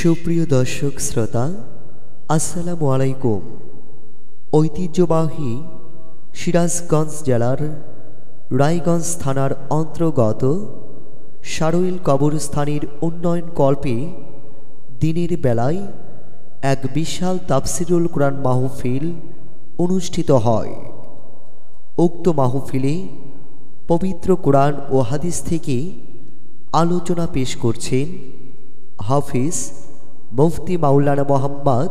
সুপ্রিয় দর্শক শ্রোতা আসসালামু আলাইকুম ঐতিহ্যবাহী সিরাজগঞ্জ জেলার রায়গঞ্জ থানার অন্তর্গত সারুইল কবরস্থানের উন্নয়ন কল্পে দিনের বেলায় এক বিশাল তাফসিরুল কোরআন মাহফিল অনুষ্ঠিত হয় উক্ত মাহফিলে পবিত্র কোরআন ও হাদিস থেকে আলোচনা পেশ করছেন হাফিজ মুফতি মাউলানা মোহাম্মদ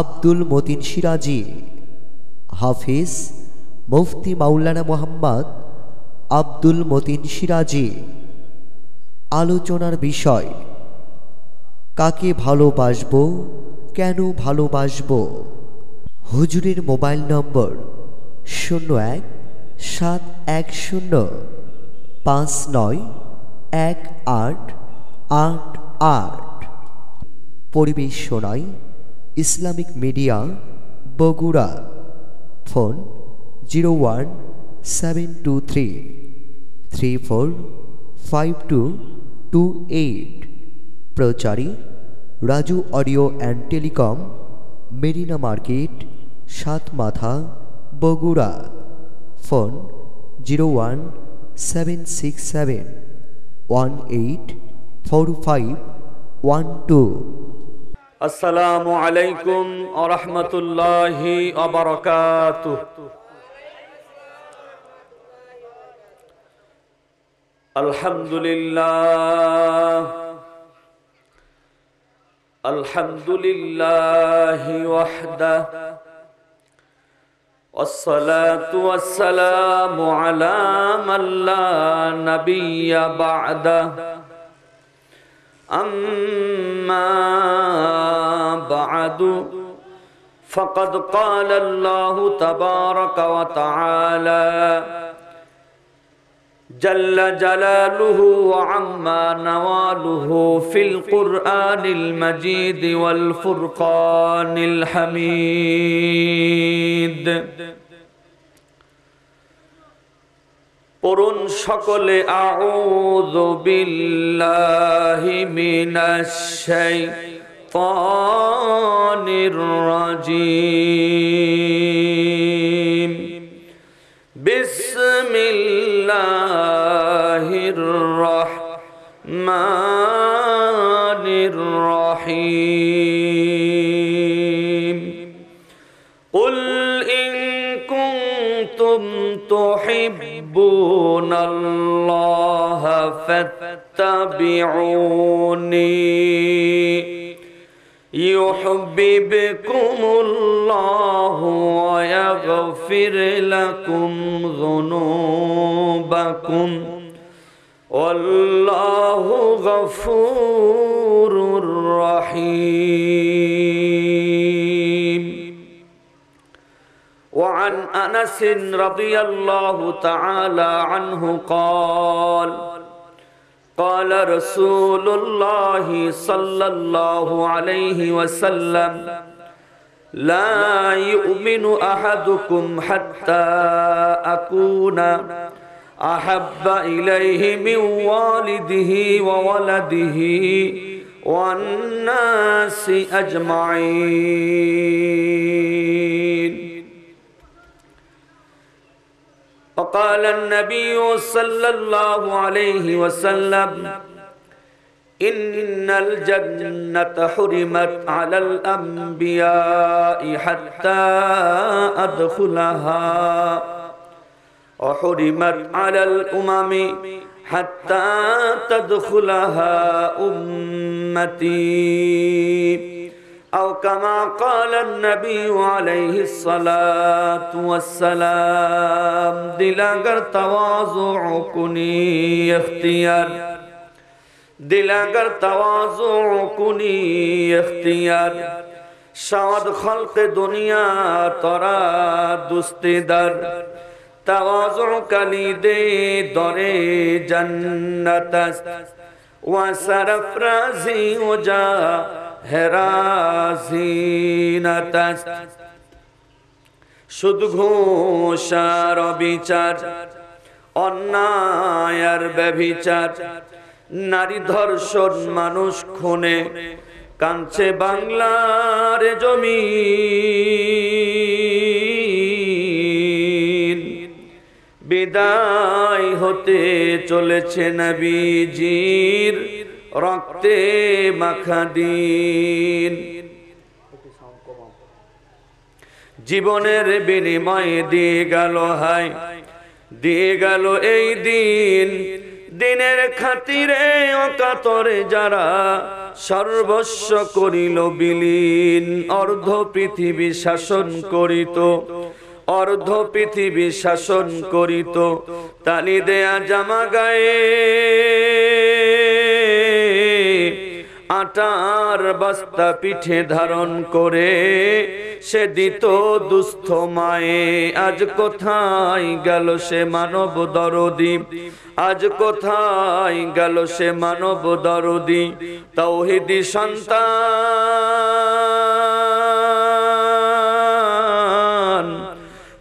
আব্দুল মতিন সিরাজি হাফিজ মুফতি মাউলানা মোহাম্মদ আব্দুল মতিন সিরাজি আলোচনার বিষয় কাকে ভালোবাসব কেন ভালোবাসব হুজুরের মোবাইল নম্বর শূন্য এক সাত এক শূন্য পাঁচ নয় এক আট আট আট پورنامک میڈیا بگوڑا فون جیروان سیون ٹو تھری تھری فور فائیو ٹو ٹو ایٹ پرچار راجوڈیو اینڈ ٹلیکم میرنا مارکیٹ ساتما تھا بگوڑا فون جیروان سیون سکس سیون وٹ فور فائیو ون ٹو السلام عليكم ورحمة الله وبركاته الحمد لله الحمد لله وحده والصلاة والسلام على من لا نبي بعده أما بعد فقد قال الله تبارك وتعالى جل جلاله وعما نواله في القرآن المجيد والفرقان الحميد পড়ুন সকলে আউযু বিল্লাহি মিনাশ শাইতানির রাজিম বিসমিল্লাহ تحبون الله فاتبعوني يحببكم الله ويغفر لكم ذنوبكم والله غفور رحيم وعن أنس رضي الله تعالى عنه قال قال رسول الله صلى الله عليه وسلم لا يؤمن أحدكم حتى أكون أحب إليه من والده وولده والناس أجمعين فقال النبي صلى الله عليه وسلم إن الجنة حرمت على الأنبياء حتى أدخلها وحرمت على الأمم حتى تدخلها أمتي او کما قال النبی علیہ الصلاة والسلام دل اگر تواضع کنی اختیار دل اگر تواضع کنی اختیار شاد خلق دنیا ترا دست در تواضع کلید در جنت است و سرف رازی و جا হেরাসিনাতাস সুদঘোষার অবিচার অন্যায়ার ব্যভিচার নারী ধর্ষণ মানুষ খুনে কাঞ্চে বাংলার জমি বিদায় হতে চলেছে নবীজির রক্তে মাখা দিন জীবনের বিনিময়ে দিয়ে গেল হাই দিয়ে গেল এই দিন দিনের খাতিরে অকাতরে যারা সর্বস্ব করিল বিলীন অর্ধ পৃথিবী শাসন করিত অর্ধ পৃথিবী শাসন করিত তালি দেয়া জামা গায়ে আটার বস্তা পিঠে ধারণ করে সে দিত দুস্থ মায়ে আজ কোথায় গেল সে মানব দরদি আজ কোথায় গেল সে মানব দরদি তৌহিদি সন্তান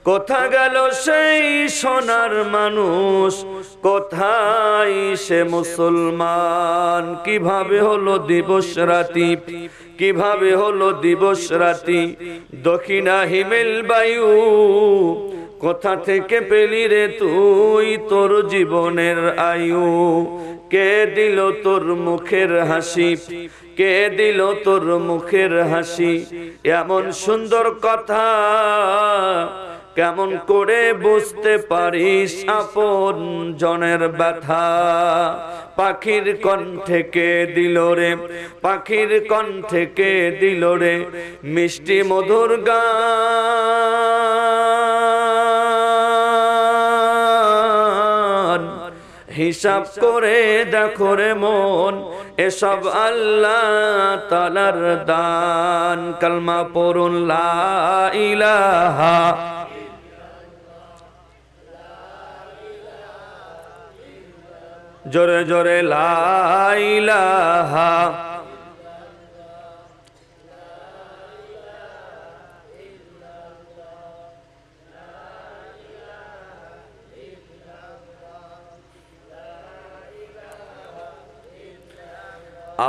কোথা গেল সেই সোনার মানুষ কোথায় সে মুসলমান কিভাবে হলো দিবস রাতি কিভাবে হলো দিবস রাতি দক্ষিণা হিমেল বায়ু কোথা থেকে পেলি রে তুই তোর জীবনের আয়ু কে দিল তোর মুখের হাসি কে দিল তোর মুখের হাসি এমন সুন্দর কথা কেমন করে বুঝতে পারি সাপন জনের ব্যথা পাখির কণ্ঠে থেকে দিল রে পাখির কণ্ঠে থেকে দিল রে মিষ্টি মধুর গান হিসাব করে দেখো রে মন এসব আল্লাহ তালার দান কালমা পড়ুন লা ইলাহা জোরে জোরে লাইলা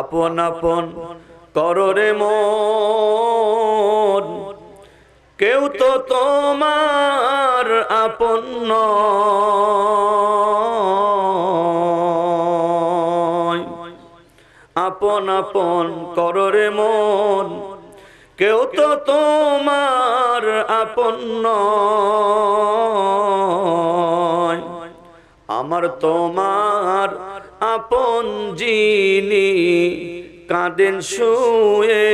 আপন আপন কররে মন কেউ তো তোমার আপন আপন আপন কররে মন কেউ তো তোমার আপন আমার তোমার আপন জিনিস কাঁদেন শুয়ে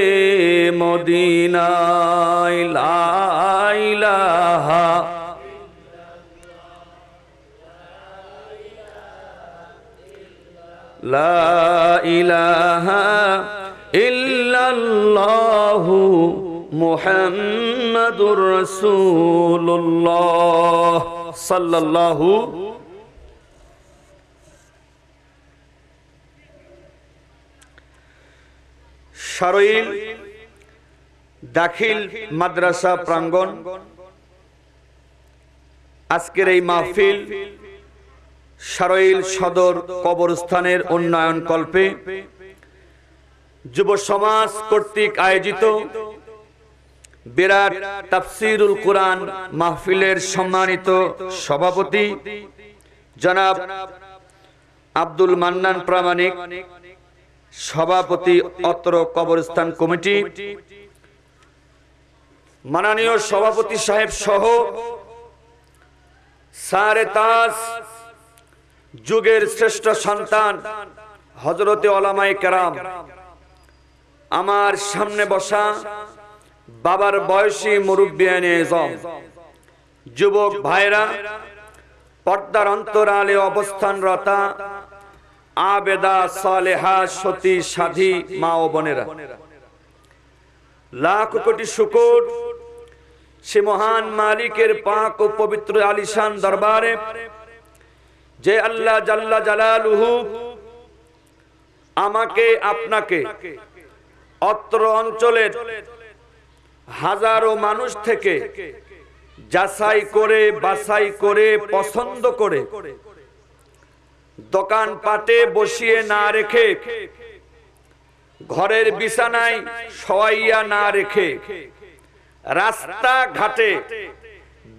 মদিনায় লাইলাহা لا إله إلا الله محمد رسول الله صلى الله সারইল দাখিল মাদ্রাসা প্রাঙ্গণ আজকের এই মাহফিল সারইল সদর কবরস্থানের উন্নয়ন কল্পে যুব সমাজ কর্তৃক আয়োজিত বিরাট তাফসিরুল কোরআন মাহফিলের সম্মানিত সভাপতি জনাব আব্দুল মান্নান প্রামাণিক সভাপতি অত্র কবরস্থান কমিটি মাননীয় সভাপতি সাহেব সহ সারে তাস যুগের শ্রেষ্ঠ সন্তান হজরতে ওলামাই কেরাম আমার সামনে বসা বাবার বয়সী মুরব্বিয়ানে যুবক ভাইরা পর্দার অন্তরালে অবস্থানরতা আবেদা সালেহা সতী সাধী মা ও বোনেরা লাখ কোটি শুকর সে মহান মালিকের পাক ও পবিত্র আলিশান দরবারে যে আল্লাহ জাল্লা জালালুহু আমাকে আপনাকে অত্র অঞ্চলের হাজারো মানুষ থেকে যাচাই করে বাছাই করে পছন্দ করে দোকান পাটে বসিয়ে না রেখে ঘরের বিছানায় শোয়াইয়া না রেখে রাস্তা ঘাটে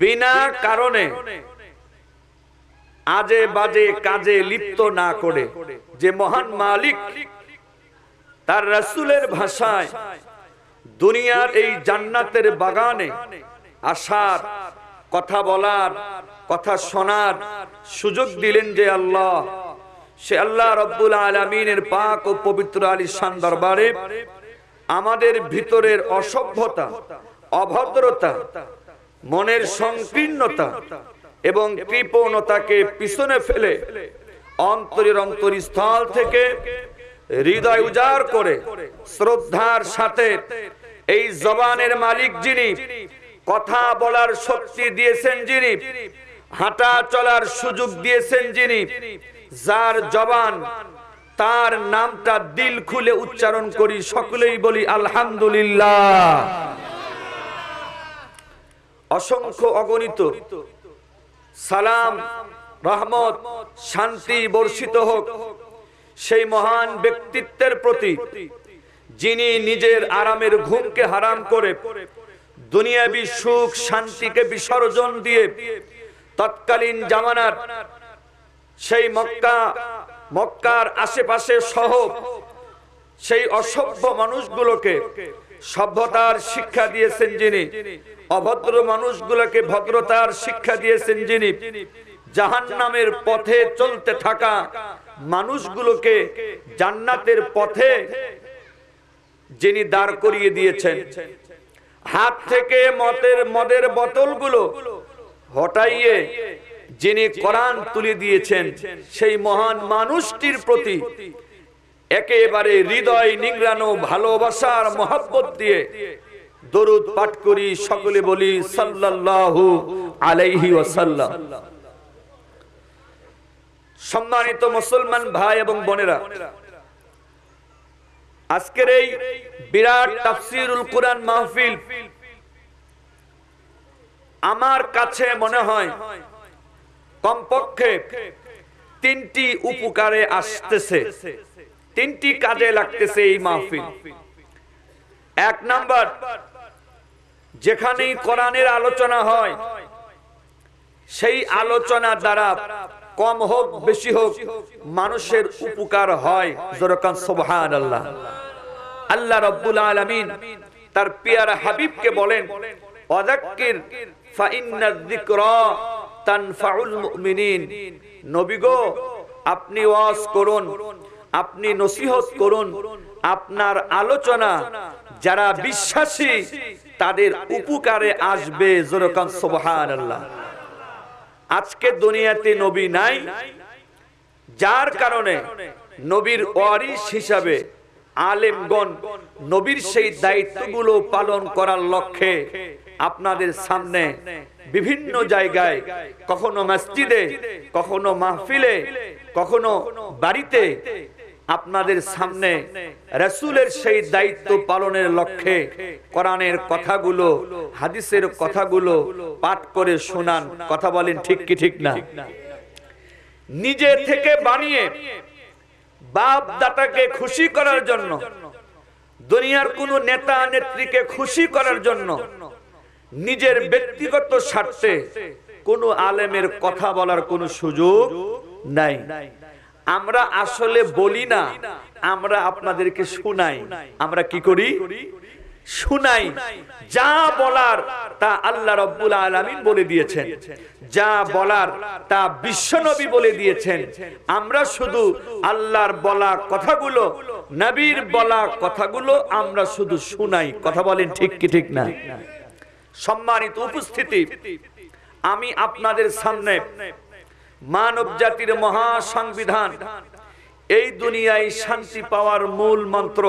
বিনা কারণে আজে বাজে কাজে লিপ্ত না করে যে মহান মালিক তার রাসুলের ভাষায় দুনিয়ার এই জান্নাতের বাগানে আসার কথা বলার কথা শোনার সুযোগ দিলেন যে আল্লাহ সে আল্লাহ রব্বুল আলমিনের পাক ও পবিত্র আলী শান দরবারে আমাদের ভিতরের অসভ্যতা অভদ্রতা মনের সংকীর্ণতা এবং কৃপণতাকে পিছনে ফেলে অন্তরের স্থল থেকে হৃদয় উজাড় করে শ্রদ্ধার সাথে এই জবানের মালিক যিনি কথা বলার শক্তি দিয়েছেন যিনি হাঁটা চলার সুযোগ দিয়েছেন যিনি যার জবান তার নামটা দিল খুলে উচ্চারণ করি সকলেই বলি আলহামদুলিল্লাহ অসংখ্য অগণিত সালাম রহমত শান্তি বর্ষিত হোক সেই মহান ব্যক্তিত্বের প্রতি যিনি নিজের আরামের ঘুমকে হারাম করে দুনিয়াবি সুখ শান্তিকে বিসর্জন দিয়ে তৎকালীন জামানার সেই মক্কা মক্কার আশেপাশে সহ সেই অসভ্য মানুষগুলোকে সভ্যতার শিক্ষা দিয়েছেন যিনি অভদ্র মানুষগুলোকে ভদ্রতার শিক্ষা দিয়েছেন যিনি জাহান নামের পথে চলতে থাকা মানুষগুলোকে জান্নাতের পথে যিনি দাঁড় করিয়ে দিয়েছেন হাত থেকে মতের মদের বোতলগুলো হটাইয়ে যিনি কোরআন তুলে দিয়েছেন সেই মহান মানুষটির প্রতি একেবারে হৃদয় নিংড়ানো ভালোবাসার মহাব্বত দিয়ে দরুদ পাঠ করি সকলে বলি সাল্লাল্লাহু আলাইহি ওয়াসাল্লাম সম্মানিত মুসলমান ভাই এবং বোনেরা আজকের এই বিরাট তাফসিরুল কোরআন মাহফিল আমার কাছে মনে হয় কমপক্ষে তিনটি উপকারে আসতেছে তিনটি কাজে লাগতেছে এই মাহফিল এক নাম্বার যেখানেই কোরআনের আলোচনা হয় সেই আলোচনা দ্বারা কম হোক বেশি হোক মানুষের উপকার হয় আল্লাহ রব্বুল আলমিন তার পিয়ারা হাবিবকে বলেন আপনি ওয়াজ করুন আপনি নসিহত করুন আপনার আলোচনা যারা বিশ্বাসী তাদের উপকারে আসবে জোরকান সোবহান আল্লাহ আজকে দুনিয়াতে নবী নাই যার কারণে নবীর ওয়ারিস হিসাবে আলেমগণ নবীর সেই দায়িত্বগুলো পালন করার লক্ষ্যে আপনাদের সামনে বিভিন্ন জায়গায় কখনো মসজিদে কখনো মাহফিলে কখনো বাড়িতে আপনাদের সামনে রসুলের সেই দায়িত্ব পালনের লক্ষ্যে কোরআনের কথাগুলো হাদিসের কথাগুলো পাঠ করে শোনান কথা বলেন ঠিক কি ঠিক না নিজে থেকে বানিয়ে বাপ দাটাকে খুশি করার জন্য দুনিয়ার কোন নেতা নেত্রীকে খুশি করার জন্য নিজের ব্যক্তিগত স্বার্থে কোন আলেমের কথা বলার কোনো সুযোগ নাই আমরা আসলে বলি না আমরা আপনাদেরকে শোনাই আমরা কি করি শুনাই যা বলার তা আল্লাহ রব্বুল আলমিন বলে দিয়েছেন যা বলার তা বিশ্বনবী বলে দিয়েছেন আমরা শুধু আল্লাহর বলা কথাগুলো নবীর বলা কথাগুলো আমরা শুধু শুনাই কথা বলেন ঠিক কি ঠিক না সম্মানিত উপস্থিতি আমি আপনাদের সামনে মানব জাতির মহা সংবিধান এই দুনিয়ায় শান্তি পাওয়ার মূল মন্ত্র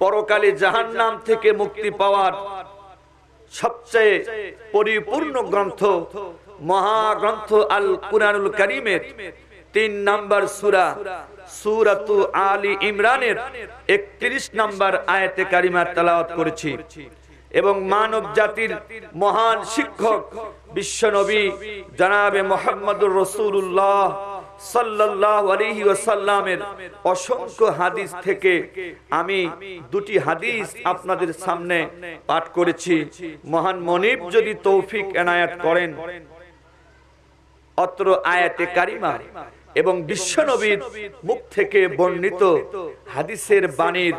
পরকালে জাহান নাম থেকে মুক্তি পাওয়ার সবচেয়ে পরিপূর্ণ গ্রন্থ মহাগ্রন্থ আল কুরানুল করিমের তিন নাম্বার সুরা সুরাতু আলী ইমরানের একত্রিশ নাম্বার আয়াতে কারিমার তালাওয়াত করেছি এবং মানব জাতির মহান শিক্ষক বিশ্বনবী জানাবে মোহাম্মদুর রসুল্লাহ অসংখ্য হাদিস থেকে আমি দুটি হাদিস আপনাদের সামনে পাঠ করেছি মহান মনিব যদি তৌফিক করেন অত্র আয়াতে কারিমা এবং বিশ্বনবীর মুখ থেকে বর্ণিত হাদিসের বাণীর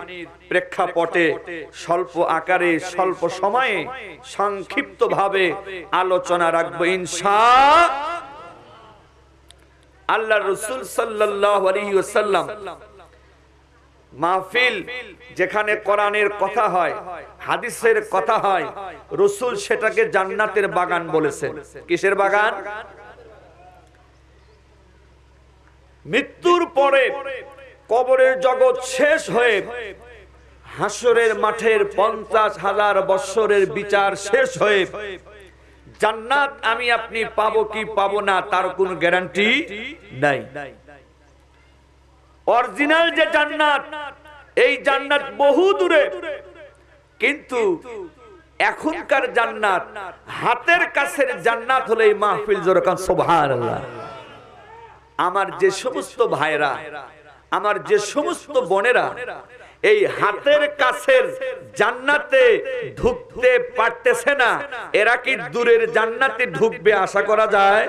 প্রেক্ষাপটে স্বল্প আকারে স্বল্প সময়ে সংক্ষিপ্তভাবে আলোচনা রাখবো ইনশা আল্লাহ রসুল সাল্লাম মাহফিল যেখানে কোরআনের কথা হয় হাদিসের কথা হয় রসুল সেটাকে জান্নাতের বাগান বলেছেন কিসের বাগান মৃত্যুর পরে কবরের জগৎ শেষ হয়ে হাসরের মাঠের পঞ্চাশ হাজার বৎসরের বিচার শেষ হয়ে জান্নাত আমি আপনি পাবো কি পাবো না তার কোন গ্যারান্টি নাই অরিজিনাল যে জান্নাত এই জান্নাত বহু দূরে কিন্তু এখনকার জান্নাত হাতের কাছের জান্নাত হলে এই মাহফিল জোরকান সোভার আল্লাহ আমার যে সমস্ত ভাইরা আমার যে সমস্ত বোনেরা এই হাতের কাছের জান্নাতে ঢুকতে পারতেছে না এরা কি দূরের জান্নাতে ঢুকবে আশা করা যায়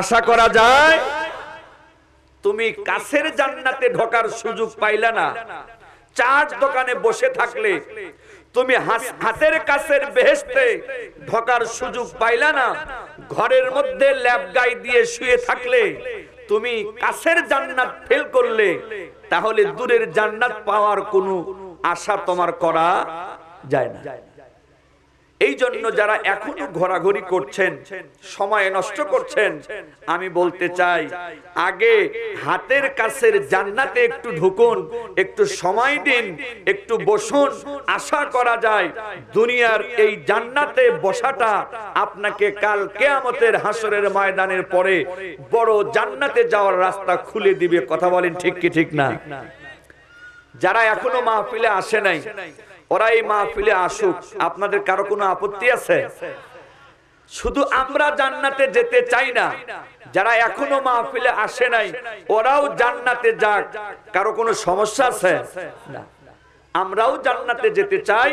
আশা করা যায় তুমি কাছের জান্নাতে ঢোকার সুযোগ পাইলা না চার দোকানে বসে থাকলে তুমি হাতের কাছের বেহেস্তে ঢোকার সুযোগ পাইলা না ঘরের মধ্যে ল্যাব গাই দিয়ে শুয়ে থাকলে তুমি কাছের জান্নাত ফেল করলে তাহলে দূরের জান্নাত পাওয়ার কোনো আশা তোমার করা যায় না এই জন্য যারা এখনো ঘোরাঘুরি করছেন সময় নষ্ট করছেন আমি বলতে চাই আগে হাতের কাছের জান্নাতে একটু ঢুকুন একটু সময় দিন একটু বসুন আশা করা যায় দুনিয়ার এই জান্নাতে বসাটা আপনাকে কাল কেয়ামতের হাসরের ময়দানের পরে বড় জান্নাতে যাওয়ার রাস্তা খুলে দিবে কথা বলেন ঠিক কি ঠিক না যারা এখনো মাহফিলে আসে নাই ওরাই মাহফিলে আসুক আপনাদের কারো কোনো আপত্তি আছে শুধু আমরা জান্নাতে যেতে চাই না যারা এখনো মাহফিলে আসে নাই ওরাও জান্নাতে যাক কারো কোনো সমস্যা আছে না আমরাও জান্নাতে যেতে চাই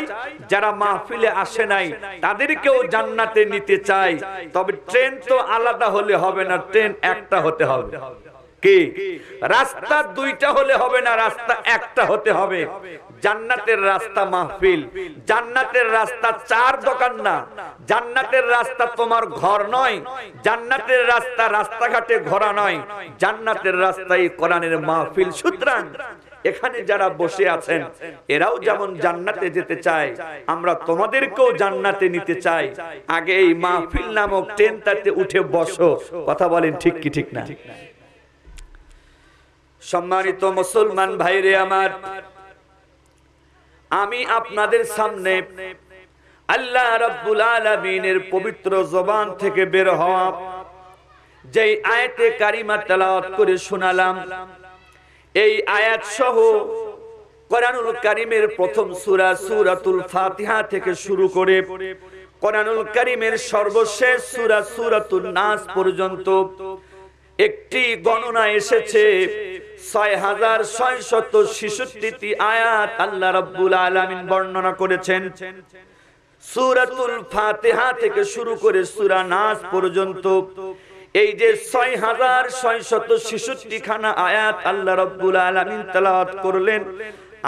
যারা মাহফিলে আসে নাই তাদেরকেও জান্নাতে নিতে চাই তবে ট্রেন তো আলাদা হলে হবে না ট্রেন একটা হতে হবে রাস্তা দুইটা হলে হবে না রাস্তা একটা হতে হবে জান্নাতের রাস্তা মাহফিল জান্নাতের রাস্তা চার দোকান না জান্নাতের রাস্তা তোমার ঘর নয় জান্নাতের রাস্তা রাস্তাঘাটে ঘোরা নয় জান্নাতের রাস্তায় কোরআনের মাহফিল সুতরাং এখানে যারা বসে আছেন এরাও যেমন জান্নাতে যেতে চায় আমরা তোমাদেরকেও জান্নাতে নিতে চাই আগে এই মাহফিল নামক টেন্টাতে উঠে বসো কথা বলেন ঠিক কি ঠিক না সম্মানিত মুসলমান ভাইরে আমার আমি আপনাদের সামনে আল্লাহ রব্বুল আলামিনের পবিত্র জবান থেকে বের হওয়া যেই আয়াতে কারিমা তেলাওয়াত করে শোনালাম এই আয়াত সহ কোরআনুল কারিমের প্রথম সূরা সূরাতুল ফাতিহা থেকে শুরু করে কোরআনুল কারিমের সর্বশেষ সূরা সূরাতুন নাস পর্যন্ত একটি গণনা এসেছে ছয় হাজার আয়াত আল্লাহ বর্ণনা করেছেন থেকে শুরু করে ছয় আয়াত আল্লাহ করলেন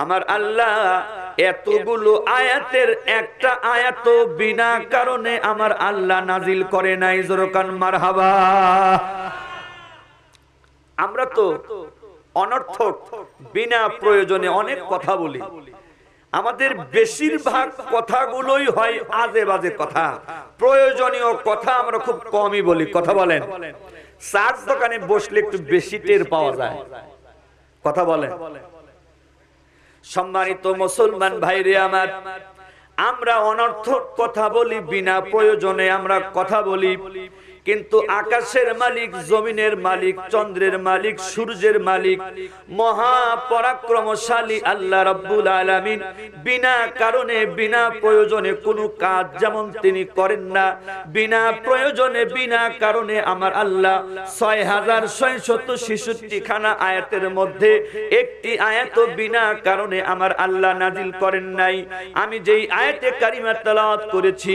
আমার আল্লাহ এতগুলো আয়াতের একটা আয়াত বিনা কারণে আমার আল্লাহ নাজিল করে নাই জোরকান মারহাবা আমরা তো অনর্থক বিনা প্রয়োজনে অনেক কথা বলি আমাদের বেশিরভাগ কথাগুলোই হয় আজে বাজে কথা প্রয়োজনীয় কথা আমরা খুব কমই বলি কথা বলেন চার দোকানে বসলে একটু বেশি টের পাওয়া যায় কথা বলেন সম্মানিত মুসলমান ভাইরে আমার আমরা অনর্থক কথা বলি বিনা প্রয়োজনে আমরা কথা বলি কিন্তু আকাশের মালিক জমিনের মালিক চন্দ্রের মালিক সূর্যের মালিক মহা পরাক্রমশালী আল্লাহ রাব্বুল আলামিন বিনা কারণে বিনা প্রয়োজনে কোনো কাজ যেমন তিনি করেন না বিনা প্রয়োজনে বিনা কারণে আমার আল্লাহ ছয় হাজার ছয়শত ছেষট্টি খানা আয়াতের মধ্যে একটি আয়াত বিনা কারণে আমার আল্লাহ নাজিল করেন নাই আমি যেই আয়াতে কারিমা তালাওয়াত করেছি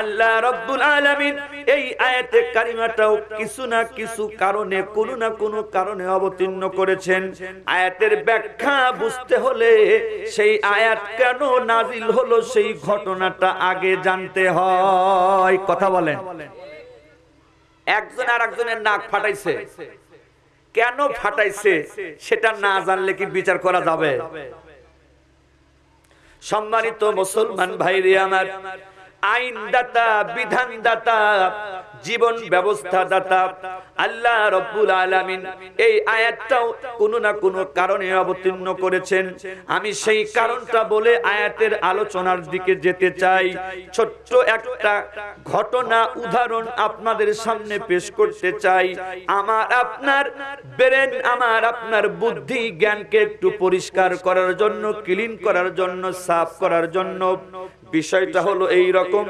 আল্লাহ রাব্বুল আলামিন এই আয়াতে কারিমাটাও কিছু না কিছু কারণে কোনো না কোনো কারণে অবতীর্ণ করেছেন আয়াতের ব্যাখ্যা বুঝতে হলে সেই আয়াত কেন নাজিল হলো সেই ঘটনাটা আগে জানতে হয় কথা বলেন একজন আর একজনের নাক ফাটাইছে কেন ফাটাইছে সেটা না জানলে কি বিচার করা যাবে সম্মানিত মুসলমান ভাইরে আমার আইনদাতা বিধানদাতা জীবন ব্যবস্থা দাতা আল্লাহ রব্বুল আলামিন এই আয়াতটাও কোনো না কোনো কারণে অবতীর্ণ করেছেন আমি সেই কারণটা বলে আয়াতের আলোচনার দিকে যেতে চাই ছোট্ট একটা ঘটনা উদাহরণ আপনাদের সামনে পেশ করতে চাই আমার আপনার ব্রেন আমার আপনার বুদ্ধি জ্ঞানকে একটু পরিষ্কার করার জন্য ক্লিন করার জন্য সাফ করার জন্য বিষয়টা হলো এই রকম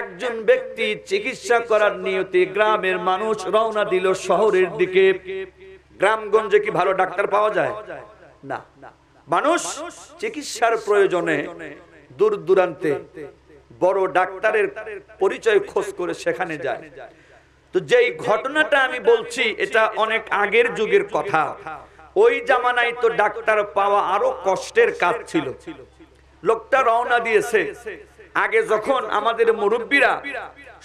একজন ব্যক্তি চিকিৎসা করার নিয়তে গ্রামের মানুষ রওনা দিল শহরের দিকে গ্রামগঞ্জে কি ভালো ডাক্তার পাওয়া যায় না মানুষ চিকিৎসার প্রয়োজনে দূর দূরান্তে বড় ডাক্তারের পরিচয় খোঁজ করে সেখানে যায় তো যেই ঘটনাটা আমি বলছি এটা অনেক আগের যুগের কথা ওই জামানায় তো ডাক্তার পাওয়া আরো কষ্টের কাজ ছিল লোকটা রওনা দিয়েছে আগে যখন আমাদের মুরব্বীরা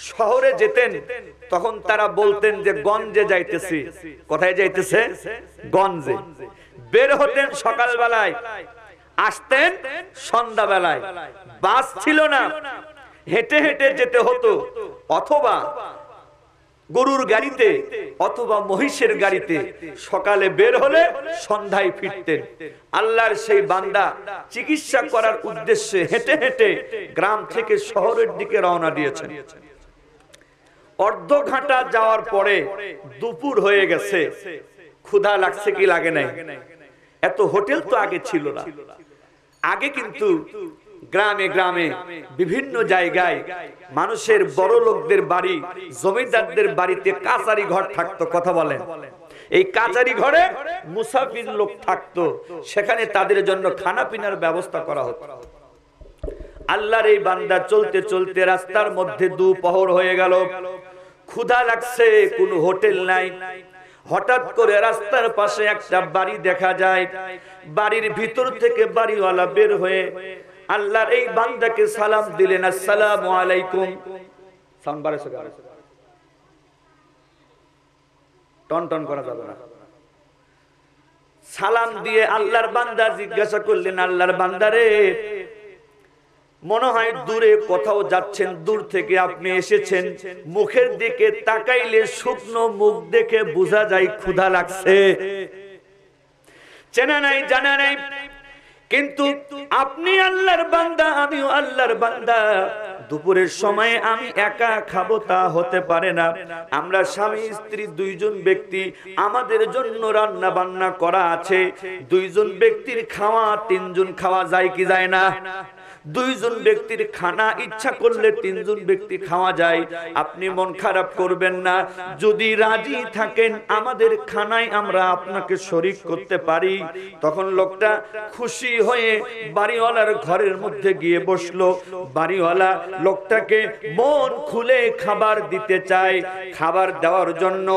শহরে যেতেন তখন তারা বলতেন যে গঞ্জে যাইতেছি কোথায় যাইতেছে গঞ্জে বের হতেন সকালবেলায় আসতেন সন্ধ্যাবেলায় বাস ছিল না হেঁটে হেঁটে যেতে হতো অথবা গরুর গাড়িতে অথবা মহিষের গাড়িতে সকালে বের হলে সন্ধ্যায় ফিরতেন আল্লাহর সেই বান্দা চিকিৎসা করার উদ্দেশ্যে হেঁটে হেঁটে গ্রাম থেকে শহরের দিকে রওনা দিয়েছেন অর্ধ ঘাটা যাওয়ার পরে দুপুর হয়ে গেছে ক্ষুধা লাগছে কি লাগে নাই এত হোটেল তো আগে ছিল না আগে কিন্তু গ্রামে গ্রামে বিভিন্ন জায়গায় মানুষের বড় লোকদের বাড়ি জমিদারদের বাড়িতে কাচারি ঘর থাকতো কথা বলেন এই কাচারি ঘরে মুসাফির লোক থাকতো সেখানে তাদের জন্য খানা পিনার ব্যবস্থা করা হতো আল্লাহর এই বান্দা চলতে চলতে রাস্তার মধ্যে দু পহর হয়ে গেল ক্ষুধা লাগছে কোনো হোটেল নাই হঠাৎ করে রাস্তার পাশে একটা বাড়ি দেখা যায় বাড়ির ভিতর থেকে বাড়িওয়ালা বের হয়ে আল্লাহর এই বান্দাকে সালাম দিলেন আসসালামু আলাইকুম সাউন্ড বাড়াইছো কেন টন টন করা যাবে না সালাম দিয়ে আল্লাহর বান্দা জিজ্ঞাসা করলেন আল্লাহর বান্দারে মনে হয় দূরে কোথাও যাচ্ছেন দূর থেকে আপনি এসেছেন মুখের দিকে তাকাইলে শুকনো মুখ দেখে বোঝা যায় ক্ষুধা লাগছে চেনা নাই জানা নাই কিন্তু আপনি আল্লাহর বান্দা আমিও আল্লাহর বান্দা দুপুরের সময়ে আমি একা খাবো তা হতে পারে না আমরা স্বামী স্ত্রী দুইজন ব্যক্তি আমাদের জন্য রান্না বান্না করা আছে দুইজন ব্যক্তির খাওয়া তিনজন খাওয়া যায় কি যায় না দুইজন ব্যক্তির খানা ইচ্ছা করলে তিনজন ব্যক্তি খাওয়া যায় আপনি মন খারাপ করবেন না যদি রাজি থাকেন আমাদের খানায় আমরা আপনাকে শরিক করতে পারি তখন লোকটা খুশি হয়ে বাড়িওয়ালার ঘরের মধ্যে গিয়ে বসলো বাড়িওয়ালা লোকটাকে মন খুলে খাবার দিতে চায় খাবার দেওয়ার জন্য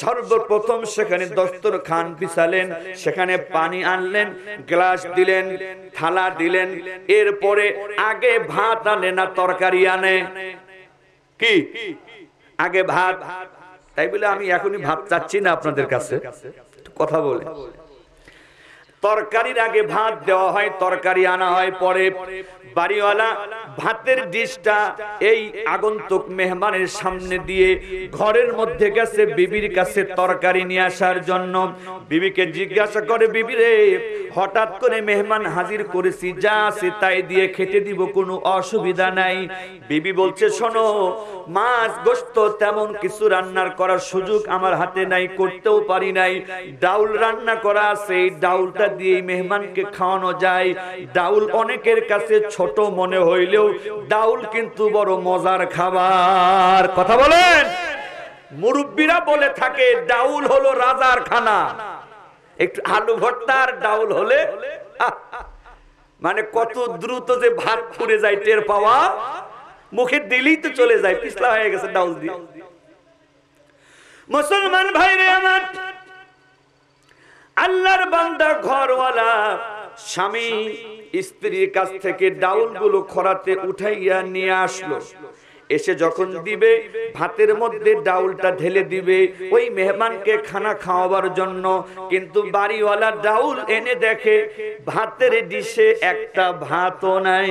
সর্বপ্রথম সেখানে দস্তর খান পিছালেন সেখানে পানি আনলেন গ্লাস দিলেন থালা দিলেন এরপরে আগে ভাত আনে না তরকারি আনে কি আগে ভাত তাই বলে আমি এখনই ভাত চাচ্ছি না আপনাদের কাছে কথা বলে তরকারির আগে ভাত দেওয়া হয় তরকারি আনা হয় পরে বাড়িওয়ালা ভাতের ডিশটা এই আগন্তুক মেহমানের সামনে দিয়ে ঘরের মধ্যে গেছে বিবির কাছে তরকারি নিয়ে আসার জন্য বিবিকে জিজ্ঞাসা করে বিবিরে হঠাৎ করে মেহমান হাজির করেছি যা আছে তাই দিয়ে খেতে দিব কোনো অসুবিধা নাই বিবি বলছে শোনো মাছ গোস্ত তেমন কিছু রান্নার করার সুযোগ আমার হাতে নাই করতেও পারি নাই ডাউল রান্না করা আছে এই ডাউলটা টাকা দিয়ে মেহমানকে খাওয়ানো যায় ডাউল অনেকের কাছে ছোট মনে হইলেও ডাউল কিন্তু বড় মজার খাবার কথা বলেন মুরব্বীরা বলে থাকে ডাউল হলো রাজার খানা একটু আলু ভর্তার ডাউল হলে মানে কত দ্রুত যে ভাত ফুরে যায় টের পাওয়া মুখে দিলেই তো চলে যায় পিছলা হয়ে গেছে ডাউল দিয়ে মুসলমান ভাইরে আমার আল্লাহর বান্দা ঘরওয়ালা স্বামী স্ত্রীর কাছ থেকে ডাউলগুলো খরাতে উঠাইয়া নিয়ে আসলো এসে যখন দিবে ভাতের মধ্যে ডাউলটা ঢেলে দিবে ওই মেহমানকে খানা খাওয়াবার জন্য কিন্তু বাড়িওয়ালা ডাউল এনে দেখে ভাতের ডিশে একটা ভাতও নাই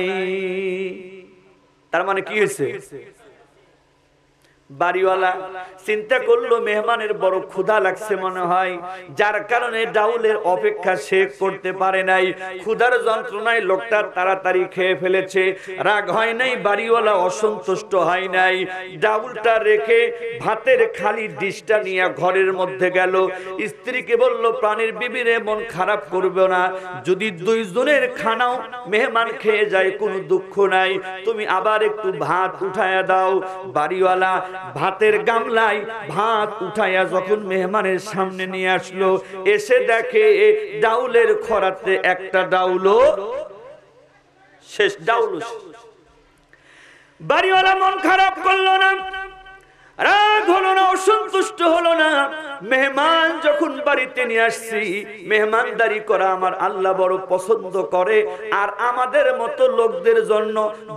তার মানে কি হয়েছে বাড়িওয়ালা চিন্তা করলো মেহমানের বড় ক্ষুধা লাগছে মনে হয় যার কারণে ডাউলের অপেক্ষা সে করতে পারে নাই ক্ষুধার যন্ত্রণায় লোকটা তাড়াতাড়ি খেয়ে ফেলেছে রাগ হয় নাই বাড়িওয়ালা অসন্তুষ্ট হয় নাই ডাউলটা রেখে ভাতের খালি ডিশটা নিয়ে ঘরের মধ্যে গেল স্ত্রীকে বলল প্রাণীর বিবিরে মন খারাপ করবে না যদি দুইজনের খানাও মেহমান খেয়ে যায় কোনো দুঃখ নাই তুমি আবার একটু ভাত উঠায় দাও বাড়িওয়ালা ভাতের গামলায় ভাত উঠাইয়া যখন মেহমানের সামনে নিয়ে আসলো এসে দেখে ডাউলের খরাতে একটা ডাউলও শেষ ডাউল বাড়িওয়ালা মন খারাপ করলো না রাগ হলো না অসন্তুষ্ট হলো না মেহমান যখন বাড়িতে নিয়ে আসছি মেহমানদারি করা আমার আল্লাহ বড় পছন্দ করে আর আমাদের মতো লোকদের জন্য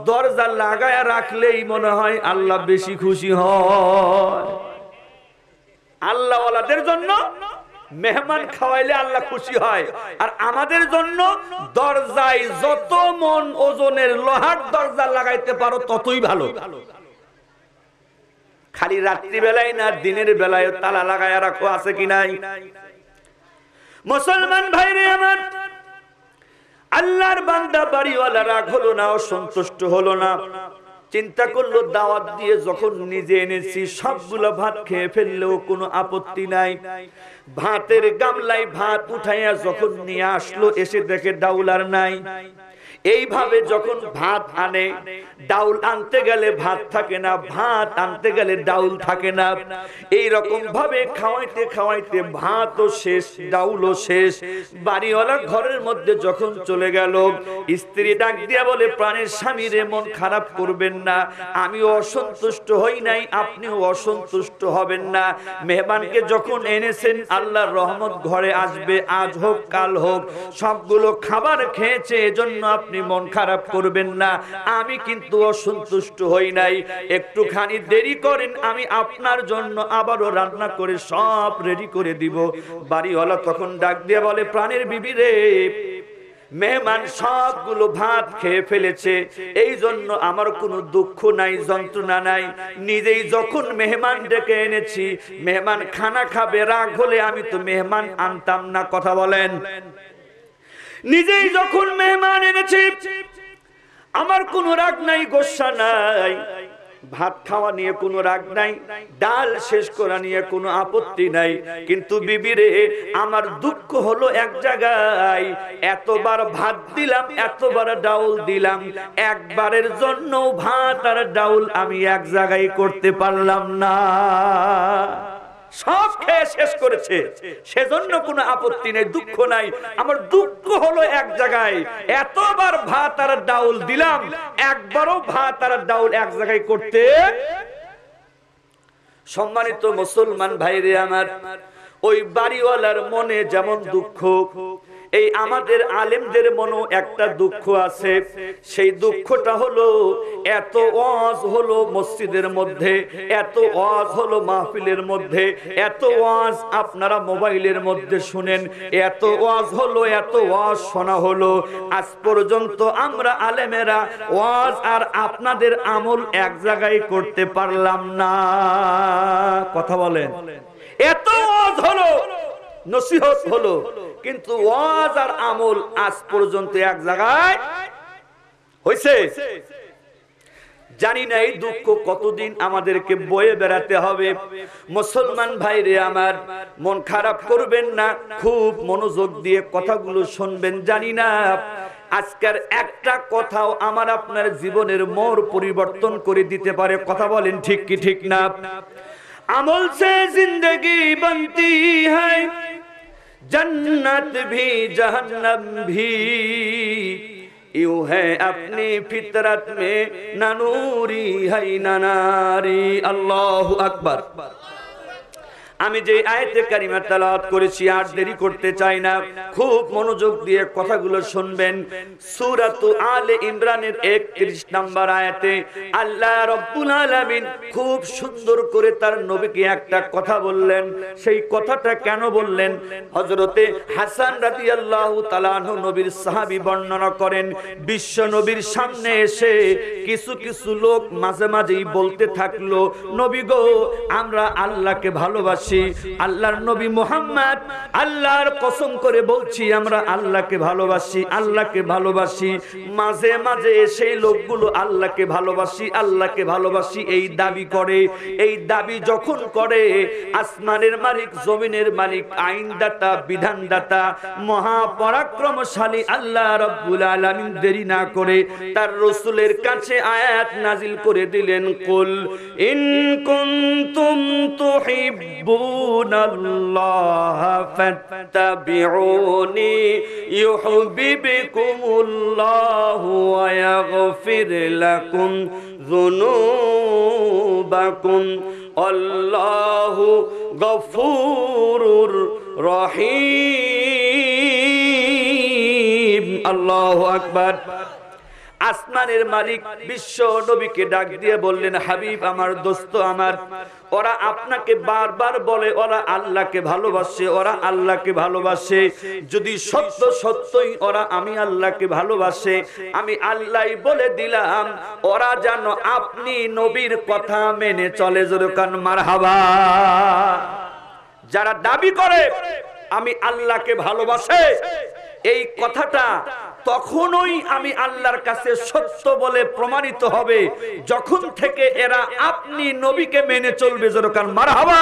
দরজা লাগায় রাখলেই মনে হয় আল্লাহ বেশি খুশি হয় জন্য মেহমান খাওয়াইলে আল্লাহ খুশি হয় আর আমাদের জন্য দরজায় যত মন ওজনের লোহার দরজা লাগাইতে পারো ততই ভালো খালি রাত্রিবেলায় না দিনের বেলায় তালা লাগায় রাখো আছে কি নাই মুসলমান ভাইরে আমার আল্লাহর বান্দা বাড়িওয়ালা রাগ হলো না অসন্তুষ্ট হলো না চিন্তা করলো দাওয়াত দিয়ে যখন নিজে এনেছি সবগুলো ভাত খেয়ে ফেললেও কোনো আপত্তি নাই ভাতের গামলায় ভাত উঠাইয়া যখন নিয়ে আসলো এসে দেখে ডাউলার নাই এইভাবে যখন ভাত আনে ডাউল আনতে গেলে ভাত থাকে না ভাত আনতে গেলে ডাউল থাকে না এই রকম ভাবে খাওয়াইতে খাওয়াইতে ভাতও শেষ ডাউলও শেষ বাড়িওয়ালা ঘরের মধ্যে যখন চলে গেল স্ত্রী ডাক দিয়া বলে প্রাণের স্বামীর মন খারাপ করবেন না আমি অসন্তুষ্ট হই নাই আপনিও অসন্তুষ্ট হবেন না মেহমানকে যখন এনেছেন আল্লাহর রহমত ঘরে আসবে আজ হোক কাল হোক সবগুলো খাবার খেয়েছে এজন্য আপনি আপনি মন খারাপ করবেন না আমি কিন্তু অসন্তুষ্ট হই নাই একটুখানি দেরি করেন আমি আপনার জন্য আবারও রান্না করে সব রেডি করে দিব বাড়িওয়ালা তখন ডাক দিয়ে বলে প্রাণের বিবিরে মেহমান সবগুলো ভাত খেয়ে ফেলেছে এই জন্য আমার কোনো দুঃখ নাই যন্ত্রণা নাই নিজেই যখন মেহমান ডেকে এনেছি মেহমান খানা খাবে রাগ হলে আমি তো মেহমান আনতাম না কথা বলেন নিজেই যখন মেহমান এনেছি আমার কোনো রাগ নাই গোসা নাই ভাত খাওয়া নিয়ে কোনো রাগ নাই ডাল শেষ করা নিয়ে কোনো আপত্তি নাই কিন্তু বিবিরে আমার দুঃখ হলো এক জায়গায় এতবার ভাত দিলাম এতবার ডাউল দিলাম একবারের জন্য ভাত আর ডাউল আমি এক জায়গায় করতে পারলাম না সব খেয়ে শেষ করেছে সেজন্য কোনো আপত্তি নেই দুঃখ নাই আমার দুঃখ হলো এক জায়গায় এতবার ভাত আর ডাউল দিলাম একবারও ভাত আর ডাউল এক জায়গায় করতে সম্মানিত মুসলমান ভাইরে আমার ওই বাড়িওয়ালার মনে যেমন দুঃখ এই আমাদের আলেমদের মনে একটা দুঃখ আছে সেই দুঃখটা হলো এত ওয়াজ হলো মসজিদের মধ্যে এত ওয়াজ হলো মাহফিলের মধ্যে এত ওয়াজ আপনারা মোবাইলের মধ্যে শুনেন এত ওয়াজ হলো এত ওয়াজ শোনা হলো আজ পর্যন্ত আমরা আলেমেরা ওয়াজ আর আপনাদের আমল এক জায়গায় করতে পারলাম না কথা বলেন এত ওয়াজ হলো নসিহত হলো কিন্তু ওয়াজ আর আমল আজ পর্যন্ত এক জায়গায় জানি না এই দুঃখ কতদিন আমাদেরকে বয়ে বেড়াতে হবে মুসলমান ভাইরে আমার মন খারাপ করবেন না খুব মনোযোগ দিয়ে কথাগুলো শুনবেন জানি না আজকের একটা কথাও আমার আপনার জীবনের মোর পরিবর্তন করে দিতে পারে কথা বলেন ঠিক কি ঠিক না আমল সে জিন্দগি বন্তি হয় جنت بھی جہنم بھی یوں ہے اپنی فطرت میں نہ نوری ہے نہ ناری اللہ اکبر আমি যে আয়তে কারিমা তালাওয়াত করেছি আর দেরি করতে চাই না খুব মনোযোগ দিয়ে কথাগুলো শুনবেন সূরাতু আলে ইমরানের 31 নম্বর আয়াতে আল্লাহ রাব্বুল আলামিন খুব সুন্দর করে তার নবীকে একটা কথা বললেন সেই কথাটা কেন বললেন হযরতে হাসান রাদিয়াল্লাহু তাআলা আনহু নবীর সাহাবী বর্ণনা করেন বিশ্ব নবীর সামনে এসে কিছু কিছু লোক মাঝে মাঝেই বলতে থাকলো নবী গো আমরা আল্লাহকে ভালোবাসি বলছি আল্লাহর নবী মোহাম্মদ আল্লাহর কসম করে বলছি আমরা আল্লাহকে ভালোবাসি আল্লাহকে ভালোবাসি মাঝে মাঝে সেই লোকগুলো আল্লাহকে ভালোবাসি আল্লাহকে ভালোবাসি এই দাবি করে এই দাবি যখন করে আসমানের মালিক জমিনের মালিক আইনদাতা বিধানদাতা মহাপরাক্রমশালী আল্লাহ রব্বুল আলামিন দেরি না করে তার রসুলের কাছে আয়াত নাজিল করে দিলেন কুল ইন কুনতুম তুহিব্বু تحبون الله فاتبعوني يحببكم الله ويغفر لكم ذنوبكم الله غفور رحيم الله أكبر আসমানের মালিক বিশ্ব নবীকে ডাক দিয়ে বললেন হাবিব আমার দোস্ত আমার ওরা আপনাকে বারবার বলে ওরা আল্লাহকে ভালোবাসে ওরা আল্লাহকে ভালোবাসে যদি সত্য সত্যই ওরা আমি আল্লাহকে ভালোবাসে আমি আল্লাহ বলে দিলাম ওরা যেন আপনি নবীর কথা মেনে চলে মার হাবা যারা দাবি করে আমি আল্লাহকে ভালোবাসে এই কথাটা তখনই আমি আল্লাহর কাছে সত্য বলে প্রমাণিত হবে যখন থেকে এরা আপনি নবীকে মেনে চলবে যেরকম মারহাবা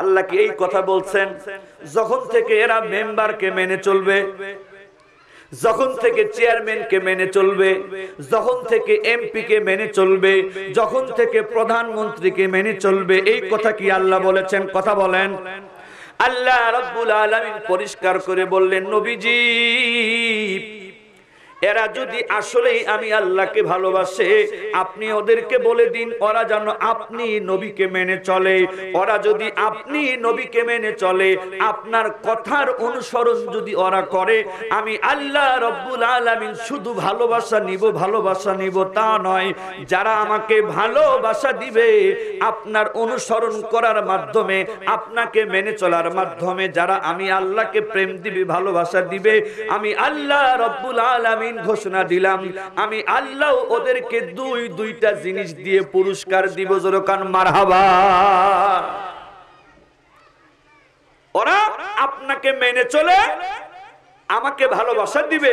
আল্লাহ কি এই কথা বলছেন যখন থেকে এরা মেম্বারকে মেনে চলবে যখন থেকে চেয়ারম্যানকে মেনে চলবে যখন থেকে এমপি কে মেনে চলবে যখন থেকে প্রধানমন্ত্রীকে মেনে চলবে এই কথা কি আল্লাহ বলেছেন কথা বলেন আল্লাহ রব্বুল আলমিন পরিষ্কার করে বললেন নবীজি এরা যদি আসলেই আমি আল্লাহকে ভালোবাসে আপনি ওদেরকে বলে দিন ওরা যেন আপনি নবীকে মেনে চলে ওরা যদি আপনি নবীকে মেনে চলে আপনার কথার অনুসরণ যদি ওরা করে আমি আল্লাহ রব্বুল আলমিন শুধু ভালোবাসা নিব ভালোবাসা নিব তা নয় যারা আমাকে ভালোবাসা দিবে আপনার অনুসরণ করার মাধ্যমে আপনাকে মেনে চলার মাধ্যমে যারা আমি আল্লাহকে প্রেম দিবে ভালোবাসা দিবে আমি আল্লাহ রব্বুল আলমিন ঘোষণা দিলাম আমি আল্লাহ ওদেরকে দুই দুইটা জিনিস দিয়ে পুরস্কার দিব জোরকান মারহাবা ওরা আপনাকে মেনে চলে আমাকে ভালোবাসা দিবে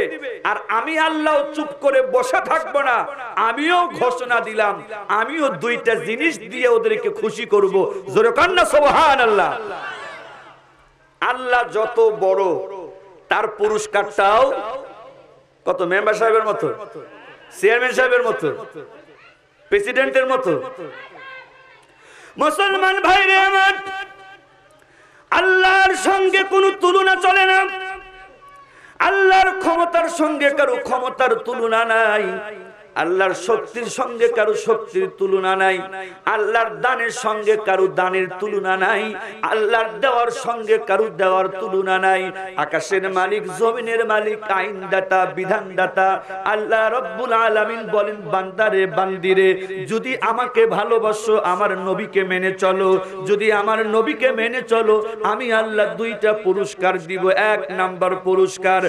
আর আমি আল্লাহ চুপ করে বসে থাকবো না আমিও ঘোষণা দিলাম আমিও দুইটা জিনিস দিয়ে ওদেরকে খুশি করব জোরে না সোহান আল্লাহ আল্লাহ যত বড় তার পুরস্কারটাও কত মেম্বার সাহেবের মতো চেয়ারম্যান সাহেবের মতো প্রেসিডেন্টের মতো মুসলমান রে আমার আল্লাহর সঙ্গে কোনো তুলনা চলে না আল্লাহর ক্ষমতার সঙ্গে কারো ক্ষমতার তুলনা নাই আল্লাহর শক্তির সঙ্গে কারো শক্তির তুলনা নাই আল্লাহর দানের সঙ্গে কারো দানের তুলনা নাই আল্লাহর দেওয়ার সঙ্গে কারো দেওয়ার তুলনা নাই আকাশের মালিক জমিনের মালিক আইনদাতা বিধানদাতা আল্লাহ রব্বুল আলামিন বলেন বান্দারে বান্দিরে যদি আমাকে ভালোবাসো আমার নবীকে মেনে চলো যদি আমার নবীকে মেনে চলো আমি আল্লাহ দুইটা পুরস্কার দিব এক নাম্বার পুরস্কার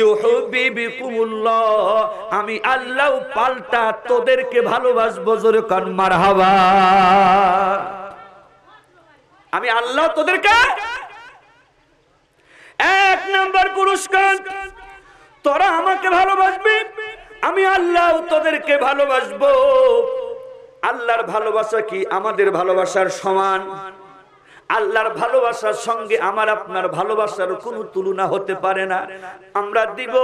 ইউহিবিকুমুল্লাহ আমি আল্লাহ পাল্টা তোদেরকে ভালোবাসবো জোরে কন মারহাবা আমি আল্লাহ তোদেরকে এক নাম্বার পুরস্কার তোরা আমাকে ভালোবাসবি আমি আল্লাহ তোদেরকে ভালোবাসবো আল্লাহর ভালোবাসা কি আমাদের ভালোবাসার সমান আল্লাহর ভালোবাসার সঙ্গে আমার আপনার ভালোবাসার কোনো তুলনা হতে পারে না আমরা দিব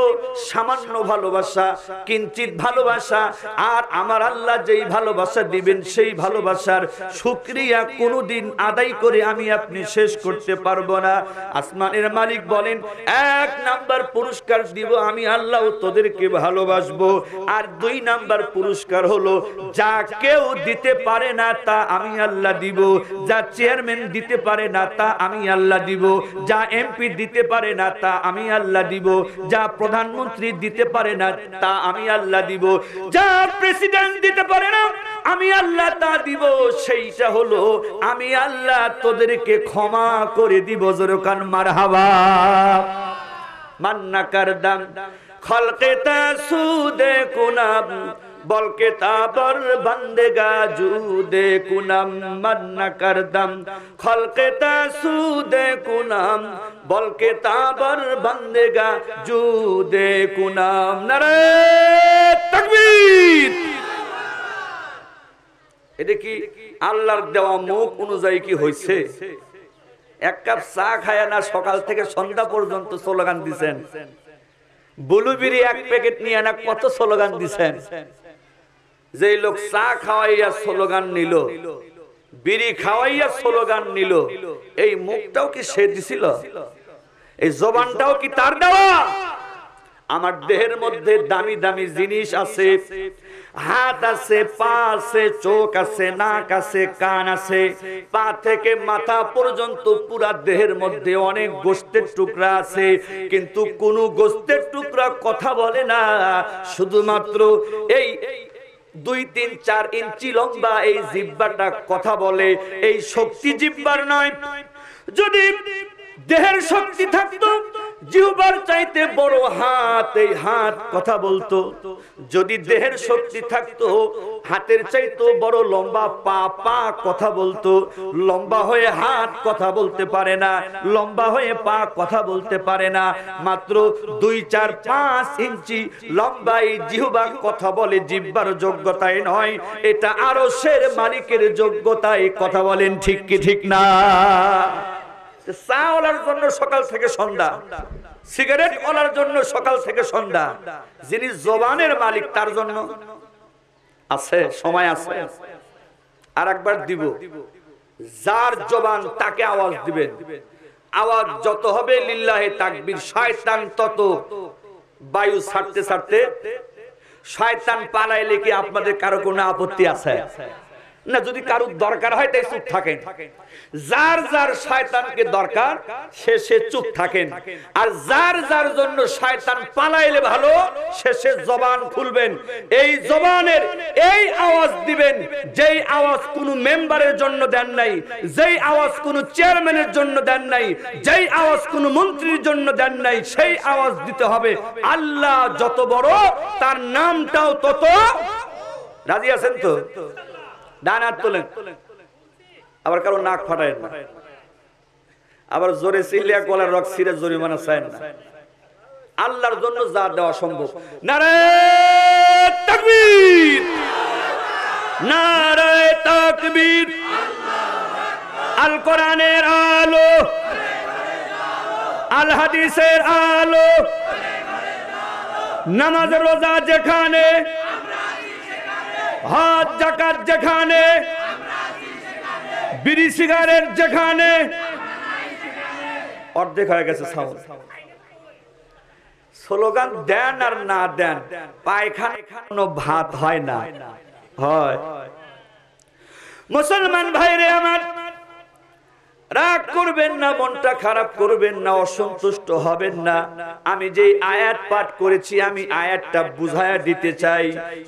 সামান্য ভালোবাসা কিঞ্চিত ভালোবাসা আর আমার আল্লাহ যেই ভালোবাসা দিবেন সেই ভালোবাসার সুক্রিয়া কোনোদিন আদায় করে আমি আপনি শেষ করতে পারবো না আসমানের মালিক বলেন এক নাম্বার পুরস্কার দিব আমি আল্লাহ তোদেরকে ভালোবাসবো আর দুই নাম্বার পুরস্কার হলো যা কেউ দিতে পারে না তা আমি আল্লাহ দিব যা চেয়ারম্যান দিতে দিতে পারে না তা আমি আল্লাহ দিব যা এমপি দিতে পারে না তা আমি আল্লাহ দিব যা প্রধানমন্ত্রী দিতে পারে না তা আমি আল্লাহ দিব যা প্রেসিডেন্ট দিতে পারে না আমি আল্লাহ তা দিব সেইটা হলো আমি আল্লাহ তোদেরকে ক্ষমা করে দিব জোরকান মার হাবা মান্না কার দাম খলকে তা সুদে কোনা বলকে তাবর বন্দেগা জুদে কুনাম মান্না করদম খলকে সুদে কুনাম বলকে তাবর বন্দেগা জুদে কুনাম নারে তকবীর এটা কি আল্লাহর দেওয়া মুখ অনুযায়ী কি হয়েছে এক কাপ চা খায় না সকাল থেকে সন্ধ্যা পর্যন্ত স্লোগান দিছেন বুলুবিরি এক প্যাকেট নিয়ে না কত স্লোগান দিছেন যে লোক চা খাওয়াইয়া স্লোগান নিল বিড়ি খাওয়াইয়া স্লোগান নিল এই মুখটাও কি সে দিছিল এই জবানটাও কি তার দেওয়া আমার দেহের মধ্যে দামি দামি জিনিস আছে হাত আছে পা আছে চোখ আছে নাক আছে কান আছে পা থেকে মাথা পর্যন্ত পুরা দেহের মধ্যে অনেক গোস্তের টুকরা আছে কিন্তু কোনো গোস্তের টুকরা কথা বলে না শুধুমাত্র এই দুই তিন চার ইঞ্চি লম্বা এই জিব্বাটা কথা বলে এই শক্তি জিব্বার নয় যদি দেহের শক্তি থাকতো জিহবার চাইতে বড় হাত এই হাত কথা বলতো যদি দেহের শক্তি থাকতো হাতের চাইতো বড় লম্বা পা পা কথা বলতো লম্বা হয়ে হাত কথা বলতে পারে না লম্বা হয়ে পা কথা বলতে পারে না মাত্র দুই চার পাঁচ ইঞ্চি লম্বাই জিহবা কথা বলে জিহ্বার যোগ্যতায় নয় এটা আরো সের মালিকের যোগ্যতায় কথা বলেন ঠিক কি ঠিক না চা ওলার জন্য সকাল থেকে সন্ধ্যা সিগারেট ওলার জন্য সকাল থেকে সন্ধ্যা যিনি জবানের মালিক তার জন্য আছে সময় আছে আর একবার দিব যার জবান তাকে আওয়াজ দিবেন আওয়াজ যত হবে লিল্লাহে তাকবীর শয়তান তত বায়ু ছাড়তে ছাড়তে শয়তান পালাইলে কি আপনাদের কারো কোনো আপত্তি আছে না যদি কারোর দরকার হয় তাই চুপ থাকেন যার যার শয়তানকে দরকার সে সে চুপ থাকেন আর যার যার জন্য শয়তান পালাইলে ভালো সে সে জবান খুলবেন এই জবানের এই আওয়াজ দিবেন যেই আওয়াজ কোনো মেম্বারের জন্য দেন নাই যেই আওয়াজ কোনো চেয়ারম্যানের জন্য দেন নাই যেই আওয়াজ কোনো মন্ত্রীর জন্য দেন নাই সেই আওয়াজ দিতে হবে আল্লাহ যত বড় তার নামটাও তত রাজি আছেন তো ডান হাত তোলেন আবার কারো নাক ফাটায় না আবার জোরে চিল্লিয়া গলার রক সিরে জরিমানা চায় না আল্লাহর জন্য যা দেওয়া সম্ভব নারায় নারায় তাকবীর আল কোরআনের আলো আল হাদিসের আলো নামাজ রোজা যেখানে হাত জাকাত যেখানে বিড়ি সিগারেট যেখানে অর্ধেক হয়ে গেছে সাউন্ড স্লোগান দেন আর না দেন পায়খানা ভাত হয় না হয় মুসলমান ভাইরে আমার রাগ করবেন না মনটা খারাপ করবেন না অসন্তুষ্ট হবেন না আমি যে আয়াত পাঠ করেছি আমি আয়াতটা বুঝায়া দিতে চাই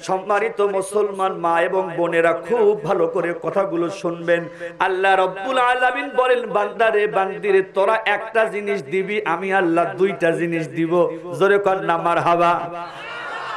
সম্মানিত মুসলমান মা এবং বোনেরা খুব ভালো করে কথাগুলো শুনবেন আল্লাহ রব্বুল আলামিন বলেন বান্দারে বান্দিরে তোরা একটা জিনিস দিবি আমি আল্লাহ দুইটা জিনিস দিব জোরে কর না মার হাবা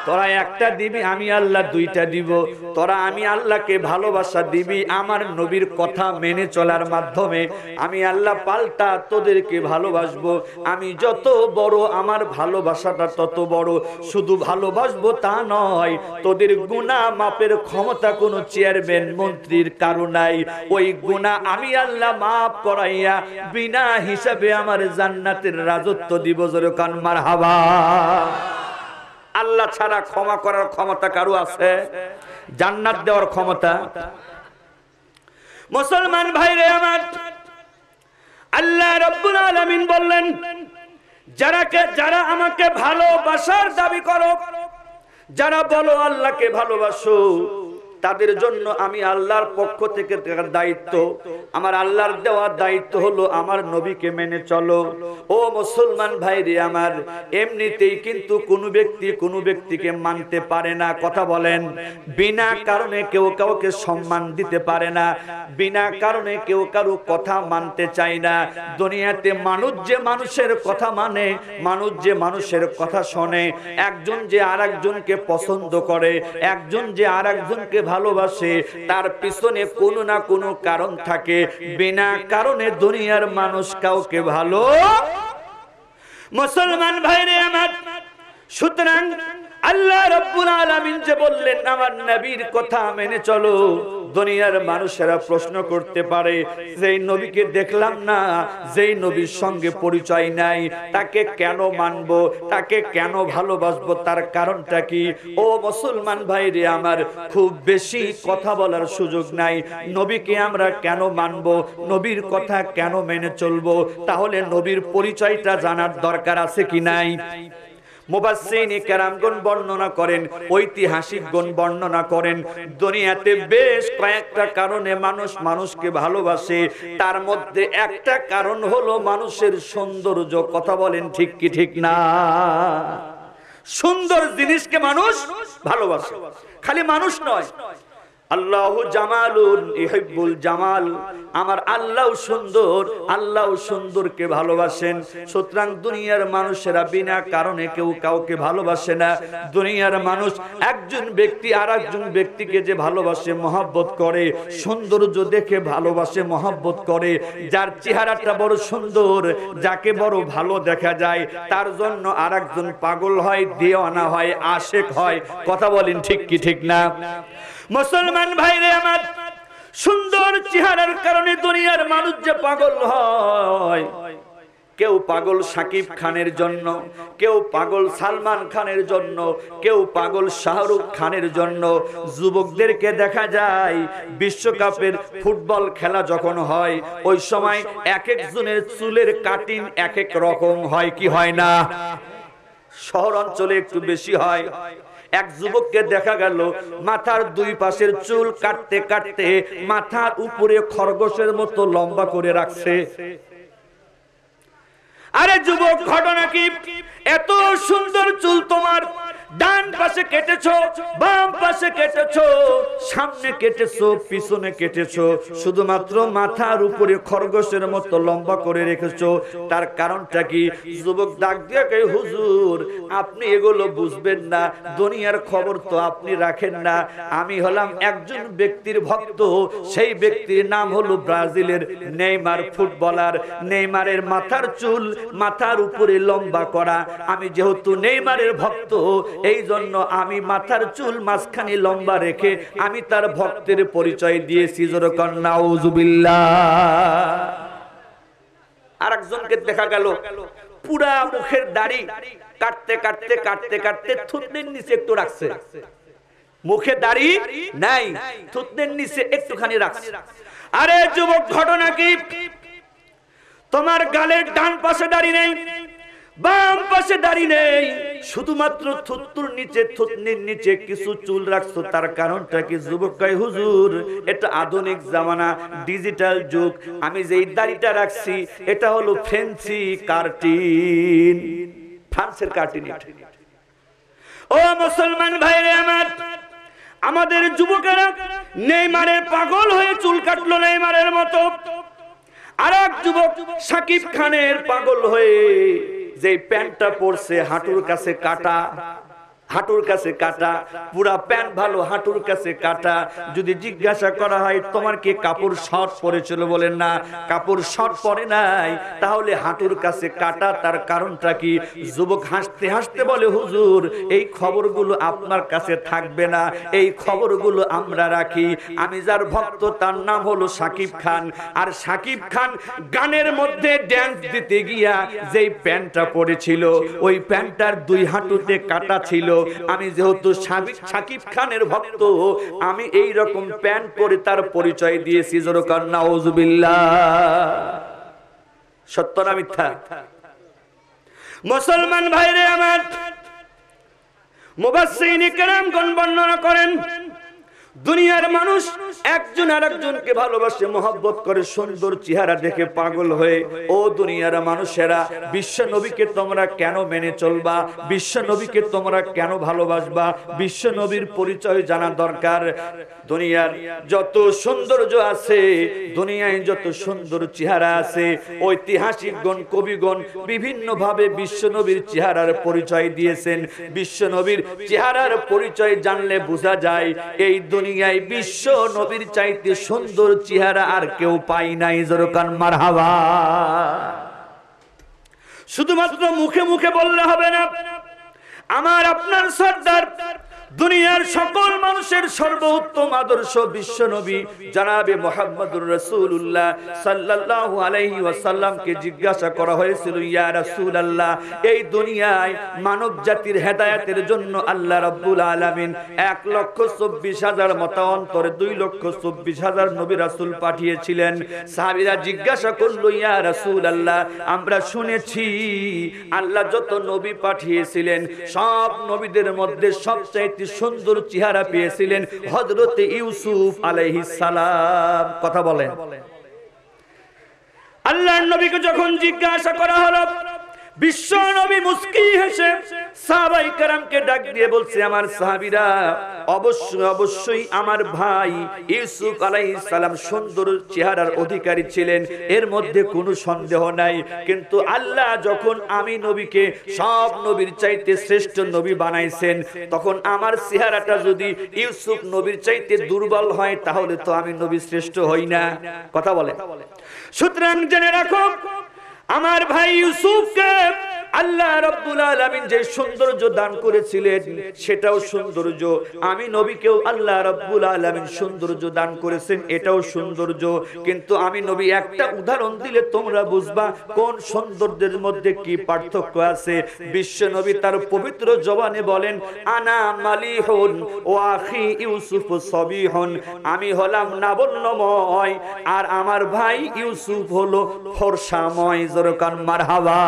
তোরা একটা দিবি আমি আল্লাহ দুইটা দিব তোরা আমি আল্লাহকে ভালোবাসা দিবি আমার নবীর কথা মেনে চলার মাধ্যমে আমি আল্লাহ পাল্টা তোদেরকে ভালোবাসবো আমি যত বড় আমার ভালোবাসাটা তত বড় শুধু ভালোবাসবো তা নয় তোদের গুণা মাপের ক্ষমতা কোনো চেয়ারম্যান মন্ত্রীর কারো নাই ওই গুণা আমি আল্লাহ মাপ করাইয়া বিনা হিসাবে আমার জান্নাতের রাজত্ব দিব জোরে কান মার হাবা আল্লাহ ছাড়া ক্ষমা করার ক্ষমতা কারো আছে জান্নাত দেওয়ার ক্ষমতা মুসলমান ভাই রে আমার আল্লাহ রব্বুল আলামিন বললেন যারাকে যারা আমাকে ভালোবাসার দাবি করো যারা বলো আল্লাহকে ভালোবাসো তাদের জন্য আমি আল্লাহর পক্ষ থেকে দায়িত্ব আমার আল্লাহর দেওয়া দায়িত্ব হলো আমার নবীকে মেনে চলো ও মুসলমান ভাইরে আমার এমনিতেই কিন্তু কোনো ব্যক্তি কোনো ব্যক্তিকে মানতে পারে না কথা বলেন বিনা কারণে কেউ কাউকে সম্মান দিতে পারে না বিনা কারণে কেউ কারো কথা মানতে চায় না দুনিয়াতে মানুষ যে মানুষের কথা মানে মানুষ যে মানুষের কথা শোনে একজন যে আর পছন্দ করে একজন যে আর একজনকে ভালোবাসে তার পিছনে কোনো না কোনো কারণ থাকে বিনা কারণে দুনিয়ার মানুষ কাউকে ভালো মুসলমান ভাইরে আমার সুতরাং আল্লাহ রব্বুল আলামিন যে বললেন আমার নবীর কথা মেনে চলো দুনিয়ার মানুষেরা প্রশ্ন করতে পারে যেই নবীকে দেখলাম না যেই নবীর সঙ্গে পরিচয় নাই তাকে কেন মানব তাকে কেন ভালোবাসব তার কারণটা কি ও মুসলমান ভাইরে আমার খুব বেশি কথা বলার সুযোগ নাই নবীকে আমরা কেন মানব নবীর কথা কেন মেনে চলবো তাহলে নবীর পরিচয়টা জানার দরকার আছে কি নাই বর্ণনা করেন বর্ণনা করেন দুনিয়াতে বেশ কয়েকটা কারণে মানুষ মানুষকে ভালোবাসে তার মধ্যে একটা কারণ হলো মানুষের সৌন্দর্য কথা বলেন ঠিক কি ঠিক না সুন্দর জিনিসকে মানুষ ভালোবাসে খালি মানুষ নয় আল্লাহ জামালুন ইহিব্বুল জামাল আমার আল্লাহ সুন্দর আল্লাহ সুন্দরকে ভালোবাসেন সুতরাং দুনিয়ার মানুষেরা বিনা কারণে কেউ কাউকে ভালোবাসে না দুনিয়ার মানুষ একজন ব্যক্তি আর ব্যক্তিকে যে ভালোবাসে মহাব্বত করে সৌন্দর্য দেখে ভালোবাসে মহাব্বত করে যার চেহারাটা বড় সুন্দর যাকে বড় ভালো দেখা যায় তার জন্য আর পাগল হয় দেওয়ানা হয় আশেক হয় কথা বলেন ঠিক কি ঠিক না মুসলমান রে আমার সুন্দর চেহারার কারণে দুনিয়ার মানুষ যে পাগল হয় কেউ পাগল সাকিব খানের জন্য কেউ পাগল সালমান খানের জন্য কেউ পাগল শাহরুখ খানের জন্য যুবকদেরকে দেখা যায় বিশ্বকাপের ফুটবল খেলা যখন হয় ওই সময় এক একজনের চুলের কাটিং এক এক রকম হয় কি হয় না শহর অঞ্চলে একটু বেশি হয় এক যুবককে দেখা গেল মাথার দুই পাশের চুল কাটতে কাটতে মাথার উপরে খরগোশের মতো লম্বা করে রাখছে আরে যুবক ঘটনা কি এত সুন্দর চুল তোমার ডান পাশে কেটেছো বাম পাশে কেটেছো সামনে কেটেছো পিছনে কেটেছো শুধুমাত্র মাথার উপরে খরগোশের মতো লম্বা করে রেখেছো তার কারণটা কি যুবক ডাক দিয়ে হুজুর আপনি এগুলো বুঝবেন না দুনিয়ার খবর তো আপনি রাখেন না আমি হলাম একজন ব্যক্তির ভক্ত সেই ব্যক্তির নাম হলো ব্রাজিলের নেইমার ফুটবলার নেইমারের মাথার চুল মাথার উপরে লম্বা করা আমি যেহেতু নেইমারের ভক্ত এই জন্য আমি মাথার চুল মাঝখানে লম্বা রেখে আমি তার ভক্তের পরিচয় দিয়েছি জোরকর আর একজনকে দেখা গেল পুরা মুখের দাড়ি কাটতে কাটতে কাটতে কাটতে থুতনের নিচে একটু রাখছে মুখে দাড়ি নাই থুতনের নিচে একটুখানি রাখছে আরে যুবক ঘটনা কি তোমার গালের ডান পাশে দাড়ি নেই বাম পাশে দাড়ি নেই শুধুমাত্র থুত্তুর নিচে থুতনির নিচে কিছু চুল রাখছো তার কারণটা কি যুবকাই হুজুর এটা আধুনিক জামানা ডিজিটাল যুগ আমি যেই দাড়িটা রাখছি এটা হলো ফ্রেন্সি কার্টিন ফ্রান্সের কার্টিন ও মুসলমান ভাইরে আমার আমাদের যুবকেরা নেইমারের পাগল হয়ে চুল কাটলো নেইমারের মতো আর এক যুবক সাকিব খানের পাগল হয়ে جو پینٹ ٹا پڑ سے ہاتھوں کا হাঁটুর কাছে কাটা পুরা প্যান্ট ভালো হাঁটুর কাছে কাটা যদি জিজ্ঞাসা করা হয় তোমার কি কাপড় শর্ট পরেছিল বলেন না কাপড় শর্ট পরে নাই তাহলে হাঁটুর কাছে কাটা তার কারণটা কি যুবক হাসতে হাসতে বলে হুজুর এই খবরগুলো আপনার কাছে থাকবে না এই খবরগুলো আমরা রাখি আমি যার ভক্ত তার নাম হলো সাকিব খান আর সাকিব খান গানের মধ্যে ড্যান্স দিতে গিয়া যেই প্যান্টটা পরেছিল ওই প্যান্টটার দুই হাঁটুতে কাটা ছিল আমি যেহেতু সাকিব খানের ভক্ত আমি এই রকম প্যান্ট পরে তার পরিচয় দিয়েছি জোরকার নাউজুবিল্লা সত্য না মিথ্যা মুসলমান ভাইরে আমার কেরাম গণ বর্ণনা করেন দুনিয়ার মানুষ একজন আর একজনকে ভালোবাসে মহব্বত করে সুন্দর চেহারা দেখে পাগল হয়ে ও দুনিয়ার মানুষেরা বিশ্ব নবীকে তোমরা কেন মেনে চলবা বিশ্ব নবীকে তোমরা কেন ভালোবাসবা বিশ্ব নবীর পরিচয় জানা দরকার দুনিয়ার যত সৌন্দর্য আছে দুনিয়ায় যত সুন্দর চেহারা আছে ঐতিহাসিকগণ কবিগণ বিভিন্নভাবে বিশ্ব নবীর চেহারার পরিচয় দিয়েছেন বিশ্ব নবীর চেহারার পরিচয় জানলে বোঝা যায় এই দুনিয়ায় বিশ্ব নবীর চাইতে সুন্দর চেহারা আর কেউ পাই নাই জোরকান মার হাওয়া শুধুমাত্র মুখে মুখে বললে হবে না আমার আপনার সর্দার দুনিয়ার সকল মানুষের সর্বোত্তম আদর্শ বিশ্ব নবী জানাবে মোহাম্মদুর রসুল্লাহ সাল্লাহ আলাইহি ওয়াসাল্লামকে জিজ্ঞাসা করা হয়েছিল ইয়া রসুল আল্লাহ এই দুনিয়ায় মানব জাতির হেদায়াতের জন্য আল্লাহ রব্বুল আলমিন এক লক্ষ চব্বিশ হাজার মতান্তরে দুই লক্ষ চব্বিশ হাজার নবী রাসুল পাঠিয়েছিলেন সাহাবিরা জিজ্ঞাসা করল ইয়া রসুল আল্লাহ আমরা শুনেছি আল্লাহ যত নবী পাঠিয়েছিলেন সব নবীদের মধ্যে সবচাইতে একটি সুন্দর চেহারা পেয়েছিলেন হজরত ইউসুফ আলহি সালাম কথা বলেন আল্লাহর নবীকে যখন জিজ্ঞাসা করা হলো বিশ্ব নবী হেসে সাহাবাই কারামকে ডাক দিয়ে বলছে আমার অবশ্যই অবশ্যই আমার ভাই ইউসুফ সালাম সুন্দর চেহারার অধিকারী ছিলেন এর মধ্যে কোনো সন্দেহ নাই কিন্তু আল্লাহ যখন আমি নবীকে সব নবীর চাইতে শ্রেষ্ঠ নবী বানাইছেন তখন আমার চেহারাটা যদি ইউসুফ নবীর চাইতে দুর্বল হয় তাহলে তো আমি নবী শ্রেষ্ঠ হই না কথা বলে সুতরাং জেনে রাখো আমার ভাই ইউসুফকে আল্লাহ রব্বুল আলামিন যে সৌন্দর্য দান করেছিলেন সেটাও সৌন্দর্য আমি নবীকেও আল্লাহ রব্বুল আলামিন সৌন্দর্য দান করেছেন এটাও সৌন্দর্য কিন্তু আমি নবী একটা উদাহরণ দিলে তোমরা বুঝবা কোন সৌন্দর্যের মধ্যে কি পার্থক্য আছে বিশ্ব নবী তার পবিত্র জবানে বলেন আনা মালিহন ও আখি ইউসুফ হন আমি হলাম নাবন্যময় আর আমার ভাই ইউসুফ হলো ফর্সাময় জরকান মারহাবা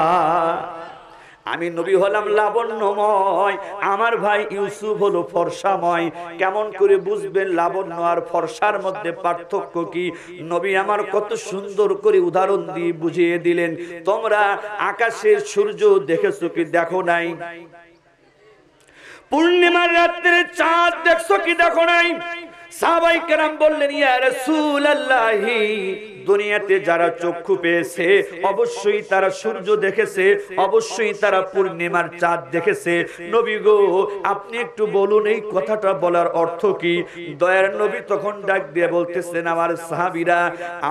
আমি নবী হলাম লাবণ্যময় আমার ভাই ইউসুফ হলো ফর্সাময় কেমন করে বুঝবেন লাবণ্য আর ফর্সার মধ্যে পার্থক্য কি নবী আমার কত সুন্দর করে উদাহরণ দিয়ে বুঝিয়ে দিলেন তোমরা আকাশের সূর্য দেখেছো কি দেখো নাই পূর্ণিমার রাত্রে চাঁদ দেখছো কি দেখো নাই সাবাই কেরাম বললেন ইয়া রাসূলুল্লাহি দুনিয়াতে যারা চক্ষু পেয়েছে অবশ্যই তারা সূর্য দেখেছে অবশ্যই তারা পূর্ণিমার চাঁদ দেখেছে নবী গো আপনি একটু বলুন এই কথাটা বলার অর্থ কি দয়ার নবী তখন ডাক দিয়ে বলতেছেন আমার সাহাবিরা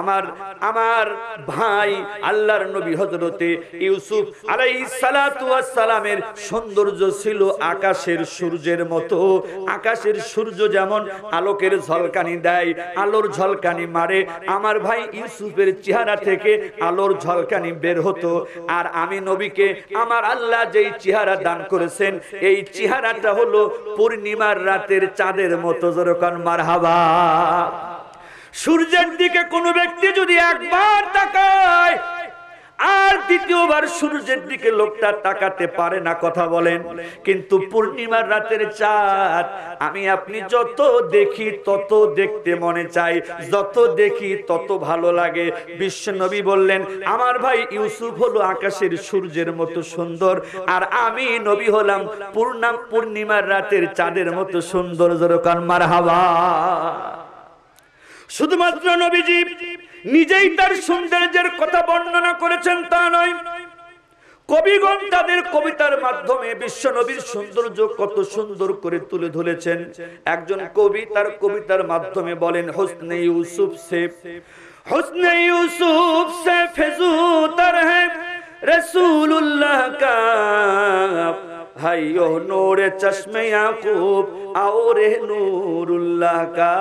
আমার আমার ভাই আল্লাহর নবী হজরতে ইউসুফ আলাই সালামের সৌন্দর্য ছিল আকাশের সূর্যের মতো আকাশের সূর্য যেমন আলোকের ঝলকানি দেয় আলোর ঝলকানি মারে আমার ভাই ইউসুফের চেহারা থেকে আলোর ঝলকানি বের হতো আর আমি নবীকে আমার আল্লাহ যেই চেহারা দান করেছেন এই চেহারাটা হলো পূর্ণিমার রাতের চাঁদের মতো জরকান মারহাবা সূর্যের দিকে কোনো ব্যক্তি যদি একবার তাকায় আর দ্বিতীয়বার সূর্যের দিকে লোকটা তাকাতে পারে না কথা বলেন কিন্তু পূর্ণিমার রাতের চাঁদ আমি আপনি যত দেখি তত দেখতে মনে চাই যত দেখি তত ভালো লাগে বিশ্ব নবী বললেন আমার ভাই ইউসুফ হলো আকাশের সূর্যের মতো সুন্দর আর আমি নবী হলাম পূর্ণাম পূর্ণিমার রাতের চাঁদের মতো সুন্দর জোরকান মার হাওয়া শুধুমাত্র নবীজি নিজেই তার সৌন্দর্যের কথা বর্ণনা করেছেন তা নয় কবিগণ তাদের কবিতার মাধ্যমে বিশ্ব নবীর সৌন্দর্য কত সুন্দর করে তুলে ধরেছেন একজন কবি তার কবিতার মাধ্যমে বলেন হোসনে ইউসুফ সে হোসনে ইউসুফ সে তার হ্যাঁ রসুল্লাহ কা হাইও নোরে চশমে আকুব আও রে নুরুল্লাহ কা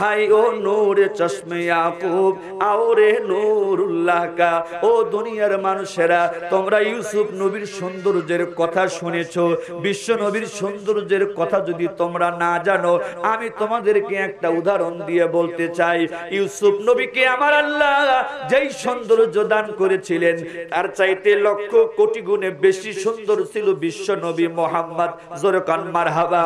হাইও নোরে চশমে আকুব আও রে নুরুল্লাহ কা ও দুনিয়ার মানুষেরা তোমরা ইউসুফ নবীর সৌন্দর্যের কথা শুনেছো বিশ্ব নবীর সৌন্দর্যের কথা যদি তোমরা না জানো আমি তোমাদেরকে একটা উদাহরণ দিয়ে বলতে চাই ইউসুফ নবীকে আমার আল্লাহ যেই সৌন্দর্য দান করেছিলেন তার চাইতে লক্ষ কোটি গুণে বেশি সুন্দর ছিল বিশ্ব নবী মোহাম্মদ জোরকান মারহাবা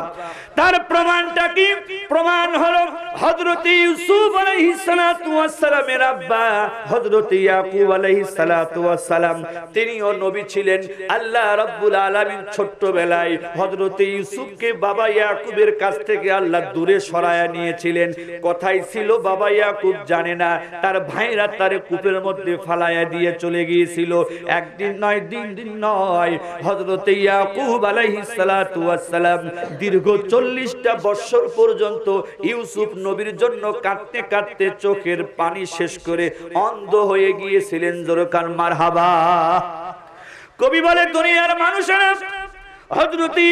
তার প্রমাণটা কি প্রমাণ হলো হযরত ইউসুফ আলাইহিস সালাতু ওয়াস সালামের আব্বা হযরত ইয়াকুব আলাইহিস সালাতু ওয়াস সালাম তিনিও নবী ছিলেন আল্লাহ রাব্বুল আলামিন ছোটবেলায় হযরত ইউসুফকে বাবা ইয়াকুবের কাছ থেকে আল্লাহ দূরে সরায়া নিয়েছিলেন কথাই ছিল বাবা ইয়াকুব জানে না তার ভাইরা তারে কূপের মধ্যে ফালায়া দিয়ে চলে গিয়েছিল একদিন নয় দিন দিন নয় হযরত ইয়াকুব ইয়াকুব আলাইহিসসালাম দীর্ঘ চল্লিশটা বৎসর পর্যন্ত ইউসুফ নবীর জন্য কাটতে কাটতে চোখের পানি শেষ করে অন্ধ হয়ে গিয়েছিলেন জোরকার মারহাবা কবি বলে দুনিয়ার মানুষেরা তাহলে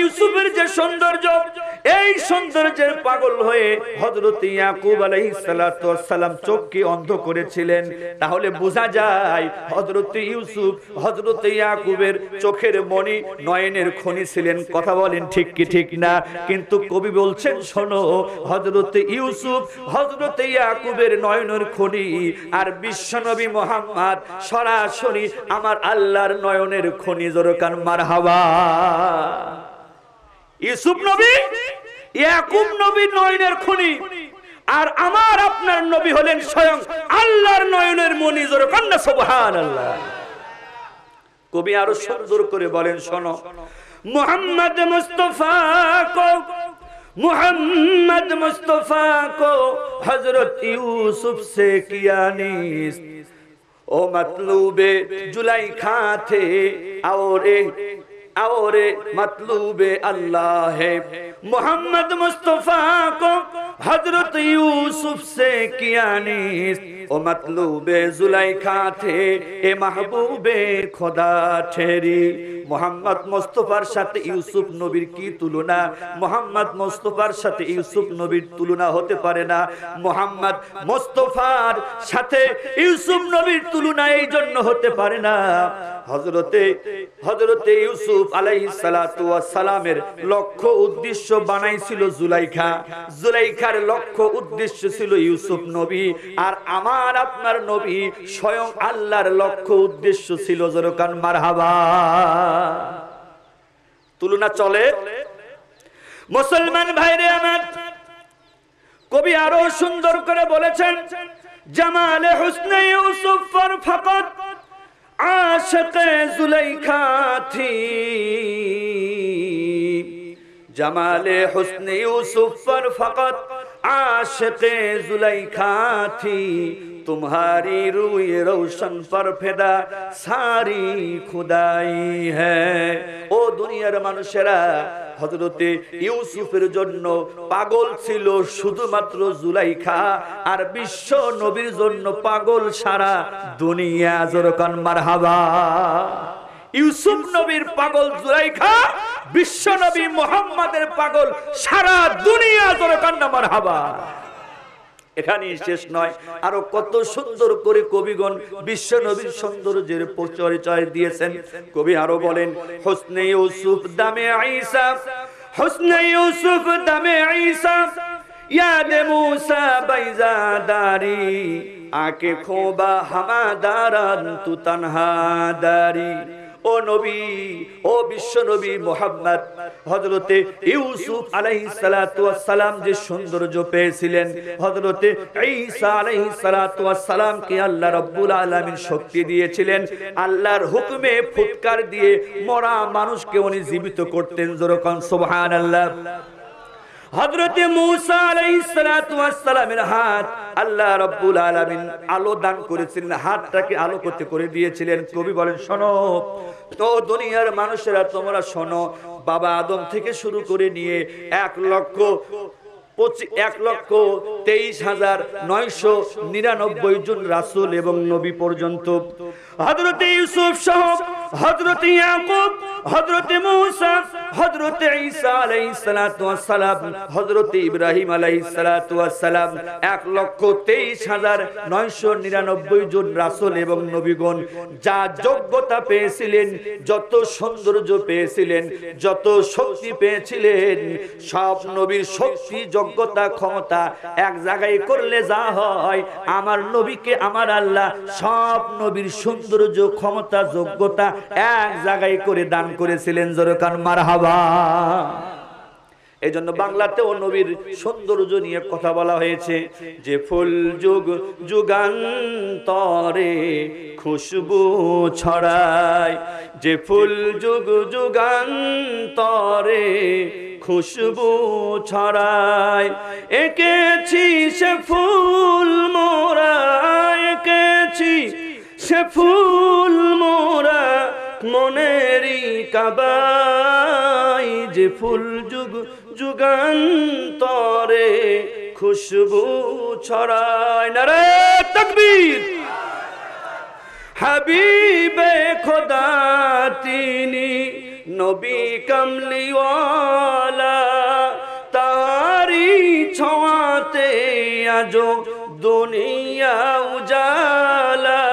বোঝা যায় হজরত ইউসুফ হজরত ইয়াকুবের চোখের মণি নয়নের খনি ছিলেন কথা বলেন ঠিক কি ঠিক না কিন্তু কবি বলছেন শোনো হজরত ইউসুফ হজরত ইয়াকুবের নয়নের খনি আর বিশ্বনবী মোহাম্মদ সরাসরি আমার আল্লাহর নয়নের খনি জোরকান মার হাওয়া ইউসুফ নবী ইয়াকুব নবী নয়নের খুনি আর আমার আপনার নবী হলেন স্বয়ং আল্লাহর নয়নের মনি জোর কন্যা সুবহান কবি আরো সুন্দর করে বলেন শোনো মোহাম্মদ মুস্তফা কো محمد مصطفیٰ کو হযরত ইউসুফ سے کیا نیست او مطلوب جلائی کھا تھے اور مطلوب اللہ ہے محمد مصطفیٰ کو حضرت یوسف سے کیا نیس او مطلوب زلیخا تھے اے محبوب ঠেরি মোহাম্মদ মোস্তফার সাথে ইউসুফ নবীর কি তুলনা মোহাম্মদ মোস্তফার সাথে ইউসুফ নবীর তুলনা হতে পারে না মোহাম্মদ মোস্তফার সাথে ইউসুফ নবীর তুলনা এই জন্য হতে পারে না হজরতে হজরতে ইউসুফ ইউসুফ সালামের লক্ষ্য উদ্দেশ্য বানাইছিল জুলাইখা জুলাইখার লক্ষ্য উদ্দেশ্য ছিল ইউসুফ নবী আর আমার আপনার নবী স্বয়ং আল্লাহর লক্ষ্য উদ্দেশ্য ছিল জরকান মারহাবা তুলনা চলে মুসলমান ভাইরে আমার কবি আরো সুন্দর করে বলেছেন জামালে হুসনে ইউসুফ ফর عاشق زلیخا تھی جمال حسن یوسف پر فقط عاشق زلیخا تھی تمہاری রুই روشن পর ফেদা সারি খুদাই ہے او দুনিয়ার মানুষেরা হজরতে ইউসুফের জন্য পাগল ছিল শুধুমাত্র জুলাইখা আর বিশ্ব নবীর জন্য পাগল সারা দুনিয়া জোরকান মার হাবা ইউসুফ নবীর পাগল জুলাইখা বিশ্ব নবী মোহাম্মদের পাগল সারা দুনিয়া জোরকান্না মার হাবা এখানেই শেষ নয় আরো কত সুন্দর করে কবিগণ বিশ্ব নবীর সৌন্দর্যের পরিচয় দিয়েছেন কবি আরো বলেন হোসনে ইউসুফ দামে আইসা হোসনে ইউসুফ দামে আইসা ইয়াদে মুসা বাইজা আকে খোবা হামাদারান তু তানহাদারি ও নবী ও বিশ্ব নবী মোহাম্মদ হজরতে ইউসুফ আলাইহি সালাম যে সৌন্দর্য পেয়েছিলেন হজরতে ঈসা আল্লাহ রব্বুল আলামিন শক্তি দিয়েছিলেন আল্লাহর হুকুমে ফুৎকার দিয়ে মরা মানুষকে উনি জীবিত করতেন যেরকম সুবহানাল্লাহ হজরতে মৌসা হাত আল্লাহ রব্বুল আলমিন আলো দান করেছিলেন হাতটাকে আলো করতে করে দিয়েছিলেন কবি বলেন শোনো তো দুনিয়ার মানুষেরা তোমরা শোনো বাবা আদম থেকে শুরু করে নিয়ে এক লক্ষ এক লক্ষ তেইশ হাজার নয়শো নিরানব্বই জন রাসুল এবং নবী পর্যন্ত হজরত ইউসুফ সাহেব হজরত ইয়াকুব হজরত হজরত ঈসা আলাইহিস সালাতু ওয়াস সালাম হজরত ইব্রাহিম আলাইহিস সালাতু ওয়াস সালাম 1 লক্ষ নিরানব্বই জন রাসূল এবং নবীগণ যা যোগ্যতা পেয়েছিলেন যত সৌন্দর্য পেয়েছিলেন যত শক্তি পেয়েছিলেন সব নবীর শক্তি যোগ্যতা ক্ষমতা এক জায়গায় করলে যা হয় আমার নবীকে আমার আল্লাহ সব নবীর সৌন্দর্য ক্ষমতা যোগ্যতা এক জায়গায় করে দান করেছিলেন জোরকান হাবা এই জন্য ও নবীর সৌন্দর্য নিয়ে কথা বলা হয়েছে যে ফুল যুগ যুগান্তরে খুশবু ছড়ায় যে ফুল যুগ যুগান্তরে খুশবু ছড়ায় এঁকেছি সে ফুল মোরা এঁকেছি সে ফুল মোরা মনেরই কাবাই যে ফুল যুগ যুগান্তরে খুশবু ছড়ায় নারে তকবীর হাবিবে খোদা তিনি নবী কামলিওয়ালা তারি ছোঁয়াতে আজ দুনিয়া উজালা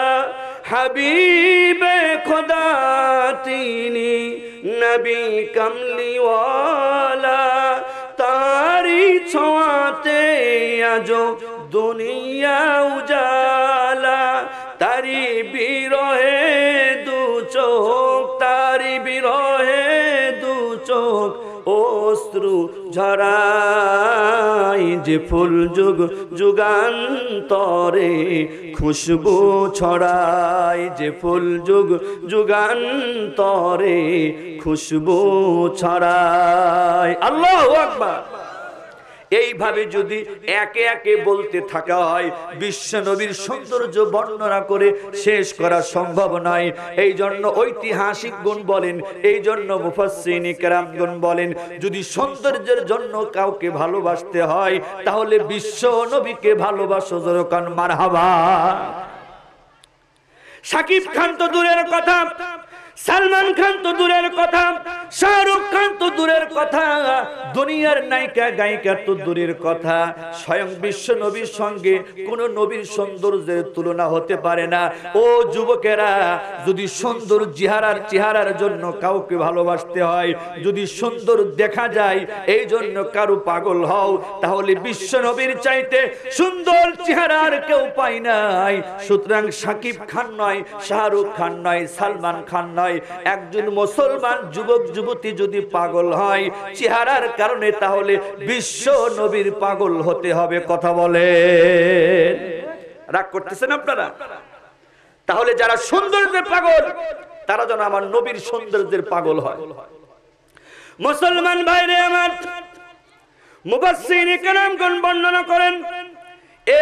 হাবিবে খোদা তিনি নবী কমলিওয়ালা তারি ছোঁয়াতে আজ দুনিয়া উজালা তারি বিরহে দু চোখ তারি বিরহে দু চোখ ও ঝরাই যে ফুল যুগ যুগান্তরে খুশবু ছড়াই যে ফুল যুগ যুগান্তরে খুশবু ছড়াই আল্লাহ আকবার এইভাবে যদি একে একে বলতে থাকা হয় বিশ্ব নবীর সৌন্দর্য বর্ণনা করে শেষ করা সম্ভব নয় এই জন্য ঐতিহাসিক গুণ বলেন এই জন্য মুফাসিনিকরামগুণ বলেন যদি সৌন্দর্যের জন্য কাউকে ভালোবাসতে হয় তাহলে বিশ্ব নবীকে ভালোবাসো জরকান মারহাবা সাকিব খান তো দূরের কথা সালমান খান তো দূরের কথা শাহরুখ খান তো দূরের কথা দুনিয়ার নায়িকা গায়িকা তো দূরের কথা স্বয়ং বিশ্ব নবীর সঙ্গে কোন নবীর সৌন্দর্যের তুলনা হতে পারে না ও যুবকেরা যদি সুন্দর চেহারার চেহারার জন্য কাউকে ভালোবাসতে হয় যদি সুন্দর দেখা যায় এই জন্য কারু পাগল হও তাহলে বিশ্ব নবীর চাইতে সুন্দর চেহারার কেউ পাই নাই সুতরাং সাকিব খান নয় শাহরুখ খান নয় সালমান খান নয় নয় একজন মুসলমান যুবক যুবতী যদি পাগল হয় চেহারার কারণে তাহলে বিশ্ব নবীর পাগল হতে হবে কথা বলে রাগ করতেছেন আপনারা তাহলে যারা সৌন্দর্যের পাগল তারা যেন আমার নবীর সৌন্দর্যের পাগল হয় মুসলমান ভাইরে আমার মুবাসিন কেনামগণ বর্ণনা করেন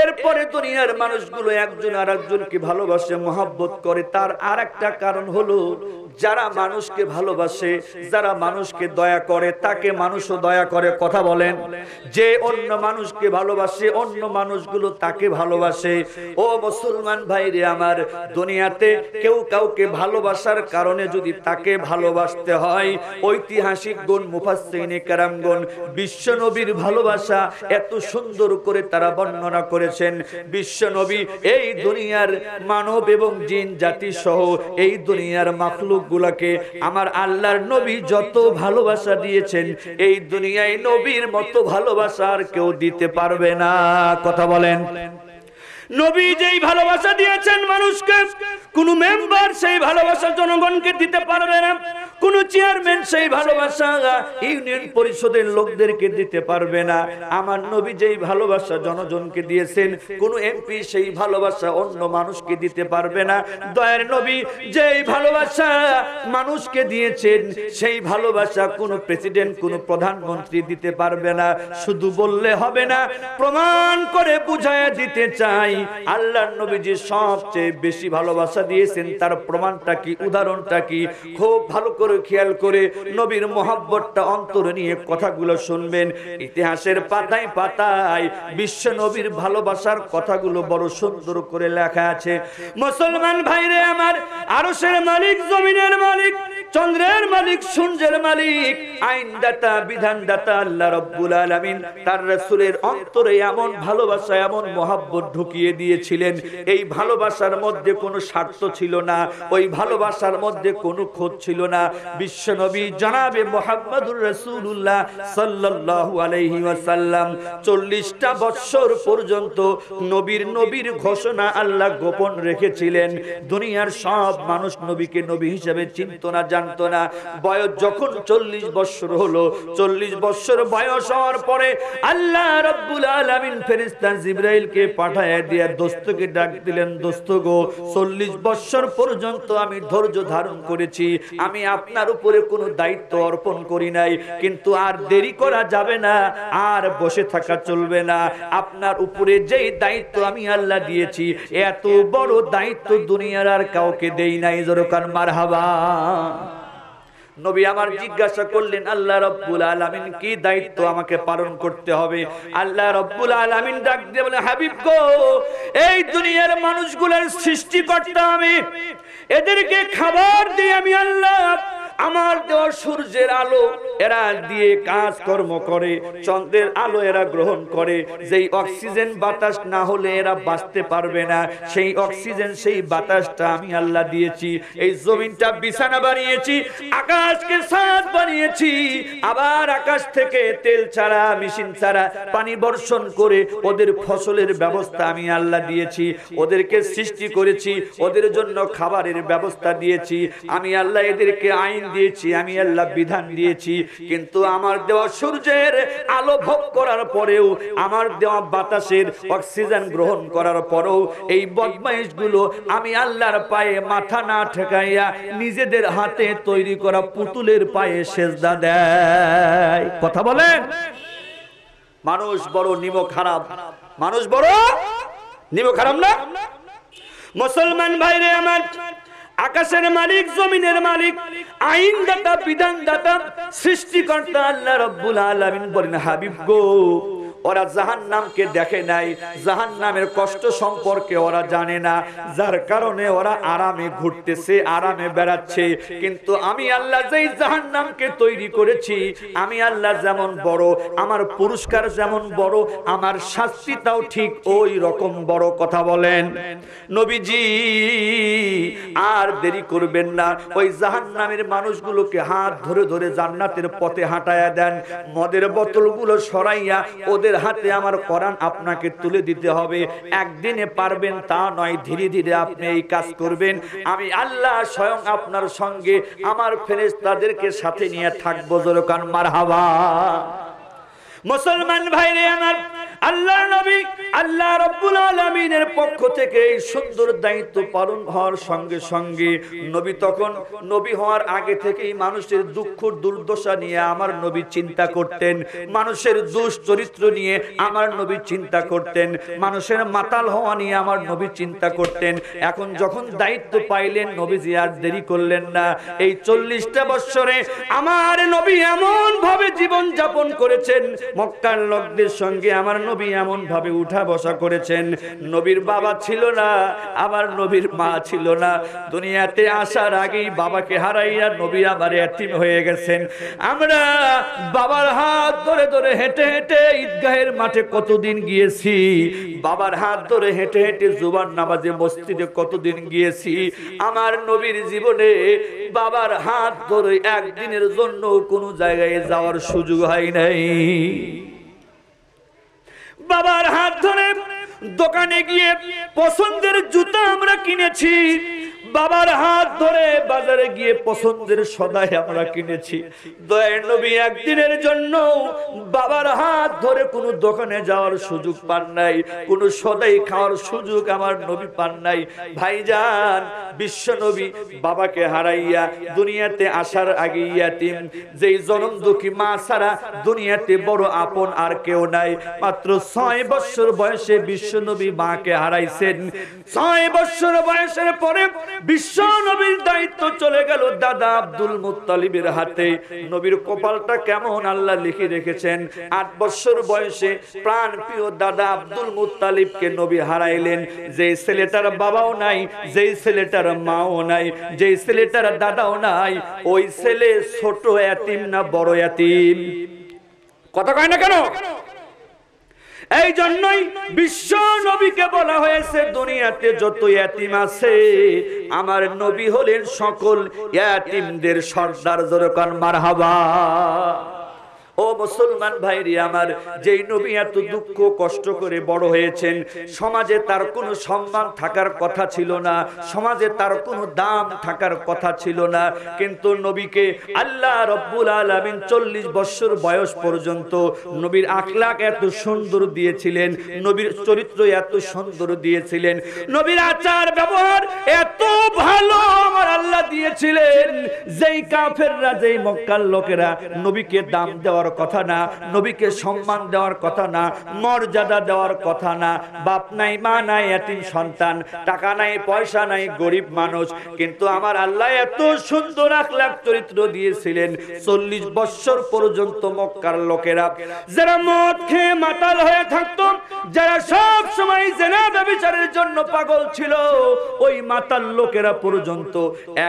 এরপরে দুনিয়ার মানুষগুলো একজন আর একজনকে ভালোবাসে মহাব্বত করে তার আর একটা কারণ হলো যারা মানুষকে ভালোবাসে যারা মানুষকে দয়া করে তাকে মানুষও দয়া করে কথা বলেন যে অন্য মানুষকে ভালোবাসে অন্য মানুষগুলো তাকে ভালোবাসে ও মুসলমান ভাইরে আমার দুনিয়াতে কেউ কাউকে ভালোবাসার কারণে যদি তাকে ভালোবাসতে হয় ঐতিহাসিক গুণ মুফাসিনী কারামগণ বিশ্বনবীর ভালোবাসা এত সুন্দর করে তারা বর্ণনা করেছেন বিশ্বনবী এই দুনিয়ার মানব এবং জিন জাতি সহ এই দুনিয়ার মাখলুক লোকগুলাকে আমার আল্লাহর নবী যত ভালোবাসা দিয়েছেন এই দুনিয়ায় নবীর মতো ভালোবাসা আর কেউ দিতে পারবে না কথা বলেন নবী যেই ভালোবাসা দিয়েছেন মানুষকে কোন মেম্বার সেই ভালোবাসা জনগণকে দিতে পারবে না কোন চেয়ারম্যান সেই ভালোবাসা ইউনিয়ন পরিষদের লোকদেরকে দিতে পারবে না আমার নবী যেই ভালোবাসা জনজনকে দিয়েছেন কোন এমপি সেই ভালোবাসা অন্য মানুষকে দিতে পারবে না নবী যেই ভালোবাসা মানুষকে দিয়েছেন সেই ভালোবাসা কোন প্রেসিডেন্ট কোন প্রধানমন্ত্রী দিতে পারবে না শুধু বললে হবে না প্রমাণ করে বুঝায় দিতে চাই আল্লাহর নবীজি সবচেয়ে বেশি ভালোবাসা দিয়েছেন তার প্রমাণটা কি উদাহরণটা কি খুব ভালো করে করে খেয়াল করে নবীর মহাব্বতটা অন্তরে নিয়ে কথাগুলো শুনবেন ইতিহাসের পাতায় পাতায় বিশ্ব নবীর ভালোবাসার কথাগুলো বড় সুন্দর করে লেখা আছে মুসলমান ভাইরে আমার আরশের মালিক জমিনের মালিক চন্দ্রের মালিক সূর্যের মালিক আইনদাতা বিধানদাতা আল্লাহ রব্বুল আলামিন তার রাসূলের অন্তরে এমন ভালোবাসা এমন মহাব্বত ঢুকিয়ে দিয়েছিলেন এই ভালোবাসার মধ্যে কোনো স্বার্থ ছিল না ওই ভালোবাসার মধ্যে কোনো খোঁজ ছিল না বিশ্ব নবী মোহাম্মদুর ওয়াসাল্লাম পর্যন্ত নবীর নবীর ঘোষণা আল্লাহ গোপন রেখেছিলেন দুনিয়ার সব মানুষ নবীকে নবী হিসেবে না না বয়স যখন হলো বয়স হওয়ার পরে আল্লাহ পাঠায় দিয়ে দোস্তকে ডাক দিলেন দোস্ত গো পর্যন্ত আমি ধৈর্য ধারণ করেছি আমি আপনার উপরে কোনো দায়িত্ব অর্পণ করি নাই কিন্তু আর দেরি করা যাবে না আর বসে থাকা চলবে না আপনার উপরে যে দায়িত্ব আমি আল্লাহ দিয়েছি এত বড় দায়িত্ব দুনিয়ার আর কাউকে দেই নাই জরকান মার হাবা নবী আমার জিজ্ঞাসা করলেন আল্লাহ রব্বুল আলামিন কি দায়িত্ব আমাকে পালন করতে হবে আল্লাহ রব্বুল আলামিন ডাক দিয়ে বলে হাবিব গো এই দুনিয়ার মানুষগুলোর সৃষ্টিকর্তা আমি এদেরকে খাবার দিয়ে আমি আল্লাহ আমার দেওয়া সূর্যের আলো এরা দিয়ে কাজ কর্ম করে চন্দ্রের আলো এরা গ্রহণ করে যেই অক্সিজেন বাতাস না হলে এরা বাঁচতে পারবে না সেই অক্সিজেন সেই বাতাসটা আমি আল্লাহ দিয়েছি এই জমিনটা বিছানা বানিয়েছি আকাশকে সাদ বানিয়েছি আবার আকাশ থেকে তেল ছাড়া মেশিন ছাড়া পানি বর্ষণ করে ওদের ফসলের ব্যবস্থা আমি আল্লাহ দিয়েছি ওদেরকে সৃষ্টি করেছি ওদের জন্য খাবারের ব্যবস্থা দিয়েছি আমি আল্লাহ এদেরকে আইন দিয়েছি আমি আল্লাহ বিধান দিয়েছি কিন্তু আমার দেওয়া সূর্যের আলো ভোগ করার পরেও আমার দেওয়া বাতাসের অক্সিজেন গ্রহণ করার পরেও এই বদমাইশ গুলো আমি আল্লাহর পায়ে মাথা না ঠেকাইয়া নিজেদের হাতে তৈরি করা পুতুলের পায়ে সেজদা দেয় কথা বলেন মানুষ বড় নিম খারাপ মানুষ বড় নিম খারাপ না মুসলমান ভাইরে আমার আকাশের মালিক জমিনের মালিক আইন দাতা বিধান দাতা সৃষ্টিকর্তা আল্লাহ রব্বুল আলামিন বলেন হাবিব গো ওরা জাহান নামকে দেখে নাই জাহান নামের কষ্ট সম্পর্কে ওরা জানে না যার কারণে ওরা আরামে ঘুরতেছে আরামে বেড়াচ্ছে কিন্তু আমি আল্লাহ যেই জাহান নামকে তৈরি করেছি আমি আল্লাহ যেমন বড় আমার পুরস্কার যেমন বড় আমার শাস্তিটাও ঠিক ওই রকম বড় কথা বলেন নবীজি আর দেরি করবেন না ওই জাহান নামের মানুষগুলোকে হাত ধরে ধরে জান্নাতের পথে হাঁটায়া দেন মদের বোতলগুলো সরাইয়া ওদের রাসুলের হাতে আমার কোরআন আপনাকে তুলে দিতে হবে একদিনে পারবেন তা নয় ধীরে ধীরে আপনি এই কাজ করবেন আমি আল্লাহ স্বয়ং আপনার সঙ্গে আমার ফেরেজ তাদেরকে সাথে নিয়ে থাকবো জোরকান মার হাবা মুসলমান ভাইরে আমার আল্লাহ নবী আল্লাহ রব্বুল আলামিনের পক্ষ থেকে এই সুন্দর দায়িত্ব পালন হওয়ার সঙ্গে সঙ্গে নবী তখন নবী হওয়ার আগে থেকেই মানুষের দুঃখ দুর্দশা নিয়ে আমার নবী চিন্তা করতেন মানুষের দুষ চরিত্র নিয়ে আমার নবী চিন্তা করতেন মানুষের মাতাল হওয়া নিয়ে আমার নবী চিন্তা করতেন এখন যখন দায়িত্ব পাইলেন নবী জি আর দেরি করলেন না এই চল্লিশটা বছরে আমার নবী এমন ভাবে জীবন যাপন করেছেন মক্কার লগ্নের সঙ্গে আমার নবী এমন ভাবে উঠা বসা করেছেন নবীর বাবা ছিল না আবার নবীর মা ছিল না দুনিয়াতে আসার আগেই বাবাকে হারাইয়া নবী আবার এতিম হয়ে গেছেন আমরা বাবার হাত ধরে ধরে হেঁটে হেঁটে ঈদগাহের মাঠে কতদিন গিয়েছি বাবার হাত ধরে হেঁটে হেঁটে জুবান নামাজে মসজিদে কতদিন গিয়েছি আমার নবীর জীবনে বাবার হাত ধরে একদিনের জন্য কোনো জায়গায় যাওয়ার সুযোগ হয় নাই বাবার হাত ধরে দোকানে গিয়ে পছন্দের জুতা আমরা কিনেছি বাবার হাত ধরে বাজারে গিয়ে পছন্দের সদাই আমরা কিনেছি নবী একদিনের জন্য বাবার হাত ধরে কোনো দোকানে যাওয়ার সুযোগ পান নাই কোনো সদাই খাওয়ার সুযোগ আমার নবী পান নাই ভাইজান বিশ্ব নবী বাবাকে হারাইয়া দুনিয়াতে আসার আগে ইয়াতিম যেই জনম দুঃখী মা ছাড়া দুনিয়াতে বড় আপন আর কেউ নাই মাত্র ছয় বছর বয়সে বিশ্ব নবী মাকে হারাইছেন ছয় বছর বয়সের পরে বিশ্ব নবীর দায়িত্ব চলে গেল দাদা আব্দুল মুতালিবের হাতে নবীর কপালটা কেমন আল্লাহ লিখে রেখেছেন আট বছর বয়সে প্রাণ প্রিয় দাদা আব্দুল মুতালিবকে নবী হারাইলেন যে ছেলেটার বাবাও নাই যেই ছেলেটার মাও নাই যেই ছেলেটার দাদাও নাই ওই ছেলে ছোট এতিম না বড় এতিম কথা কয় না কেন এই জন্যই বিশ্ব নবীকে বলা হয়েছে দুনিয়াতে যত ইয়াতিম আছে আমার নবী হলেন সকল ইয়াতিমদের সর্দার জোরকান মারহাবা ও মুসলমান ভাইরি আমার যেই নবী এত দুঃখ কষ্ট করে বড় হয়েছেন সমাজে তার কোনো সম্মান থাকার কথা ছিল না সমাজে তার কোনো দাম থাকার কথা ছিল না কিন্তু নবীকে আল্লাহ রব্বুল আলমিন চল্লিশ বছর বয়স পর্যন্ত নবীর আখলাক এত সুন্দর দিয়েছিলেন নবীর চরিত্র এত সুন্দর দিয়েছিলেন নবীর আচার ব্যবহার এত ভালো আমার আল্লাহ দিয়েছিলেন যেই কাফেররা যেই মক্কার লোকেরা নবীকে দাম দেওয়ার দেওয়ার কথা না নবীকে সম্মান দেওয়ার কথা না মর্যাদা দেওয়ার কথা না বাপ নাই মা নাই এতিম সন্তান টাকা নাই পয়সা নাই গরিব মানুষ কিন্তু আমার আল্লাহ এত সুন্দর আখলাখ চরিত্র দিয়েছিলেন চল্লিশ বৎসর পর্যন্ত মক্কার লোকেরা যারা মদ খেয়ে মাতাল হয়ে থাকত যারা সব সময় জেনা ব্যবচারের জন্য পাগল ছিল ওই মাতাল লোকেরা পর্যন্ত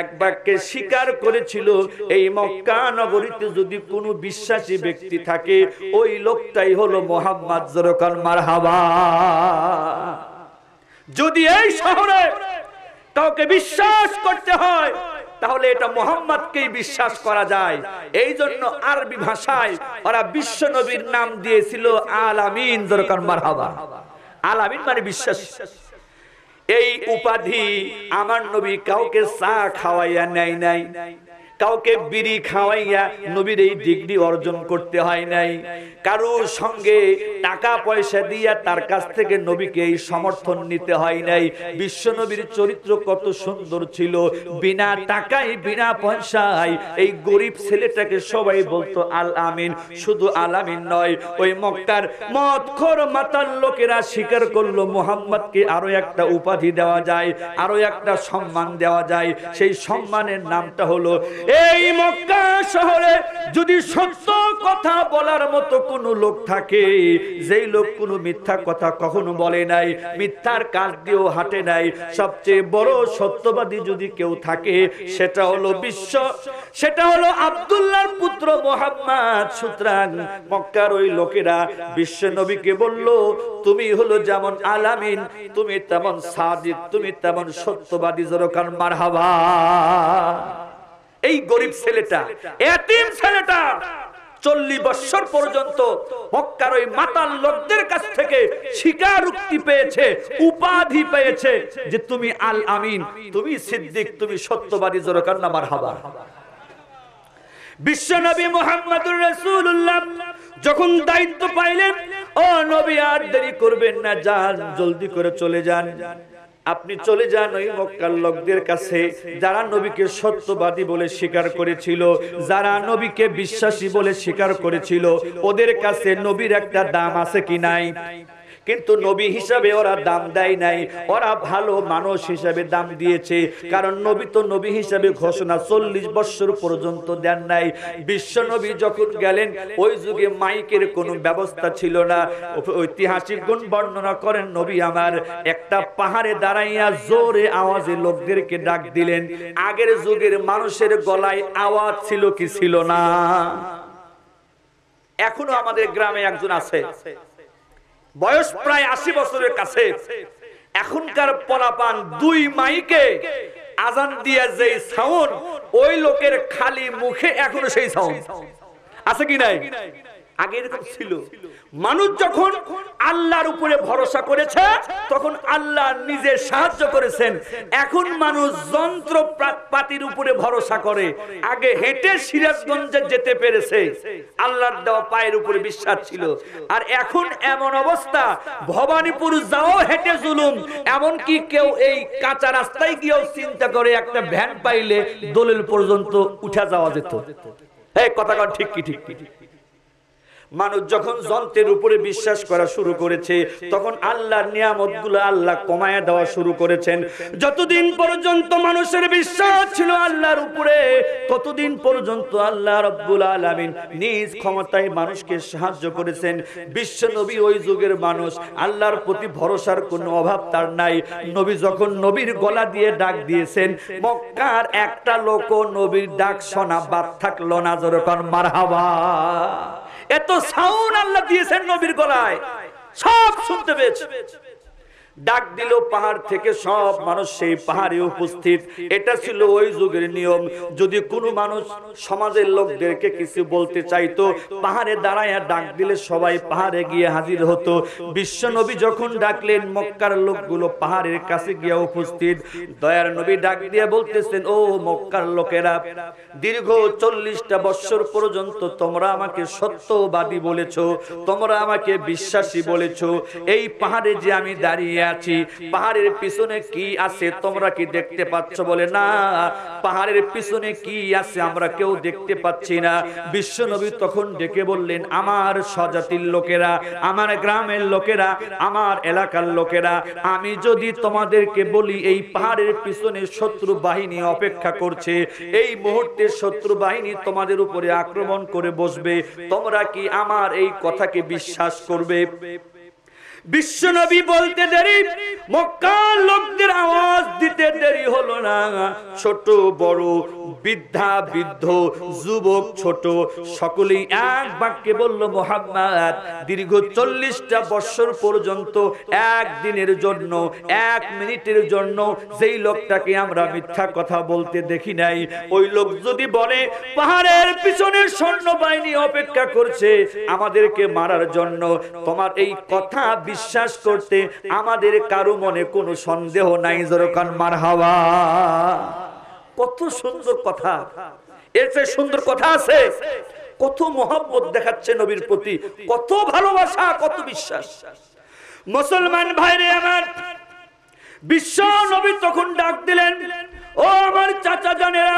এক বাক্যে স্বীকার করেছিল এই মক্কা নগরীতে যদি কোনো বিশ্বাসী ব্যক্তি থাকে ওই লোকটাই হলো মোহাম্মদ জরকান মারহাবা যদি এই শহরে কাউকে বিশ্বাস করতে হয় তাহলে এটা মোহাম্মদকেই বিশ্বাস করা যায় এই জন্য আরবি ভাষায় ওরা বিশ্ব নবীর নাম দিয়েছিল আলামিন দরকার মারহাবা আলামিন মানে বিশ্বাস এই উপাধি আমার নবী কাউকে চা খাওয়াইয়া নেয় নাই কাউকে বিড়ি খাওয়াইয়া নবীর এই ডিগ্রি অর্জন করতে হয় নাই কারোর সঙ্গে টাকা পয়সা দিয়া তার কাছ থেকে নবীকে এই সমর্থন নিতে হয় নাই বিশ্ব নবীর চরিত্র কত সুন্দর ছিল বিনা টাকাই বিনা পয়সায় এই গরিব ছেলেটাকে সবাই বলতো আল আমিন শুধু আল আমিন নয় ওই মক্কার মতখর মাতার লোকেরা স্বীকার করলো মোহাম্মদকে আরো একটা উপাধি দেওয়া যায় আরো একটা সম্মান দেওয়া যায় সেই সম্মানের নামটা হলো এই মক্কা শহরে যদি সত্য কথা বলার মতো কোন লোক থাকে যেই লোক কোনো মিথ্যা কথা কখনো বলে নাই মিথ্যার কাজ দিয়েও হাঁটে নাই সবচেয়ে বড় সত্যবাদী যদি কেউ থাকে সেটা হলো বিশ্ব সেটা হলো আবদুল্লাহর পুত্র মোহাম্মদ সুতরাং মক্কার ওই লোকেরা বিশ্ব নবীকে বলল তুমি হলো যেমন আলামিন তুমি তেমন সাদিক তুমি তেমন সত্যবাদী জরকান মারহাবা এই গরিব ছেলেটা এতিম ছেলেটা চল্লিশ বছর পর্যন্ত মক্কার ওই মাতাল লোকদের কাছ থেকে স্বীকারোক্তি পেয়েছে উপাধি পেয়েছে যে তুমি আল আমিন তুমি সিদ্দিক তুমি সত্যবাদী জরকার নামার হাবার বিশ্বনবী মোহাম্মদুর রাসূলুল্লাহ যখন দায়িত্ব পাইলেন ও নবী আর দেরি করবেন না যান জলদি করে চলে যান আপনি চলে যান ওই মক্কার লোকদের কাছে যারা নবীকে সত্যবাদী বলে স্বীকার করেছিল যারা নবীকে বিশ্বাসী বলে স্বীকার করেছিল ওদের কাছে নবীর একটা দাম আছে কি নাই কিন্তু নবী হিসাবে ওরা দাম দেয় নাই ওরা ভালো মানুষ হিসাবে দাম দিয়েছে কারণ নবী তো নবী হিসাবে ঘোষণা চল্লিশ বৎসর পর্যন্ত দেন নাই বিশ্ব নবী যখন গেলেন ওই যুগে মাইকের কোনো ব্যবস্থা ছিল না ঐতিহাসিক গুণ বর্ণনা করেন নবী আমার একটা পাহাড়ে দাঁড়াইয়া জোরে আওয়াজে লোকদেরকে ডাক দিলেন আগের যুগের মানুষের গলায় আওয়াজ ছিল কি ছিল না এখনো আমাদের গ্রামে একজন আছে বয়স প্রায় আশি বছরের কাছে এখনকার পরাপান দুই মাইকে আজান দিয়ে যে সাউন্ড ওই লোকের খালি মুখে এখনো সেই সাউন্ড আছে কি নাই আগে এরকম ছিল মানুষ যখন আল্লাহর উপরে ভরসা করেছে তখন আল্লাহ নিজে সাহায্য করেছেন এখন মানুষ যন্ত্র পাতির উপরে ভরসা করে আগে হেঁটে সিরাজগঞ্জে যেতে পেরেছে আল্লাহর দেওয়া পায়ের উপরে বিশ্বাস ছিল আর এখন এমন অবস্থা ভবানীপুর যাও হেঁটে জুলুম এমন কি কেউ এই কাঁচা রাস্তায় গিয়েও চিন্তা করে একটা ভ্যান পাইলে দলিল পর্যন্ত উঠা যাওয়া যেত এই কথা ঠিক কি ঠিক কি ঠিক মানুষ যখন যন্ত্রের উপরে বিশ্বাস করা শুরু করেছে তখন আল্লাহর নিয়ামত গুলো আল্লাহ কমায় দেওয়া শুরু করেছেন যতদিন পর্যন্ত মানুষের বিশ্বাস ছিল আল্লাহর উপরে ততদিন পর্যন্ত আল্লাহ রব্বুল আলমিন নিজ ক্ষমতায় মানুষকে সাহায্য করেছেন বিশ্ব নবী ওই যুগের মানুষ আল্লাহর প্রতি ভরসার কোনো অভাব তার নাই নবী যখন নবীর গলা দিয়ে ডাক দিয়েছেন মক্কার একটা লোক নবীর ডাক শোনা বাদ থাকলো না যেরকম মারহাবা এত সাউন্ড আল্লাহ দিয়েছেন নবীর গলায় সব শুনতে পেয়েছে ডাক দিল পাহাড় থেকে সব মানুষ সেই পাহাড়ে উপস্থিত এটা ছিল ওই যুগের নিয়ম যদি কোনো মানুষ সমাজের লোকদেরকে কিছু বলতে চাইতো পাহাড়ে দাঁড়ায় ডাক দিলে সবাই পাহাড়ে গিয়ে হাজির হতো বিশ্বনবী যখন ডাকলেন মক্কার লোকগুলো পাহাড়ের কাছে গিয়ে উপস্থিত দয়ার নবী ডাক দিয়ে বলতেছেন ও মক্কার লোকেরা দীর্ঘ চল্লিশটা বৎসর পর্যন্ত তোমরা আমাকে সত্যবাদী বলেছ তোমরা আমাকে বিশ্বাসী বলেছ এই পাহাড়ে যে আমি দাঁড়িয়ে আছি পাহাড়ের পিছনে কি আছে তোমরা কি দেখতে পাচ্ছ বলে না পাহাড়ের পিছনে কি আছে আমরা কেউ দেখতে পাচ্ছি না বিশ্ব নবী তখন ডেকে বললেন আমার স্বজাতির লোকেরা আমার গ্রামের লোকেরা আমার এলাকার লোকেরা আমি যদি তোমাদেরকে বলি এই পাহাড়ের পিছনে শত্রু বাহিনী অপেক্ষা করছে এই মুহূর্তে শত্রু বাহিনী তোমাদের উপরে আক্রমণ করে বসবে তোমরা কি আমার এই কথাকে বিশ্বাস করবে বিশ্বনবী বলতে দেরি মক্কার লোকদের আওয়াজ দিতে দেরি হলো না ছোট বড় বৃদ্ধা বৃদ্ধ যুবক ছোট সকলেই এক বাক্যে বলল মোহাম্মদ দীর্ঘ চল্লিশটা বৎসর পর্যন্ত এক দিনের জন্য এক মিনিটের জন্য যেই লোকটাকে আমরা মিথ্যা কথা বলতে দেখি নাই ওই লোক যদি বলে পাহাড়ের পিছনে সৈন্য বাহিনী অপেক্ষা করছে আমাদেরকে মারার জন্য তোমার এই কথা বিশ্বাস করতে আমাদের কারো মনে কোনো সন্দেহ নাই যেরকম মার হাওয়া কত সুন্দর কথা এর চেয়ে সুন্দর কথা আছে কত মহব্বত দেখাচ্ছে নবীর প্রতি কত ভালোবাসা কত বিশ্বাস মুসলমান ভাইরে আমার বিশ্ব নবী তখন ডাক দিলেন ও আমার চাচা জানেরা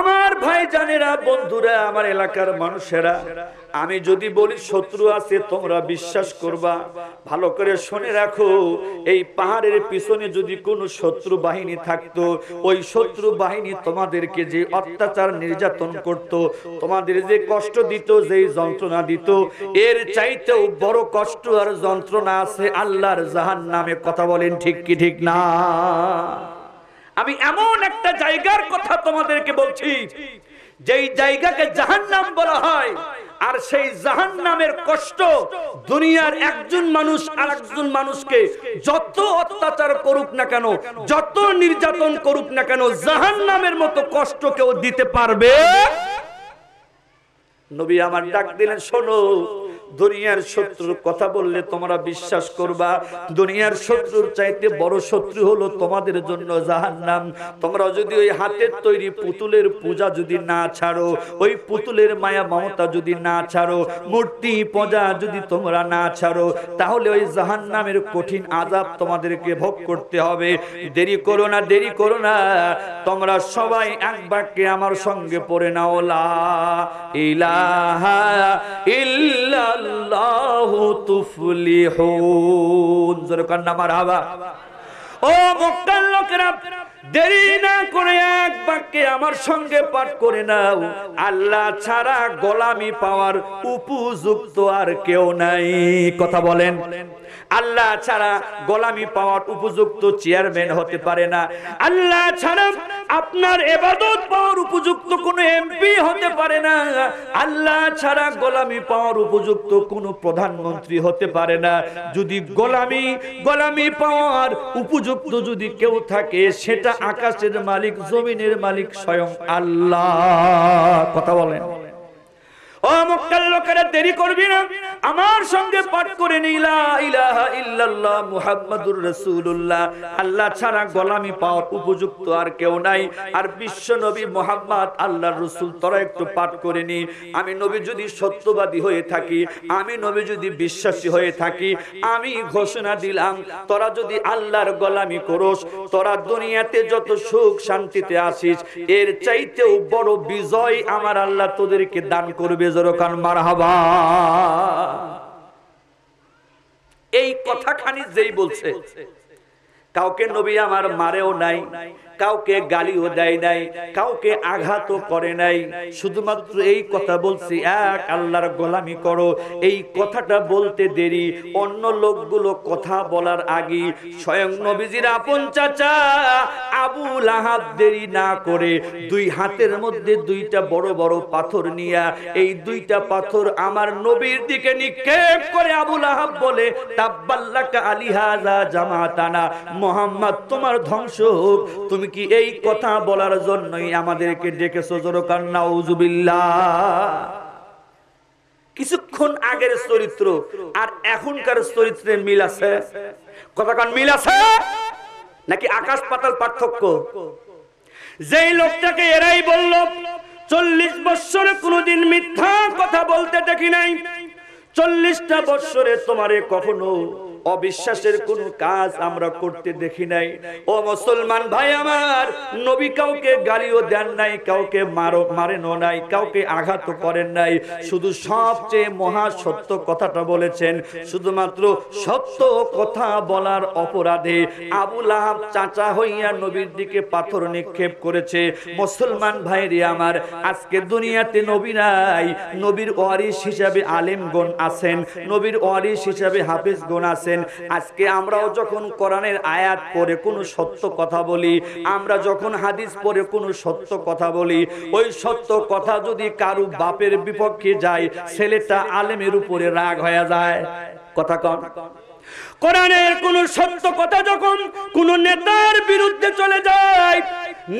আমার ভাই জানেরা বন্ধুরা আমার এলাকার মানুষেরা আমি যদি বলি শত্রু আছে তোমরা বিশ্বাস করবা ভালো করে শুনে রাখো এই পাহাড়ের পিছনে যদি কোনো শত্রু বাহিনী থাকতো ওই শত্রু বাহিনী তোমাদেরকে যে অত্যাচার নির্যাতন করত তোমাদের যে কষ্ট দিত যে যন্ত্রণা দিত এর চাইতেও বড় কষ্ট আর যন্ত্রণা আছে আল্লাহর জাহান নামে কথা বলেন ঠিক কি ঠিক না আমি এমন একটা জায়গার কথা তোমাদেরকে বলছি যেই জায়গাকে জাহান নাম বলা হয় আর সেই জাহান নামের কষ্ট দুনিয়ার একজন মানুষ আর একজন মানুষকে যত অত্যাচার করুক না কেন যত নির্যাতন করুক না কেন জাহান নামের মতো কষ্ট কেউ দিতে পারবে নবী আমার ডাক দিলেন শোনো দুনিয়ার শত্রুর কথা বললে তোমরা বিশ্বাস করবা দুনিয়ার শত্রুর চাইতে বড় শত্রু হলো তোমাদের জন্য জাহান্নাম তোমরা যদি ওই হাতের তৈরি পুতুলের পূজা যদি না ছাড়ো ওই পুতুলের মায়া মমতা যদি না ছাড়ো মূর্তি পূজা যদি তোমরা না ছাড়ো তাহলে ওই জাহান্নামের কঠিন আযাব তোমাদেরকে ভোগ করতে হবে দেরি করো না দেরি করো না তোমরা সবাই এক বাক্যে আমার সঙ্গে পড়ে নাও লা ইলাহা ইল্লাল্লাহ লাল্লাহু তুফলিহুন দেরি না করে এক বাক্যে আমার সঙ্গে পাঠ করে নাও আল্লাহ ছাড়া গোলামি পাওয়ার উপযুক্ত আর কেউ নাই কথা বলেন বলেন আল্লাহ ছাড়া গোলামি পাওয়ার উপযুক্ত চেয়ারম্যান হতে পারে না আল্লাহ ছাড়া আপনার এবাদত পাওয়ার উপযুক্ত কোনো এমপি হতে পারে না আল্লাহ ছাড়া গোলামি পাওয়ার উপযুক্ত কোনো প্রধানমন্ত্রী হতে পারে না যদি গোলামি গোলামি পাওয়ার উপযুক্ত যদি কেউ থাকে সেটা আকাশের মালিক জমিনের মালিক স্বয়ং আল্লাহ কথা বলেন ও মক্কার লোকেরা দেরি করবি না আমার সঙ্গে পাঠ করে মুহাম্মাদুর রসুল্লাহ আল্লাহ ছাড়া গোলামি পাওয়ার উপযুক্ত আর কেউ নাই আর বিশ্ব নবী মোহাম্মদ আল্লাহ রসুল তোরা একটু পাঠ করে নি আমি নবী যদি সত্যবাদী হয়ে থাকি আমি নবী যদি বিশ্বাসী হয়ে থাকি আমি ঘোষণা দিলাম তোরা যদি আল্লাহর গোলামি করোস তোরা দুনিয়াতে যত সুখ শান্তিতে আসিস এর চাইতেও বড় বিজয় আমার আল্লাহ তোদেরকে দান করবে যেরকম মারহাবা এই কথাখানি যেই বলছে কাউকে নবী আমার মারেও নাই কাউকে গালিও দেয় নাই কাউকে আঘাত করে নাই শুধুমাত্র এই কথা বলছি এক আল্লাহর গোলামি করো এই কথাটা বলতে দেরি অন্য লোকগুলো কথা বলার আগে স্বয়ং নবীজির আপন চাচা আবু লাহাব দেরি না করে দুই হাতের মধ্যে দুইটা বড় বড় পাথর নিয়া এই দুইটা পাথর আমার নবীর দিকে নিক্ষেপ করে আবু লাহাব বলে তাব্বাল্লাকা আলিহাজা জামাতানা মোহাম্মদ তোমার ধ্বংস হোক তুমি তুমি কি এই কথা বলার জন্যই আমাদেরকে ডেকে সজোর কান্না উজুবিল্লা কিছুক্ষণ আগের চরিত্র আর এখনকার চরিত্রে মিল আছে কথাকান মিল আছে নাকি আকাশ পাতাল পার্থক্য যে লোকটাকে এরাই বলল চল্লিশ বৎসরে কোনদিন মিথ্যা কথা বলতে দেখি নাই চল্লিশটা বৎসরে তোমারে কখনো অবিশ্বাসের কোন কাজ আমরা করতে দেখি নাই ও মুসলমান ভাই আমার নবী কাউকে গালিও দেন নাই কাউকে মারো মারেনও নাই কাউকে আঘাত করেন নাই শুধু সবচেয়ে মহা সত্য কথাটা বলেছেন শুধুমাত্র সত্য কথা বলার অপরাধে আবুল আহাব চাচা হইয়া নবীর দিকে পাথর নিক্ষেপ করেছে মুসলমান ভাইরে আমার আজকে দুনিয়াতে নবী নাই নবীর ওয়ারিস হিসাবে আলেমগণ আছেন নবীর ওয়ারিস হিসাবে হাফিজগণ আছেন আছেন আজকে আমরাও যখন কোরআনের আয়াত পরে কোনো সত্য কথা বলি আমরা যখন হাদিস পরে কোনো সত্য কথা বলি ওই সত্য কথা যদি কারু বাপের বিপক্ষে যায় ছেলেটা আলেমের উপরে রাগ হয়ে যায় কথা কন কোরআনের কোন সত্য কথা যখন কোন নেতার বিরুদ্ধে চলে যায়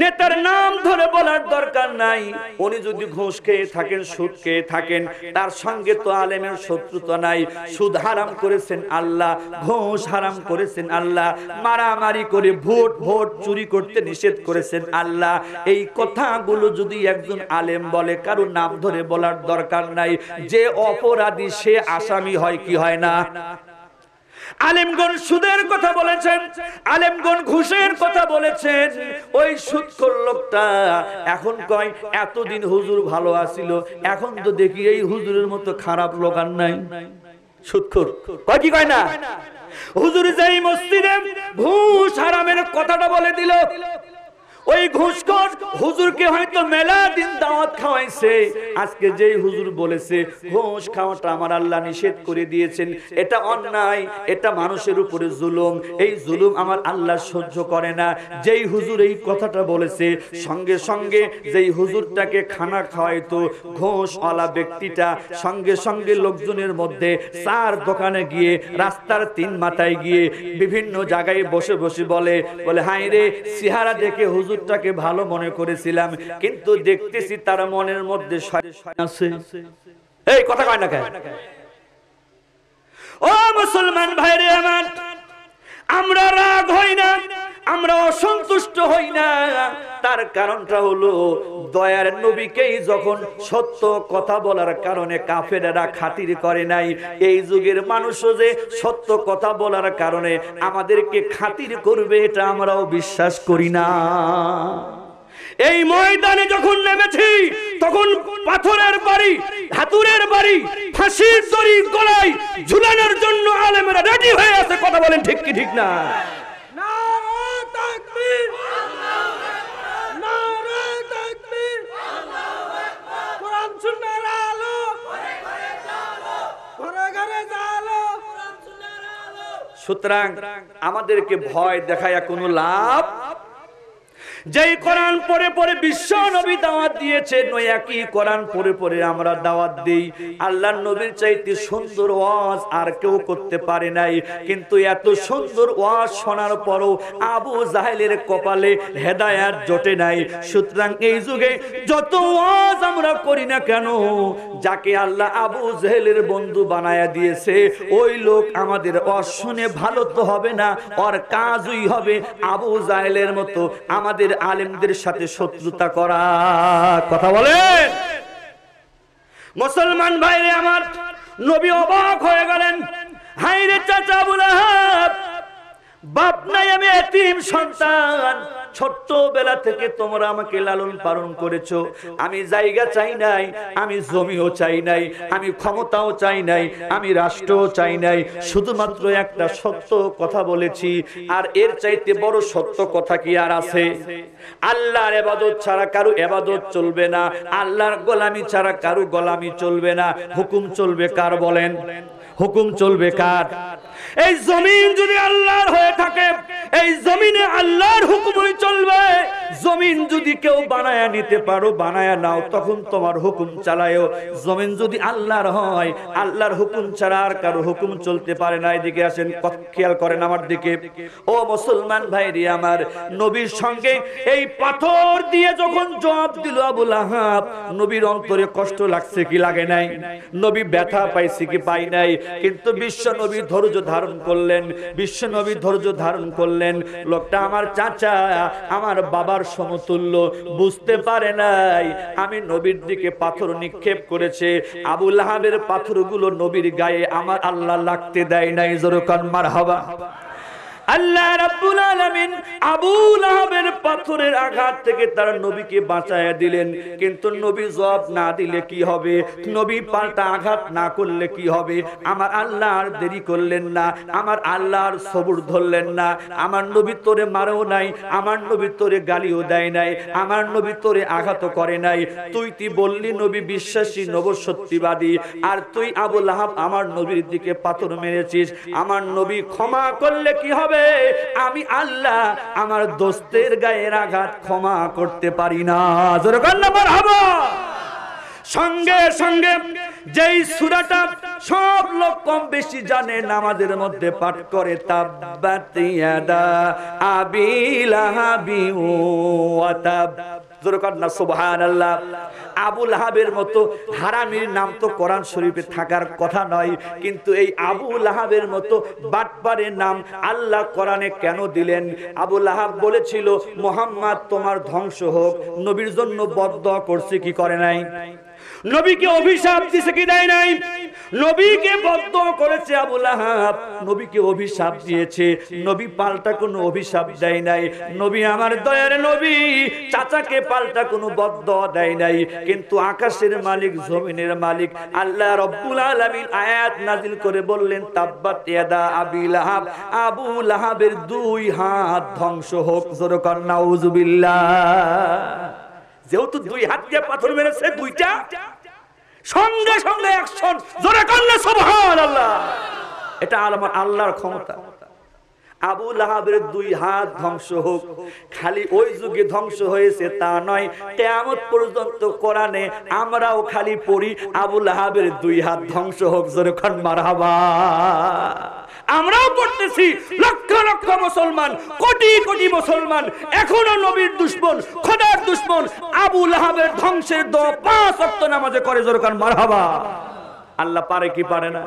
নেতার নাম ধরে বলার দরকার নাই উনি যদি ঘুষ খেয়ে থাকেন সুদ খেয়ে থাকেন তার সঙ্গে তো আলেমের শত্রুতা নাই সুদ হারাম করেছেন আল্লাহ ঘুষ হারাম করেছেন আল্লাহ মারামারি করে ভোট ভোট চুরি করতে নিষেধ করেছেন আল্লাহ এই কথাগুলো যদি একজন আলেম বলে কারো নাম ধরে বলার দরকার নাই যে অপরাধী সে আসামি হয় কি হয় না আলেমগন সুদের কথা বলেছেন আলেমগন ঘুষের কথা বলেছেন ওই সুৎকর লোকটা এখন কয় এতদিন হুজুর ভালো আছিল এখন তো দেখি এই হুজুরের মতো খারাপ লোক আর নাই সুৎখর কয় কি কয় না হুজুর যেই মসজিদে ঘুষ হারামের কথাটা বলে দিল ওই ঘুষখোর হুজুরকে হয়তো মেলা দিন দাওয়াত খাওয়াইছে আজকে যেই হুজুর বলেছে ঘুষ খাওয়াটা আমার আল্লাহ নিষেধ করে দিয়েছেন এটা অন্যায় এটা মানুষের উপরে জুলুম এই জুলুম আমার আল্লাহ সহ্য করে না যেই হুজুর এই কথাটা বলেছে সঙ্গে সঙ্গে যেই হুজুরটাকে খানা খাওয়াইতো ঘোষওয়ালা ব্যক্তিটা সঙ্গে সঙ্গে লোকজনের মধ্যে চার দোকানে গিয়ে রাস্তার তিন মাথায় গিয়ে বিভিন্ন জায়গায় বসে বসে বলে বলে হাই রে সিহারা দেখে হুজুর হুজুরটাকে ভালো মনে করেছিলাম কিন্তু দেখতেছি তার মনের মধ্যে এই কথা কয় না কেন ও মুসলমান ভাইরে আমার আমরা রাগ হই না আমরা অসন্তুষ্ট হই না তার কারণটা হলো দয়ার নবীকেই যখন সত্য কথা বলার কারণে কাফেরা খাতির করে নাই এই যুগের মানুষও যে সত্য কথা বলার কারণে আমাদেরকে খাতির করবে এটা আমরাও বিশ্বাস করি না এই ময়দানে যখন নেমেছি তখন পাথরের বাড়ি হাতুরের বাড়ি ফাঁসির দড়ি গলায় ঝুলানোর জন্য আলেমেরা রেডি হয়ে আছে কথা বলেন ঠিক কি ঠিক না সুতরাং আমাদেরকে ভয় দেখায় কোনো লাভ যেই কোরআন পরে পরে বিশ্ব নবী দাওয়াত দিয়েছে নয় কি কোরআন পরে পরে আমরা দাওয়াত দেই আল্লাহর নবীর চাইতে সুন্দর ওয়াজ আর কেউ করতে পারে নাই কিন্তু এত সুন্দর ওয়াজ শোনার পরও আবু জাহেলের কপালে হেদায়াত জোটে নাই সুতরাং এই যুগে যত ওয়াজ আমরা করি না কেন যাকে আল্লাহ আবু জাহেলের বন্ধু বানায়া দিয়েছে ওই লোক আমাদের অশনে ভালো তো হবে না ওর কাজই হবে আবু জাহেলের মতো আমাদের আলেমদের সাথে শত্রুতা করা কথা বলেন মুসলমান ভাইরে আমার নবী অবাক হয়ে গেলেন হাইরে চাচা বুলাহাব বাপ নাই আমি এতিম সন্তান ছোট্ট বেলা থেকে তোমরা আমাকে লালন পালন করেছো আমি জায়গা চাই নাই আমি জমিও চাই নাই আমি ক্ষমতাও চাই নাই আমি রাষ্ট্রও চাই নাই শুধুমাত্র একটা সত্য কথা বলেছি আর এর চাইতে বড় সত্য কথা কি আর আছে আল্লাহর এবাদত ছাড়া কারো এবাদত চলবে না আল্লাহর গোলামি ছাড়া কারো গোলামি চলবে না হুকুম চলবে কার বলেন হুকুম চলবে কার এই জমিন যদি আল্লাহর হয়ে থাকে এই জমিনে আল্লাহর হুকুমই চলবে জমিন যদি কেউ বানায়া নিতে পারো বানায়া নাও তখন তোমার হুকুম চালায়ও জমিন যদি আল্লাহর হয় আল্লাহর হুকুম ছাড়া আর কারো হুকুম চলতে পারে না এদিকে আসেন খেয়াল করেন আমার দিকে ও মুসলমান রে আমার নবীর সঙ্গে এই পাথর দিয়ে যখন জবাব দিল আবুল আহাব নবীর অন্তরে কষ্ট লাগছে কি লাগে নাই নবী ব্যথা পাইছে কি পাই নাই কিন্তু বিশ্ব নবী ধৈর্য ধারণ করলেন বিশ্ব নবী ধৈর্য ধারণ করলেন লোকটা আমার চাচা আমার বাবার সমতুল্য বুঝতে পারে নাই আমি নবীর দিকে পাথর নিক্ষেপ করেছে আবুল আহাবের পাথরগুলো নবীর গায়ে আমার আল্লাহ লাগতে দেয় নাই জোরকান মার হাবা আল্লাহ রাব্বুল আলামিন আবু লাহাবের পাথরের আঘাত থেকে তার নবীকে বাঁচায়া দিলেন কিন্তু নবী জবাব না দিলে কি হবে নবী পাল্টা আঘাত না করলে কি হবে আমার আল্লাহ আর দেরি করলেন না আমার আল্লাহর সবুর ধরলেন না আমার নবী তোরে মারেও নাই আমার নবী তোরে গালিও দেয় নাই আমার নবী তোরে আঘাত করে নাই তুই তুই বললি নবী বিশ্বাসী নব আর তুই আবু লাহাব আমার নবীর দিকে পাথর মেরেছিস আমার নবী ক্ষমা করলে কি হবে হবে আমি আল্লাহ আমার দোস্তের গায়ের আঘাত ক্ষমা করতে পারি না জোরে কন্যা হবো সঙ্গে সঙ্গে যেই সুরাটা সব লোক কম বেশি জানে নামাজের মধ্যে পাঠ করে তাব্বাতিয়াদা আবি লাহাবি ওয়া তাব জোরকন্যা সুবহান আল্লাহ আবুল হাবের মতো হারামির নাম তো কোরআন শরীফে থাকার কথা নয় কিন্তু এই আবুল হাবের মতো বাটপারের নাম আল্লাহ কোরআনে কেন দিলেন আবুল হাব বলেছিল মোহাম্মদ তোমার ধ্বংস হোক নবীর জন্য বদ্ধ করছে কি করে নাই নবীকে অভিশাপ দিছে কি দেয় নাই নবীকে বদ্ধ করেছে আবুল আহাব নবীকে অভিশাপ দিয়েছে নবী পাল্টা কোনো অভিশাপ দেয় নাই নবী আমার দয়ার নবী চাচাকে পাল্টা কোনো বদ্ধ দেয় নাই কিন্তু আকাশের মালিক জমিনের মালিক আল্লাহ রব্বুল আলামিন আয়াত নাজিল করে বললেন তাব্বাত ইয়াদা আবিল আহাব আবুল আহাবের দুই হাত ধ্বংস হোক কর নাউজুবিল্লাহ যেহেতু দুই হাত দিয়ে পাথর মেরেছে দুইটা সঙ্গে সঙ্গে অ্যাকশন জোরে করলে সুবহান আল্লাহ এটা আমার আল্লাহর ক্ষমতা আবু লাহাবের দুই হাত ধ্বংস হোক খালি ওই যুগে ধ্বংস হয়েছে তা নয় কেয়ামত পর্যন্ত কোরআনে আমরাও খালি পড়ি আবু লাহাবের দুই হাত ধ্বংস হোক জোরে খন মারহাবা আমরাও পড়তেছি লক্ষ লক্ষ মুসলমান কোটি কোটি মুসলমান এখনো নবীর দুশ্মন খোদার দুশ্মন আবু লাহাবের ধ্বংসের দোয়া পাঁচ অক্ত নামাজে করে জোরকান মারহাবা আল্লাহ পারে কি পারে না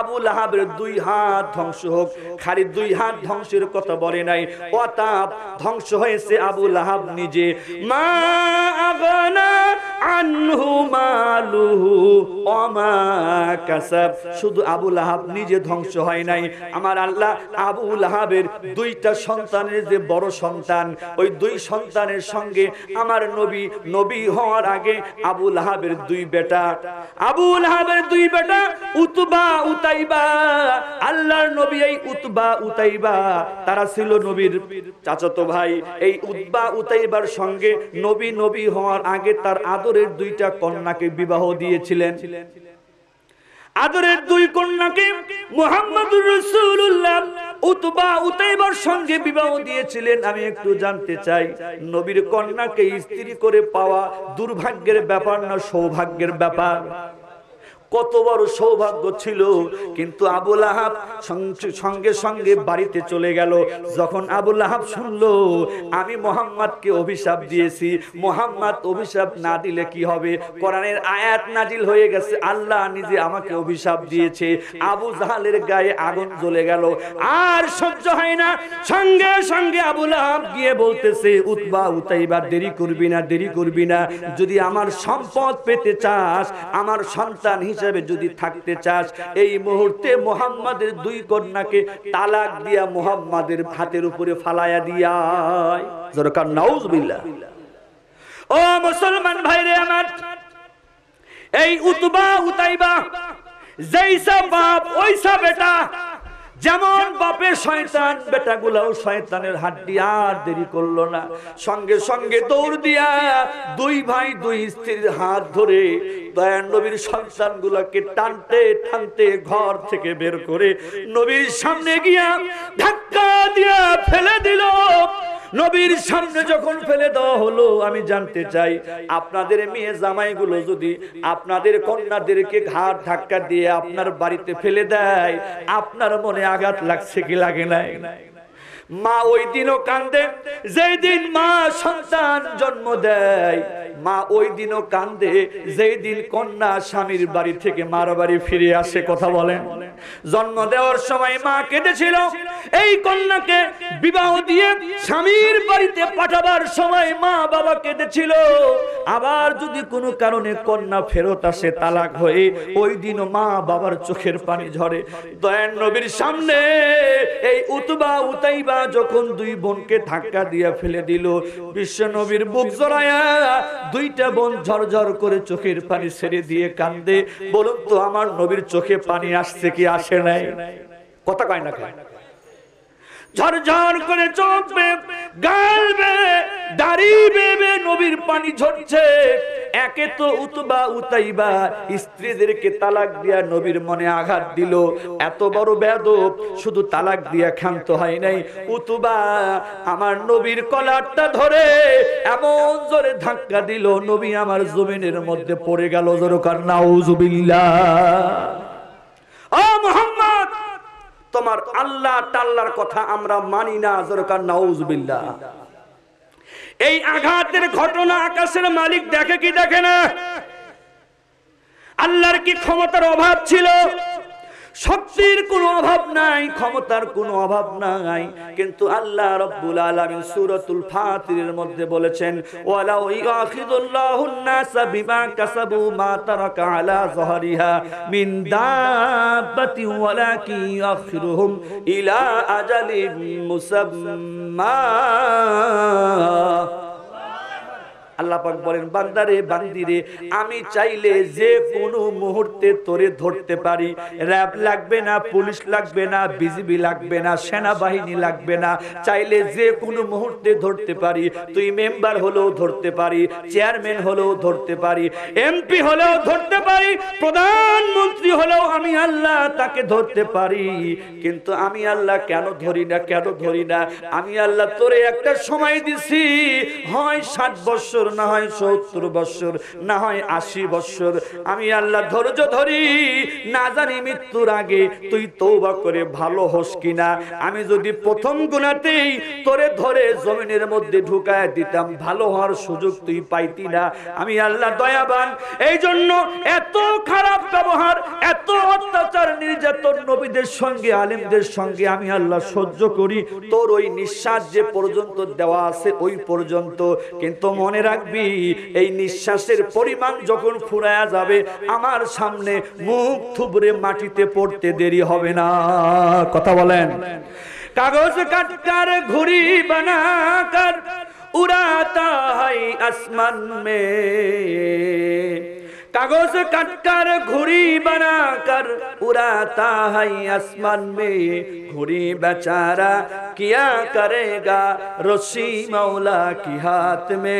আবু লাহাবের দুই হাত ধ্বংস হোক খালি দুই হাত ধ্বংসের কথা বলে নাই অতাপ ধ্বংস হয়েছে আবু লাহাব নিজে মা শুধু আবু লাহাব নিজে ধ্বংস হয় নাই আমার আল্লাহ আবু লাহাবের দুইটা সন্তানের যে বড় সন্তান ওই দুই সন্তানের সঙ্গে আমার নবী নবী হওয়ার আগে আবু লাহাবের দুই বেটা আবু লাহাবের দুই বেটা উতবা উতাইবা আল্লাহর নবী এই উতবা উতাইবা তারা ছিল নবীর চাচাতো ভাই এই উতবা উতাইবার সঙ্গে নবী নবী হওয়ার আগে তার আদরের দুইটা কন্যাকে বিবাহ দিয়েছিলেন আদরের দুই কন্যাকে উতবা উতাইবার সঙ্গে বিবাহ দিয়েছিলেন আমি একটু জানতে চাই নবীর কন্যাকে স্ত্রী করে পাওয়া দুর্ভাগ্যের ব্যাপার না সৌভাগ্যের ব্যাপার কত বড় সৌভাগ্য ছিল কিন্তু আবুল আহাব সঙ্গে সঙ্গে বাড়িতে চলে গেল যখন আবুল আহাব শুনলো আমি মোহাম্মদকে অভিশাপ দিয়েছি মোহাম্মদ অভিশাপ না দিলে কি হবে কোরআনের আয়াত নাজিল হয়ে গেছে আল্লাহ নিজে আমাকে অভিশাপ দিয়েছে আবু জাহালের গায়ে আগুন জ্বলে গেল আর সহ্য হয় না সঙ্গে সঙ্গে আবুল আহাব গিয়ে বলতেছে উতবা উতাইবা দেরি করবি না দেরি করবি না যদি আমার সম্পদ পেতে চাস আমার সন্তান হিসেবে হিসাবে যদি থাকতে চাস এই মুহূর্তে মোহাম্মদের দুই কন্যাকে তালাক দিয়া মোহাম্মদের হাতের উপরে ফালাইয়া দিয়া নাউজ বিল্লা ও মুসলমান ভাই রে আমার এই উতবা উতাইবা যেই সব বাপ ওই সব বেটা যেমন বাপের শয়তান বেটাগুলাও শয়তানের হাড্ডি আর দেরি করলো না সঙ্গে সঙ্গে দৌড় দিয়া দুই ভাই দুই স্ত্রীর হাত ধরে দয়ান নবীর গুলাকে টানতে টানতে ঘর থেকে বের করে নবীর সামনে গিয়া ধাক্কা দিয়া ফেলে দিল নবীর সামনে যখন ফেলে দেওয়া হলো আমি জানতে চাই আপনাদের মেয়ে জামাইগুলো যদি আপনাদের কন্যাদেরকে ঘাট ধাক্কা দিয়ে আপনার বাড়িতে ফেলে দেয় আপনার মনে আঘাত লাগছে কি লাগে নাই মা ওই দিনও কান্দে যেই দিন মা সন্তান জন্ম দেয় মা ওই দিনও কান্দে যেই দিন কন্যা স্বামীর বাড়ি থেকে মার বাড়ি ফিরে আসে কথা বলেন জন্ম দেওয়ার সময় মা কেঁদেছিল এই কন্যাকে বিবাহ দিয়ে স্বামীর বাড়িতে পাঠাবার সময় মা বাবা কেঁদেছিল আবার যদি কোনো কারণে কন্যা ফেরত আসে তালাক হয়ে ওই দিন মা বাবার চোখের পানি ঝরে দয়ান নবীর সামনে এই উতবা উতাইবা যখন দুই বোনকে ধাক্কা দিয়া ফেলে দিল বিশ্ব নবীর বুক জড়ায়া দুইটা বোন ঝরঝর করে চোখের পানি ছেড়ে দিয়ে কান্দে বলুন তো আমার নবীর চোখে পানি আসছে কি আসে নাই কথা কয় না কয় ঝরঝর করে চোখ গাল দাড়ি বেবে নবীর পানি ঝরছে একে তো উতবা উতাইবা স্ত্রীদেরকে তালাক দিয়া নবীর মনে আঘাত দিল এত বড় বেদ শুধু তালাক দিয়া ক্ষান্ত হয় নাই উতবা আমার নবীর কলারটা ধরে এমন জোরে ধাক্কা দিল নবী আমার জমিনের মধ্যে পড়ে গেল জোরকার না ও মোহাম্মদ তোমার আল্লাহ টাল্লার কথা আমরা মানি না জোরকার নাউজবিল্লা এই আঘাতের ঘটনা আকাশের মালিক দেখে কি দেখে না আল্লাহর কি ক্ষমতার অভাব ছিল শক্তির কোনো অভাব নাই ক্ষমতার কোনো অভাব নাই কিন্তু আল্লাহ রব্বুল আলামিন সূরাতুল ফাতিরের মধ্যে বলেছেন ওয়ালা ইয়াখিদুল্লাহুন নাস বিমা কাসাবু মা তারাকা আলা যহরিহা মিন দাবাতি কি ইয়াখিরুহুম ইলা আজালিম মুসাম্মা আল্লাপাক বলেন বান্দারে বান্দিরে আমি চাইলে যে কোনো মুহূর্তে তোরে ধরতে পারি র্যাব লাগবে না পুলিশ লাগবে না বিজিবি লাগবে না সেনাবাহিনী লাগবে না চাইলে যে কোনো মুহূর্তে ধরতে পারি তুই মেম্বার হলেও ধরতে পারি চেয়ারম্যান হলেও ধরতে পারি এমপি হলেও ধরতে পারি প্রধানমন্ত্রী হলেও আমি আল্লাহ তাকে ধরতে পারি কিন্তু আমি আল্লাহ কেন ধরি না কেন ধরি না আমি আল্লাহ তোরে একটা সময় দিছি হয় ষাট বছর না হয় সত্তর বৎসর না হয় আশি বৎসর আমি আল্লাহ ধৈর্য ধরি না জানি মৃত্যুর আগে তুই তৌবা করে ভালো হস কিনা আমি যদি প্রথম গুণাতেই তোরে ধরে জমিনের মধ্যে ঢুকায় দিতাম ভালো হওয়ার সুযোগ তুই পাইতি না আমি আল্লাহ দয়াবান এই জন্য এত খারাপ ব্যবহার এত অত্যাচার নির্যাতন নবীদের সঙ্গে আলিমদের সঙ্গে আমি আল্লাহ সহ্য করি তোর ওই নিঃশ্বাস যে পর্যন্ত দেওয়া আছে ওই পর্যন্ত কিন্তু মনে রাখ থাকবি এই নিঃশ্বাসের পরিমাণ যখন ফুরায়া যাবে আমার সামনে মুখ থুবড়ে মাটিতে পড়তে দেরি হবে না কথা বলেন কাগজ কাটকার ঘুরি বানাকার উড়াতা হয় আসমান মে কাগজ কাটকার ঘুরি বানাকার উরা তাহাই আসমান মে ঘুরি বেচারা কিয়া করেগা রশি মাওলা কি হাত মে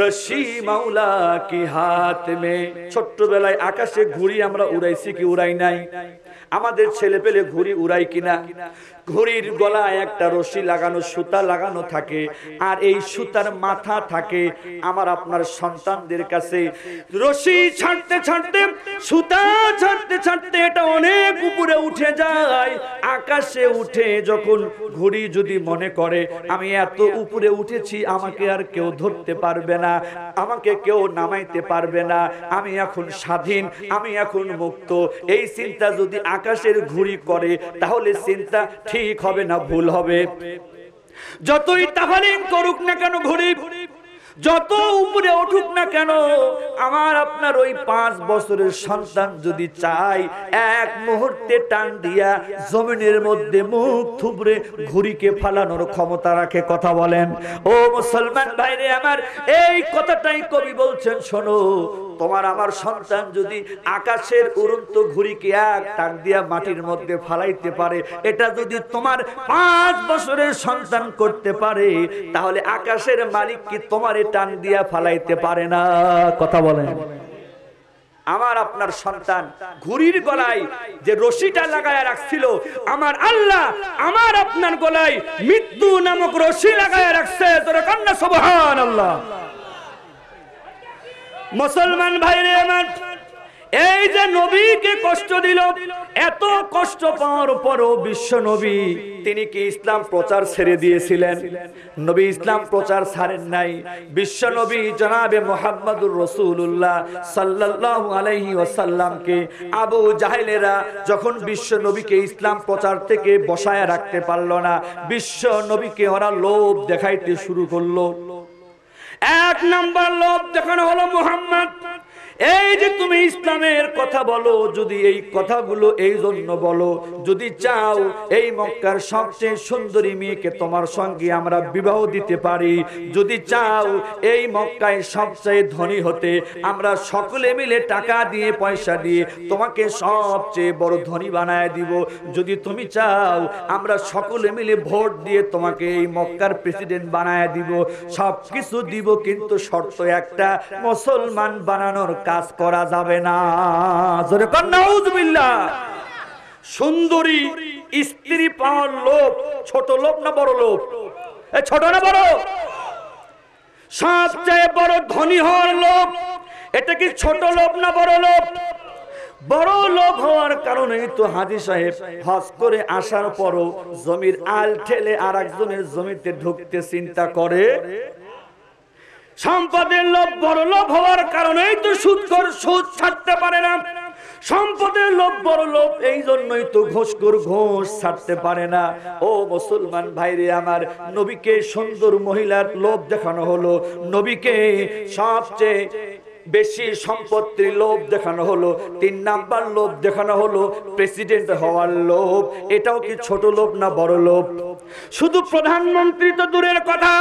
রশি মাওলা কি হাত মে ছোট্টবেলায় আকাশে ঘুরি আমরা উড়াইছি কি উড়াই নাই আমাদের ছেলে পেলে ঘুরি উড়াই কিনা ঘড়ির গলায় একটা রশি লাগানো সুতা লাগানো থাকে আর এই সুতার মাথা থাকে আমার আপনার সন্তানদের কাছে রশি ছাড়তে ছাড়তে সুতা ছাড়তে ছাড়তে এটা অনেক উপরে উঠে যায় আকাশে উঠে যখন ঘড়ি যদি মনে করে আমি এত উপরে উঠেছি আমাকে আর কেউ ধরতে পারবে না আমাকে কেউ নামাইতে পারবে না আমি এখন স্বাধীন আমি এখন মুক্ত এই চিন্তা যদি আকাশের ঘুড়ি করে তাহলে চিন্তা ঠিক ঠিক হবে না ভুল হবে যতই তাহারিম করুক না কেন ঘুরি যত উপরে উঠুক না কেন আমার আপনার ওই পাঁচ বছরের সন্তান যদি চাই এক মুহূর্তে টান দিয়া জমিনের মধ্যে মুখ থুবড়ে ঘুরিকে ফালানোর ক্ষমতা রাখে কথা বলেন ও মুসলমান ভাইরে আমার এই কথাটাই কবি বলছেন শোনো তোমার আমার সন্তান যদি আকাশের উড়ন্ত ঘুরিকে এক টান দিয়া মাটির মধ্যে ফালাইতে পারে এটা যদি তোমার পাঁচ বছরের সন্তান করতে পারে তাহলে আকাশের মালিক কি তোমারে টান দিয়া ফালাইতে পারে না কথা বলেন আমার আপনার সন্তান ঘুড়ির গলায় যে রশিটা লাগায় রাখছিল আমার আল্লাহ আমার আপনার গলায় মৃত্যু নামক রশি লাগায় রাখছে তোরা কান্না সবহান আল্লাহ মুসলমান ভাইরে আমার এই যে নবীকে কষ্ট দিল এত কষ্ট পাওয়ার পরও বিশ্ব নবী তিনি কি ইসলাম প্রচার ছেড়ে দিয়েছিলেন নবী ইসলাম প্রচার ছাড়েন নাই বিশ্ব নবী জনাবে মোহাম্মদুর রসুল্লাহ সাল্লাহ আলহি ওসাল্লামকে আবু জাহেলেরা যখন বিশ্ব নবীকে ইসলাম প্রচার থেকে বসায় রাখতে পারল না বিশ্ব নবীকে ওরা লোভ দেখাইতে শুরু করলো এক নম্বর লোক দেখানো হলো মোহাম্মদ এই যে তুমি ইসলামের কথা বলো যদি এই কথাগুলো এই জন্য বলো যদি চাও এই মক্কার সবচেয়ে সুন্দরী মেয়েকে তোমার সঙ্গে আমরা বিবাহ দিতে পারি যদি চাও এই মক্কায় সবচেয়ে ধনী হতে আমরা সকলে মিলে টাকা দিয়ে পয়সা দিয়ে তোমাকে সবচেয়ে বড় ধনী বানায় দিব যদি তুমি চাও আমরা সকলে মিলে ভোট দিয়ে তোমাকে এই মক্কার প্রেসিডেন্ট বানায় দিব সব কিছু দিব কিন্তু শর্ত একটা মুসলমান বানানোর কাজ করা যাবে না সুন্দরী স্ত্রী পাওয়ার লোক ছোট লোক না বড় লোক ছোট না বড় সবচেয়ে বড় ধনী হওয়ার লোভ এটা কি ছোট লোভ না বড় লোভ বড় লোক হওয়ার কারণে তো হাজি সাহেব হজ করে আসার পরও জমির আল ঠেলে আর একজনের জমিতে ঢুকতে চিন্তা করে সম্পদের লোভ বড় লোভ হওয়ার কারণেই তো সুদ কর সুদ ছাড়তে পারে না সম্পদের লোভ বড় লোভ এই জন্যই তো ঘোষকর ঘোষ ছাড়তে পারে না ও মুসলমান ভাইরে আমার নবীকে সুন্দর মহিলার লোভ দেখানো হলো নবীকে সবচেয়ে বেশি সম্পত্তির লোভ দেখানো হলো তিন নাম্বার লোভ দেখানো হলো প্রেসিডেন্ট হওয়ার লোভ এটাও কি ছোট লোভ না বড় লোভ শুধু প্রধানমন্ত্রী তো দূরের কথা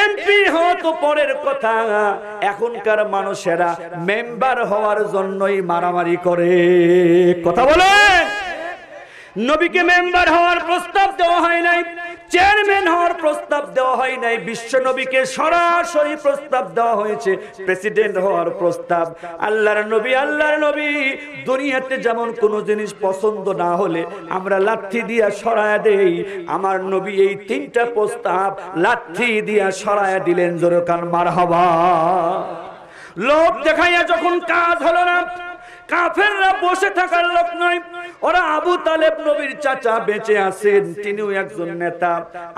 এমপি হওয়া তো পরের কথা এখনকার মানুষেরা মেম্বার হওয়ার জন্যই মারামারি করে কথা বলে নবীকে মেম্বার হওয়ার প্রস্তাব দেওয়া হয় নাই চেয়ারম্যান হওয়ার প্রস্তাব দেওয়া হয় নাই বিশ্ব নবীকে সরাসরি প্রস্তাব দেওয়া হয়েছে প্রেসিডেন্ট হওয়ার প্রস্তাব আল্লাহর নবী আল্লাহর নবী দুনিয়াতে যেমন কোনো জিনিস পছন্দ না হলে আমরা লাঠি দিয়া সরায়া দেই আমার নবী এই তিনটা প্রস্তাব লাঠি দিয়া সরায়া দিলেন জোরকান মার হবা লোভ দেখাইয়া যখন কাজ হলো না কাফেররা বসে থাকার লোক নয় ওরা আবু তালেব নবীর চাচা বেঁচে আছেন তিনিও একজন নেতা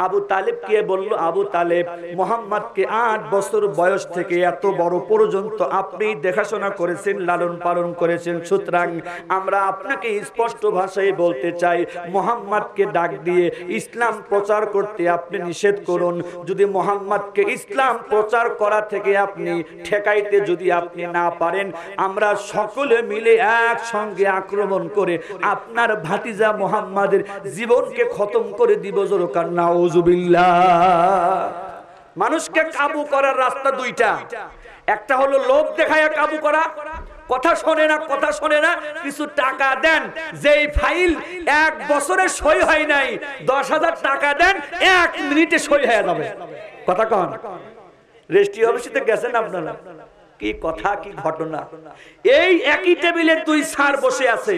আবু তালেব কে বলল আবু তালেব মোহাম্মদকে আট বছর বয়স থেকে এত বড় পর্যন্ত আপনি দেখাশোনা করেছেন লালন পালন করেছেন সুতরাং আমরা আপনাকে স্পষ্ট ভাষায় বলতে চাই মোহাম্মদকে ডাক দিয়ে ইসলাম প্রচার করতে আপনি নিষেধ করুন যদি মোহাম্মদকে ইসলাম প্রচার করা থেকে আপনি ঠেকাইতে যদি আপনি না পারেন আমরা সকলে মিলে মিলে এক সঙ্গে আক্রমণ করে আপনার ভাতিজা মোহাম্মদের জীবনকে খতম করে দিব জোরকার নাওজুবিল্লা মানুষকে কাবু করার রাস্তা দুইটা একটা হলো লোভ দেখায় কাবু করা কথা শোনে না কথা শোনে না কিছু টাকা দেন যেই ফাইল এক বছরে সই হয় নাই দশ হাজার টাকা দেন এক মিনিটে সই হয়ে যাবে কথা কন রেজিস্ট্রি অফিসে গেছেন আপনারা কি কথা কি ঘটনা এই একই টেবিলে তুই স্যার বসে আছে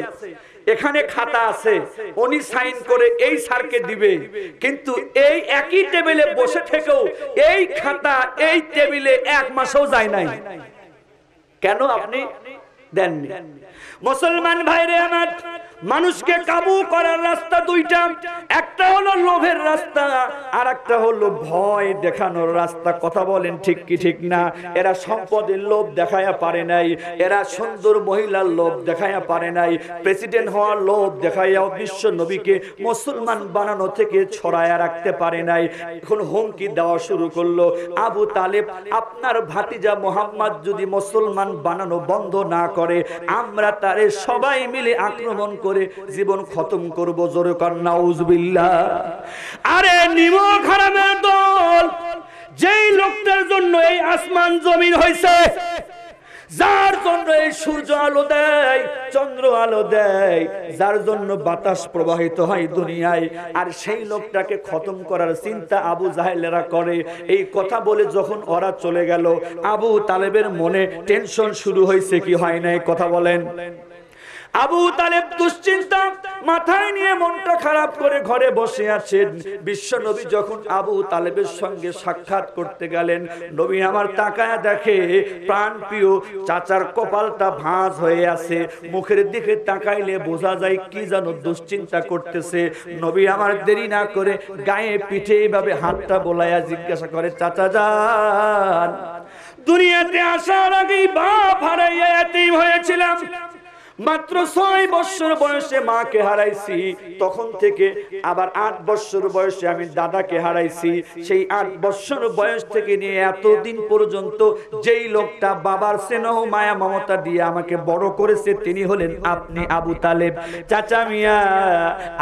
এখানে খাতা আছে উনি সাইন করে এই স্যারকে দিবে কিন্তু এই একই টেবিলে বসে থেকেও এই খাতা এই টেবিলে এক মাসও যায় নাই কেন আপনি দেননি মুসলমান ভাইরে আমার মানুষকে কাবু করার রাস্তা দুইটা একটা হলো লোভের রাস্তা আর একটা হলো ভয় দেখানোর রাস্তা কথা বলেন ঠিক কি ঠিক না এরা সম্পদের লোভ দেখায়া পারে নাই এরা সুন্দর মহিলার লোভ দেখায়া পারে নাই প্রেসিডেন্ট হওয়ার লোভ দেখাইয়া বিশ্ব নবীকে মুসলমান বানানো থেকে ছড়ায়া রাখতে পারে নাই এখন হুমকি দেওয়া শুরু করলো আবু তালেব আপনার ভাতিজা মোহাম্মদ যদি মুসলমান বানানো বন্ধ না করে আমরা তারে সবাই মিলে আক্রমণ করে জীবন খতম করবো জোরে কন্যা আরে নিম খারামের দল যেই লোকটার জন্য এই আসমান জমিন হয়েছে যার জন্য এই সূর্য আলো দেয় চন্দ্র আলো দেয় যার জন্য বাতাস প্রবাহিত হয় দুনিয়ায় আর সেই লোকটাকে খতম করার চিন্তা আবু জাহেলেরা করে এই কথা বলে যখন ওরা চলে গেল আবু তালেবের মনে টেনশন শুরু হয়েছে কি হয় না কথা বলেন আবু তালেব দুশ্চিন্তা মাথায় নিয়ে মনটা খারাপ করে ঘরে বসে আছেন বিশ্ব নবী যখন আবু তালেবের সঙ্গে সাক্ষাৎ করতে গেলেন নবী আমার তাকায় দেখে প্রাণ প্রিয় চাচার কপালটা ভাঁজ হয়ে আছে মুখের দিকে তাকাইলে বোঝা যায় কি যেন দুশ্চিন্তা করতেছে নবী আমার দেরি না করে গায়ে পিঠে এইভাবে হাতটা বোলাইয়া জিজ্ঞাসা করে চাচা যান দুনিয়াতে আসার আগেই বাপ হারাইয়া এতেই হয়েছিলাম মাত্র ছয় বছর বয়সে মাকে হারাইছি তখন থেকে আবার আট বছর বয়সে আমি দাদাকে হারাইছি সেই আট বছর বয়স থেকে নিয়ে এতদিন পর্যন্ত যেই লোকটা বাবার স্নেহ মায়া মমতা দিয়ে আমাকে বড় করেছে তিনি হলেন আপনি আবু তালেব চাচা মিয়া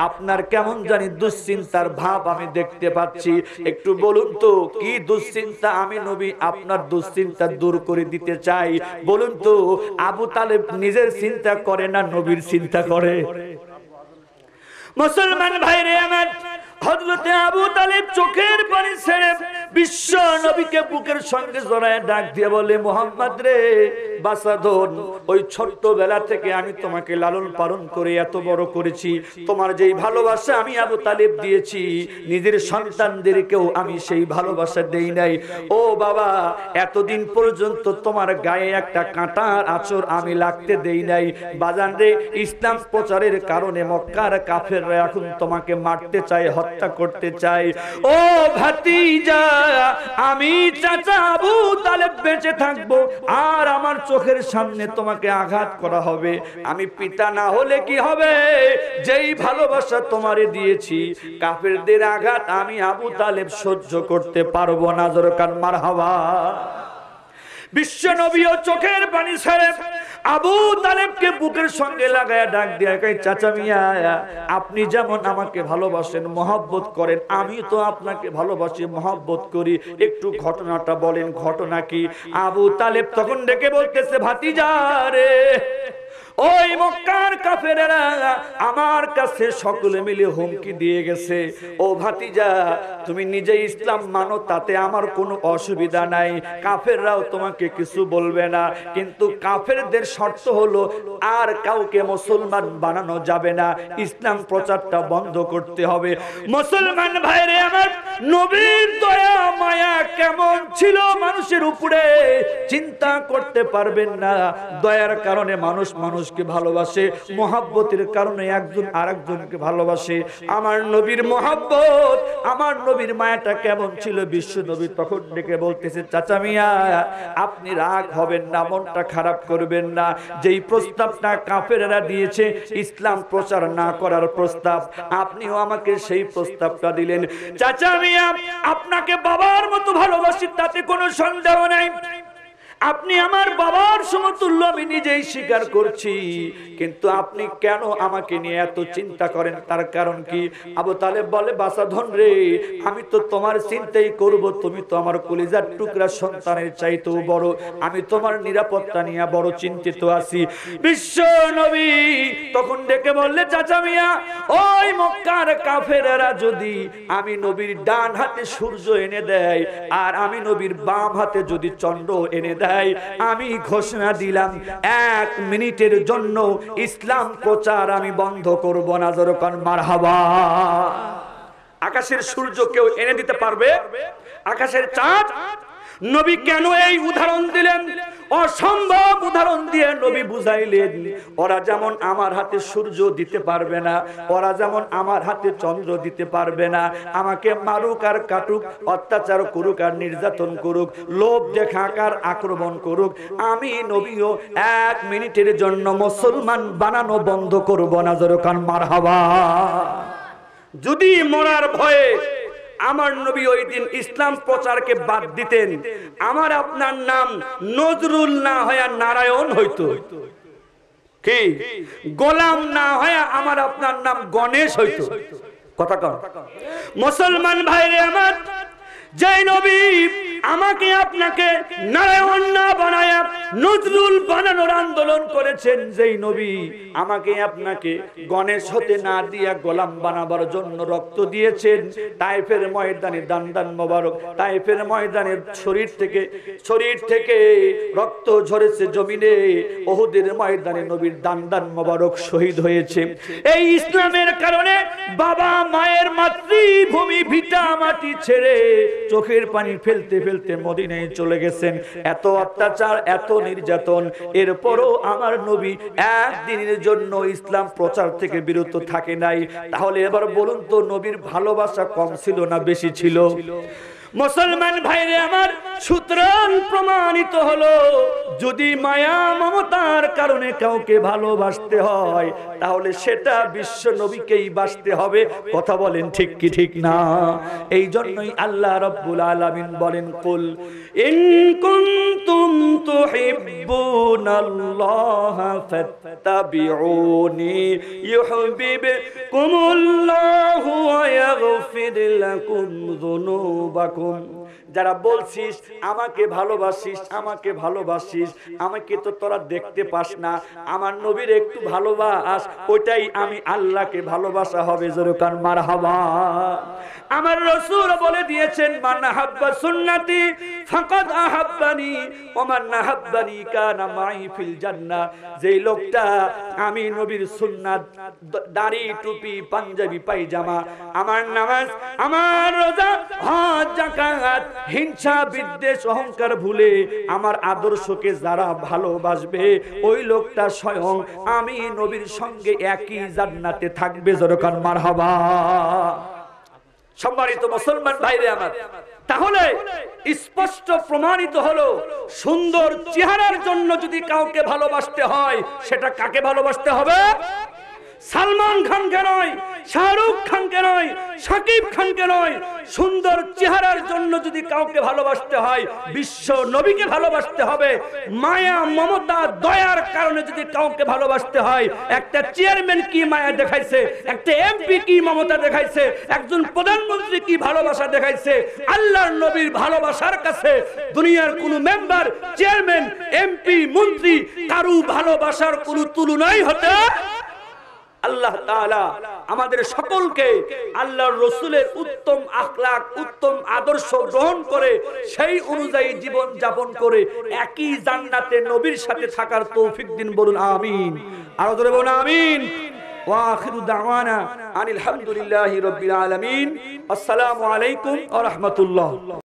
আপনার কেমন জানি দুশ্চিন্তার ভাব আমি দেখতে পাচ্ছি একটু বলুন তো কি দুশ্চিন্তা আমি নবী আপনার দুশ্চিন্তা দূর করে দিতে চাই বলুন তো আবু তালেব নিজের চিন্তা করে না নবীর চিন্তা করে মুসলমান ভাইরে আমার হজরতে আবু তালেব চোখের পানি ছেড়ে বিশ্ব নবীকে বুকের সঙ্গে জড়ায় ডাক দিয়ে বলে মোহাম্মদ রে বাসাধন ওই ছোট্ট বেলা থেকে আমি তোমাকে লালন পালন করে এত বড় করেছি তোমার যেই ভালোবাসা আমি আবু তালেব দিয়েছি নিজের সন্তানদেরকেও আমি সেই ভালোবাসা দেই নাই ও বাবা এতদিন পর্যন্ত তোমার গায়ে একটা কাঁটার আচর আমি লাগতে দেই নাই বাজান রে ইসলাম প্রচারের কারণে মক্কার কাফেররা এখন তোমাকে মারতে চায় হত্যা হত্যা করতে চাই ও ভাতিজা আমি চাচা আবু তালেব বেঁচে থাকবো আর আমার চোখের সামনে তোমাকে আঘাত করা হবে আমি পিতা না হলে কি হবে যেই ভালোবাসা তোমারে দিয়েছি কাফেরদের আঘাত আমি আবু তালেব সহ্য করতে পারবো না দরকার মার হাওয়া বিশ্ব নবী ও চোখের পানি ছেড়ে আবু তালেবকে বুকের সঙ্গে লাগায়া ডাক দিয়া চাচা মিয়া আপনি যেমন আমাকে ভালোবাসেন মহব্বত করেন আমি তো আপনাকে ভালোবাসি মহব্বত করি একটু ঘটনাটা বলেন ঘটনা কি আবু তালেব তখন ডেকে বলতেছে ভাতিজা রে ওই মক্কার কাফেরেরা আমার কাছে সকলে মিলে হুমকি দিয়ে গেছে ও ভাতিজা তুমি নিজে ইসলাম মানো তাতে আমার কোনো অসুবিধা নাই কাফেররাও তোমাকে কিছু বলবে না কিন্তু কাফেরদের শর্ত হলো আর কাউকে মুসলমান বানানো যাবে না ইসলাম প্রচারটা বন্ধ করতে হবে মুসলমান ভাইরে আমার নবীর দয়া মায়া কেমন ছিল মানুষের উপরে চিন্তা করতে পারবেন না দয়ার কারণে মানুষ মানুষ মানুষকে ভালোবাসে মহাব্বতের কারণে একজন আর একজনকে ভালোবাসে আমার নবীর মহাব্বত আমার নবীর মায়াটা কেমন ছিল বিশ্ব নবী তখন ডেকে বলতেছে চাচা মিয়া আপনি রাগ হবেন না মনটা খারাপ করবেন না যেই প্রস্তাবটা কাফেরা দিয়েছে ইসলাম প্রচার না করার প্রস্তাব আপনিও আমাকে সেই প্রস্তাবটা দিলেন চাচা মিয়া আপনাকে বাবার মতো ভালোবাসি তাতে কোনো সন্দেহ নাই আপনি আমার বাবার সমতুল্য আমি নিজেই স্বীকার করছি কিন্তু আপনি কেন আমাকে নিয়ে এত চিন্তা করেন তার কারণ কি আবু তালেব বলে বাসাধন রে আমি তো তোমার চিন্তাই করব তুমি তো আমার কলিজার টুকরা সন্তানের চাইতেও বড় আমি তোমার নিরাপত্তা নিয়ে বড় চিন্তিত আছি বিশ্ব নবী তখন ডেকে বললে চাচা মিয়া ওই মক্কার কাফেরা যদি আমি নবীর ডান হাতে সূর্য এনে দেয় আর আমি নবীর বাম হাতে যদি চন্দ্র এনে দেয় দেয় আমি ঘোষণা দিলাম এক মিনিটের জন্য ইসলাম প্রচার আমি বন্ধ করব না যেরকম মারহাবা আকাশের সূর্য কেউ এনে দিতে পারবে আকাশের চাঁদ নবী কেন এই উদাহরণ দিলেন অসম্ভব উদাহরণ দিয়ে নবী বুঝাইলেন ওরা যেমন আমার হাতে সূর্য দিতে পারবে না ওরা যেমন আমার হাতে চন্দ্র দিতে পারবে না আমাকে মারুক আর কাটুক অত্যাচার করুক আর নির্যাতন করুক লোভ দেখাকার আক্রমণ করুক আমি নবীও এক মিনিটের জন্য মুসলমান বানানো বন্ধ করব না জোরকান মার হাওয়া যদি মরার ভয়ে আমার নবী ওই দিন ইসলাম প্রচারকে বাদ দিতেন আমার আপনার নাম নজরুল না হয়া নারায়ণ হইতো কি গোলাম না হয়ে আমার আপনার নাম গণেশ হইতো কথা কথা মুসলমান ভাইরে আমার জয় নবী আমাকে আপনাকে নারায়ণা বানায়া নজরুল বানানোর আন্দোলন করেছেন যেই নবী আমাকে আপনাকে গণেশ হতে না দিয়া গোলাম বানাবার জন্য রক্ত দিয়েছেন টাইফের ময়দানে দান্দান মোবারক টাইফের ময়দানের শরীর থেকে শরীর থেকে রক্ত ঝরেছে জমিনে ওহুদের ময়দানে নবীর দান্দান মোবারক শহীদ হয়েছে এই ইসলামের কারণে বাবা মায়ের মাতৃভূমি ভিটা মাটি ছেড়ে চোখের পানি ফেলতে ফেলতে ফেলতে মদিনায় চলে গেছেন এত অত্যাচার এত নির্যাতন এরপরও আমার নবী একদিনের জন্য ইসলাম প্রচার থেকে বিরত থাকে নাই তাহলে এবার বলুন তো নবীর ভালোবাসা কম ছিল না বেশি ছিল মুসলমান ভাইরে আমার সুতরাং প্রমাণিত হলো যদি মায়া মমতার কারণে কাউকে ভালোবাসতে হয় তাহলে সেটা বিশ্ব নবীকেই বাসতে হবে কথা বলেন ঠিক কি ঠিক না এই জন্যই আল্লাহ রব্বুল আলমিন বলেন কুল ইন কুনতুম তুহিব্বুনাল্লাহা ফাত্তাবিউনি ইউহিব্বুকুমুল্লাহু ওয়া ইয়াগফির লাকুম যুনুবাকুম 哦。যারা বলছিস আমাকে ভালোবাসিস আমাকে ভালোবাসিস আমাকে তো তোরা দেখতে পাস না আমার নবীর একটু ভালোবাস ওইটাই আমি আল্লাহকে ভালোবাসা হবে জোরকান মার হাবা আমার রসুর বলে দিয়েছেন মান হাব্বা সুন্নাতি ফাকাদ আহাব্বানি ওমান নাহাব্বানি কানা মাই ফিল জান্নাহ যেই লোকটা আমি নবীর সুন্নাত দাড়ি টুপি পাঞ্জাবি পায়জামা আমার নামাজ আমার রোজা হজ যাকাত হিংসা বিদ্বেষ অহংকার ভুলে আমার আদর্শকে যারা ভালোবাসবে ওই লোকটা স্বয়ং আমি নবীর সঙ্গে একই জান্নাতে থাকবে জরকার মার হবা সম্মানিত মুসলমান ভাইরে আমার তাহলে স্পষ্ট প্রমাণিত হলো সুন্দর চেহারার জন্য যদি কাউকে ভালোবাসতে হয় সেটা কাকে ভালোবাসতে হবে সালমান খানকে নয় শাহরুখ খানকে নয় সাকিব খানকে নয় সুন্দর চেহারার জন্য যদি কাউকে ভালোবাসতে হয় বিশ্ব নবীকে ভালোবাসতে হবে মায়া মমতা দয়ার কারণে যদি কাউকে ভালোবাসতে হয় একটা চেয়ারম্যান কি মায়া দেখাইছে একটা এমপি কি মমতা দেখাইছে একজন প্রধানমন্ত্রী কি ভালোবাসা দেখাইছে আল্লাহর নবীর ভালোবাসার কাছে দুনিয়ার কোন মেম্বার চেয়ারম্যান এমপি মন্ত্রী কারু ভালোবাসার কোন তুলনাই হতে আল্লাহ আমাদের সকলকে আল্লাহ রসুলের উত্তম আখলাক উত্তম আদর্শ গ্রহণ করে সেই অনুযায়ী জীবন যাপন করে একই জান্নাতে নবীর সাথে থাকার তৌফিক দিন বলুন আমিন আরো ধরে বলুন আমিন واخر دعوانا ان الحمد لله رب العالمين السلام عليكم ورحمه الله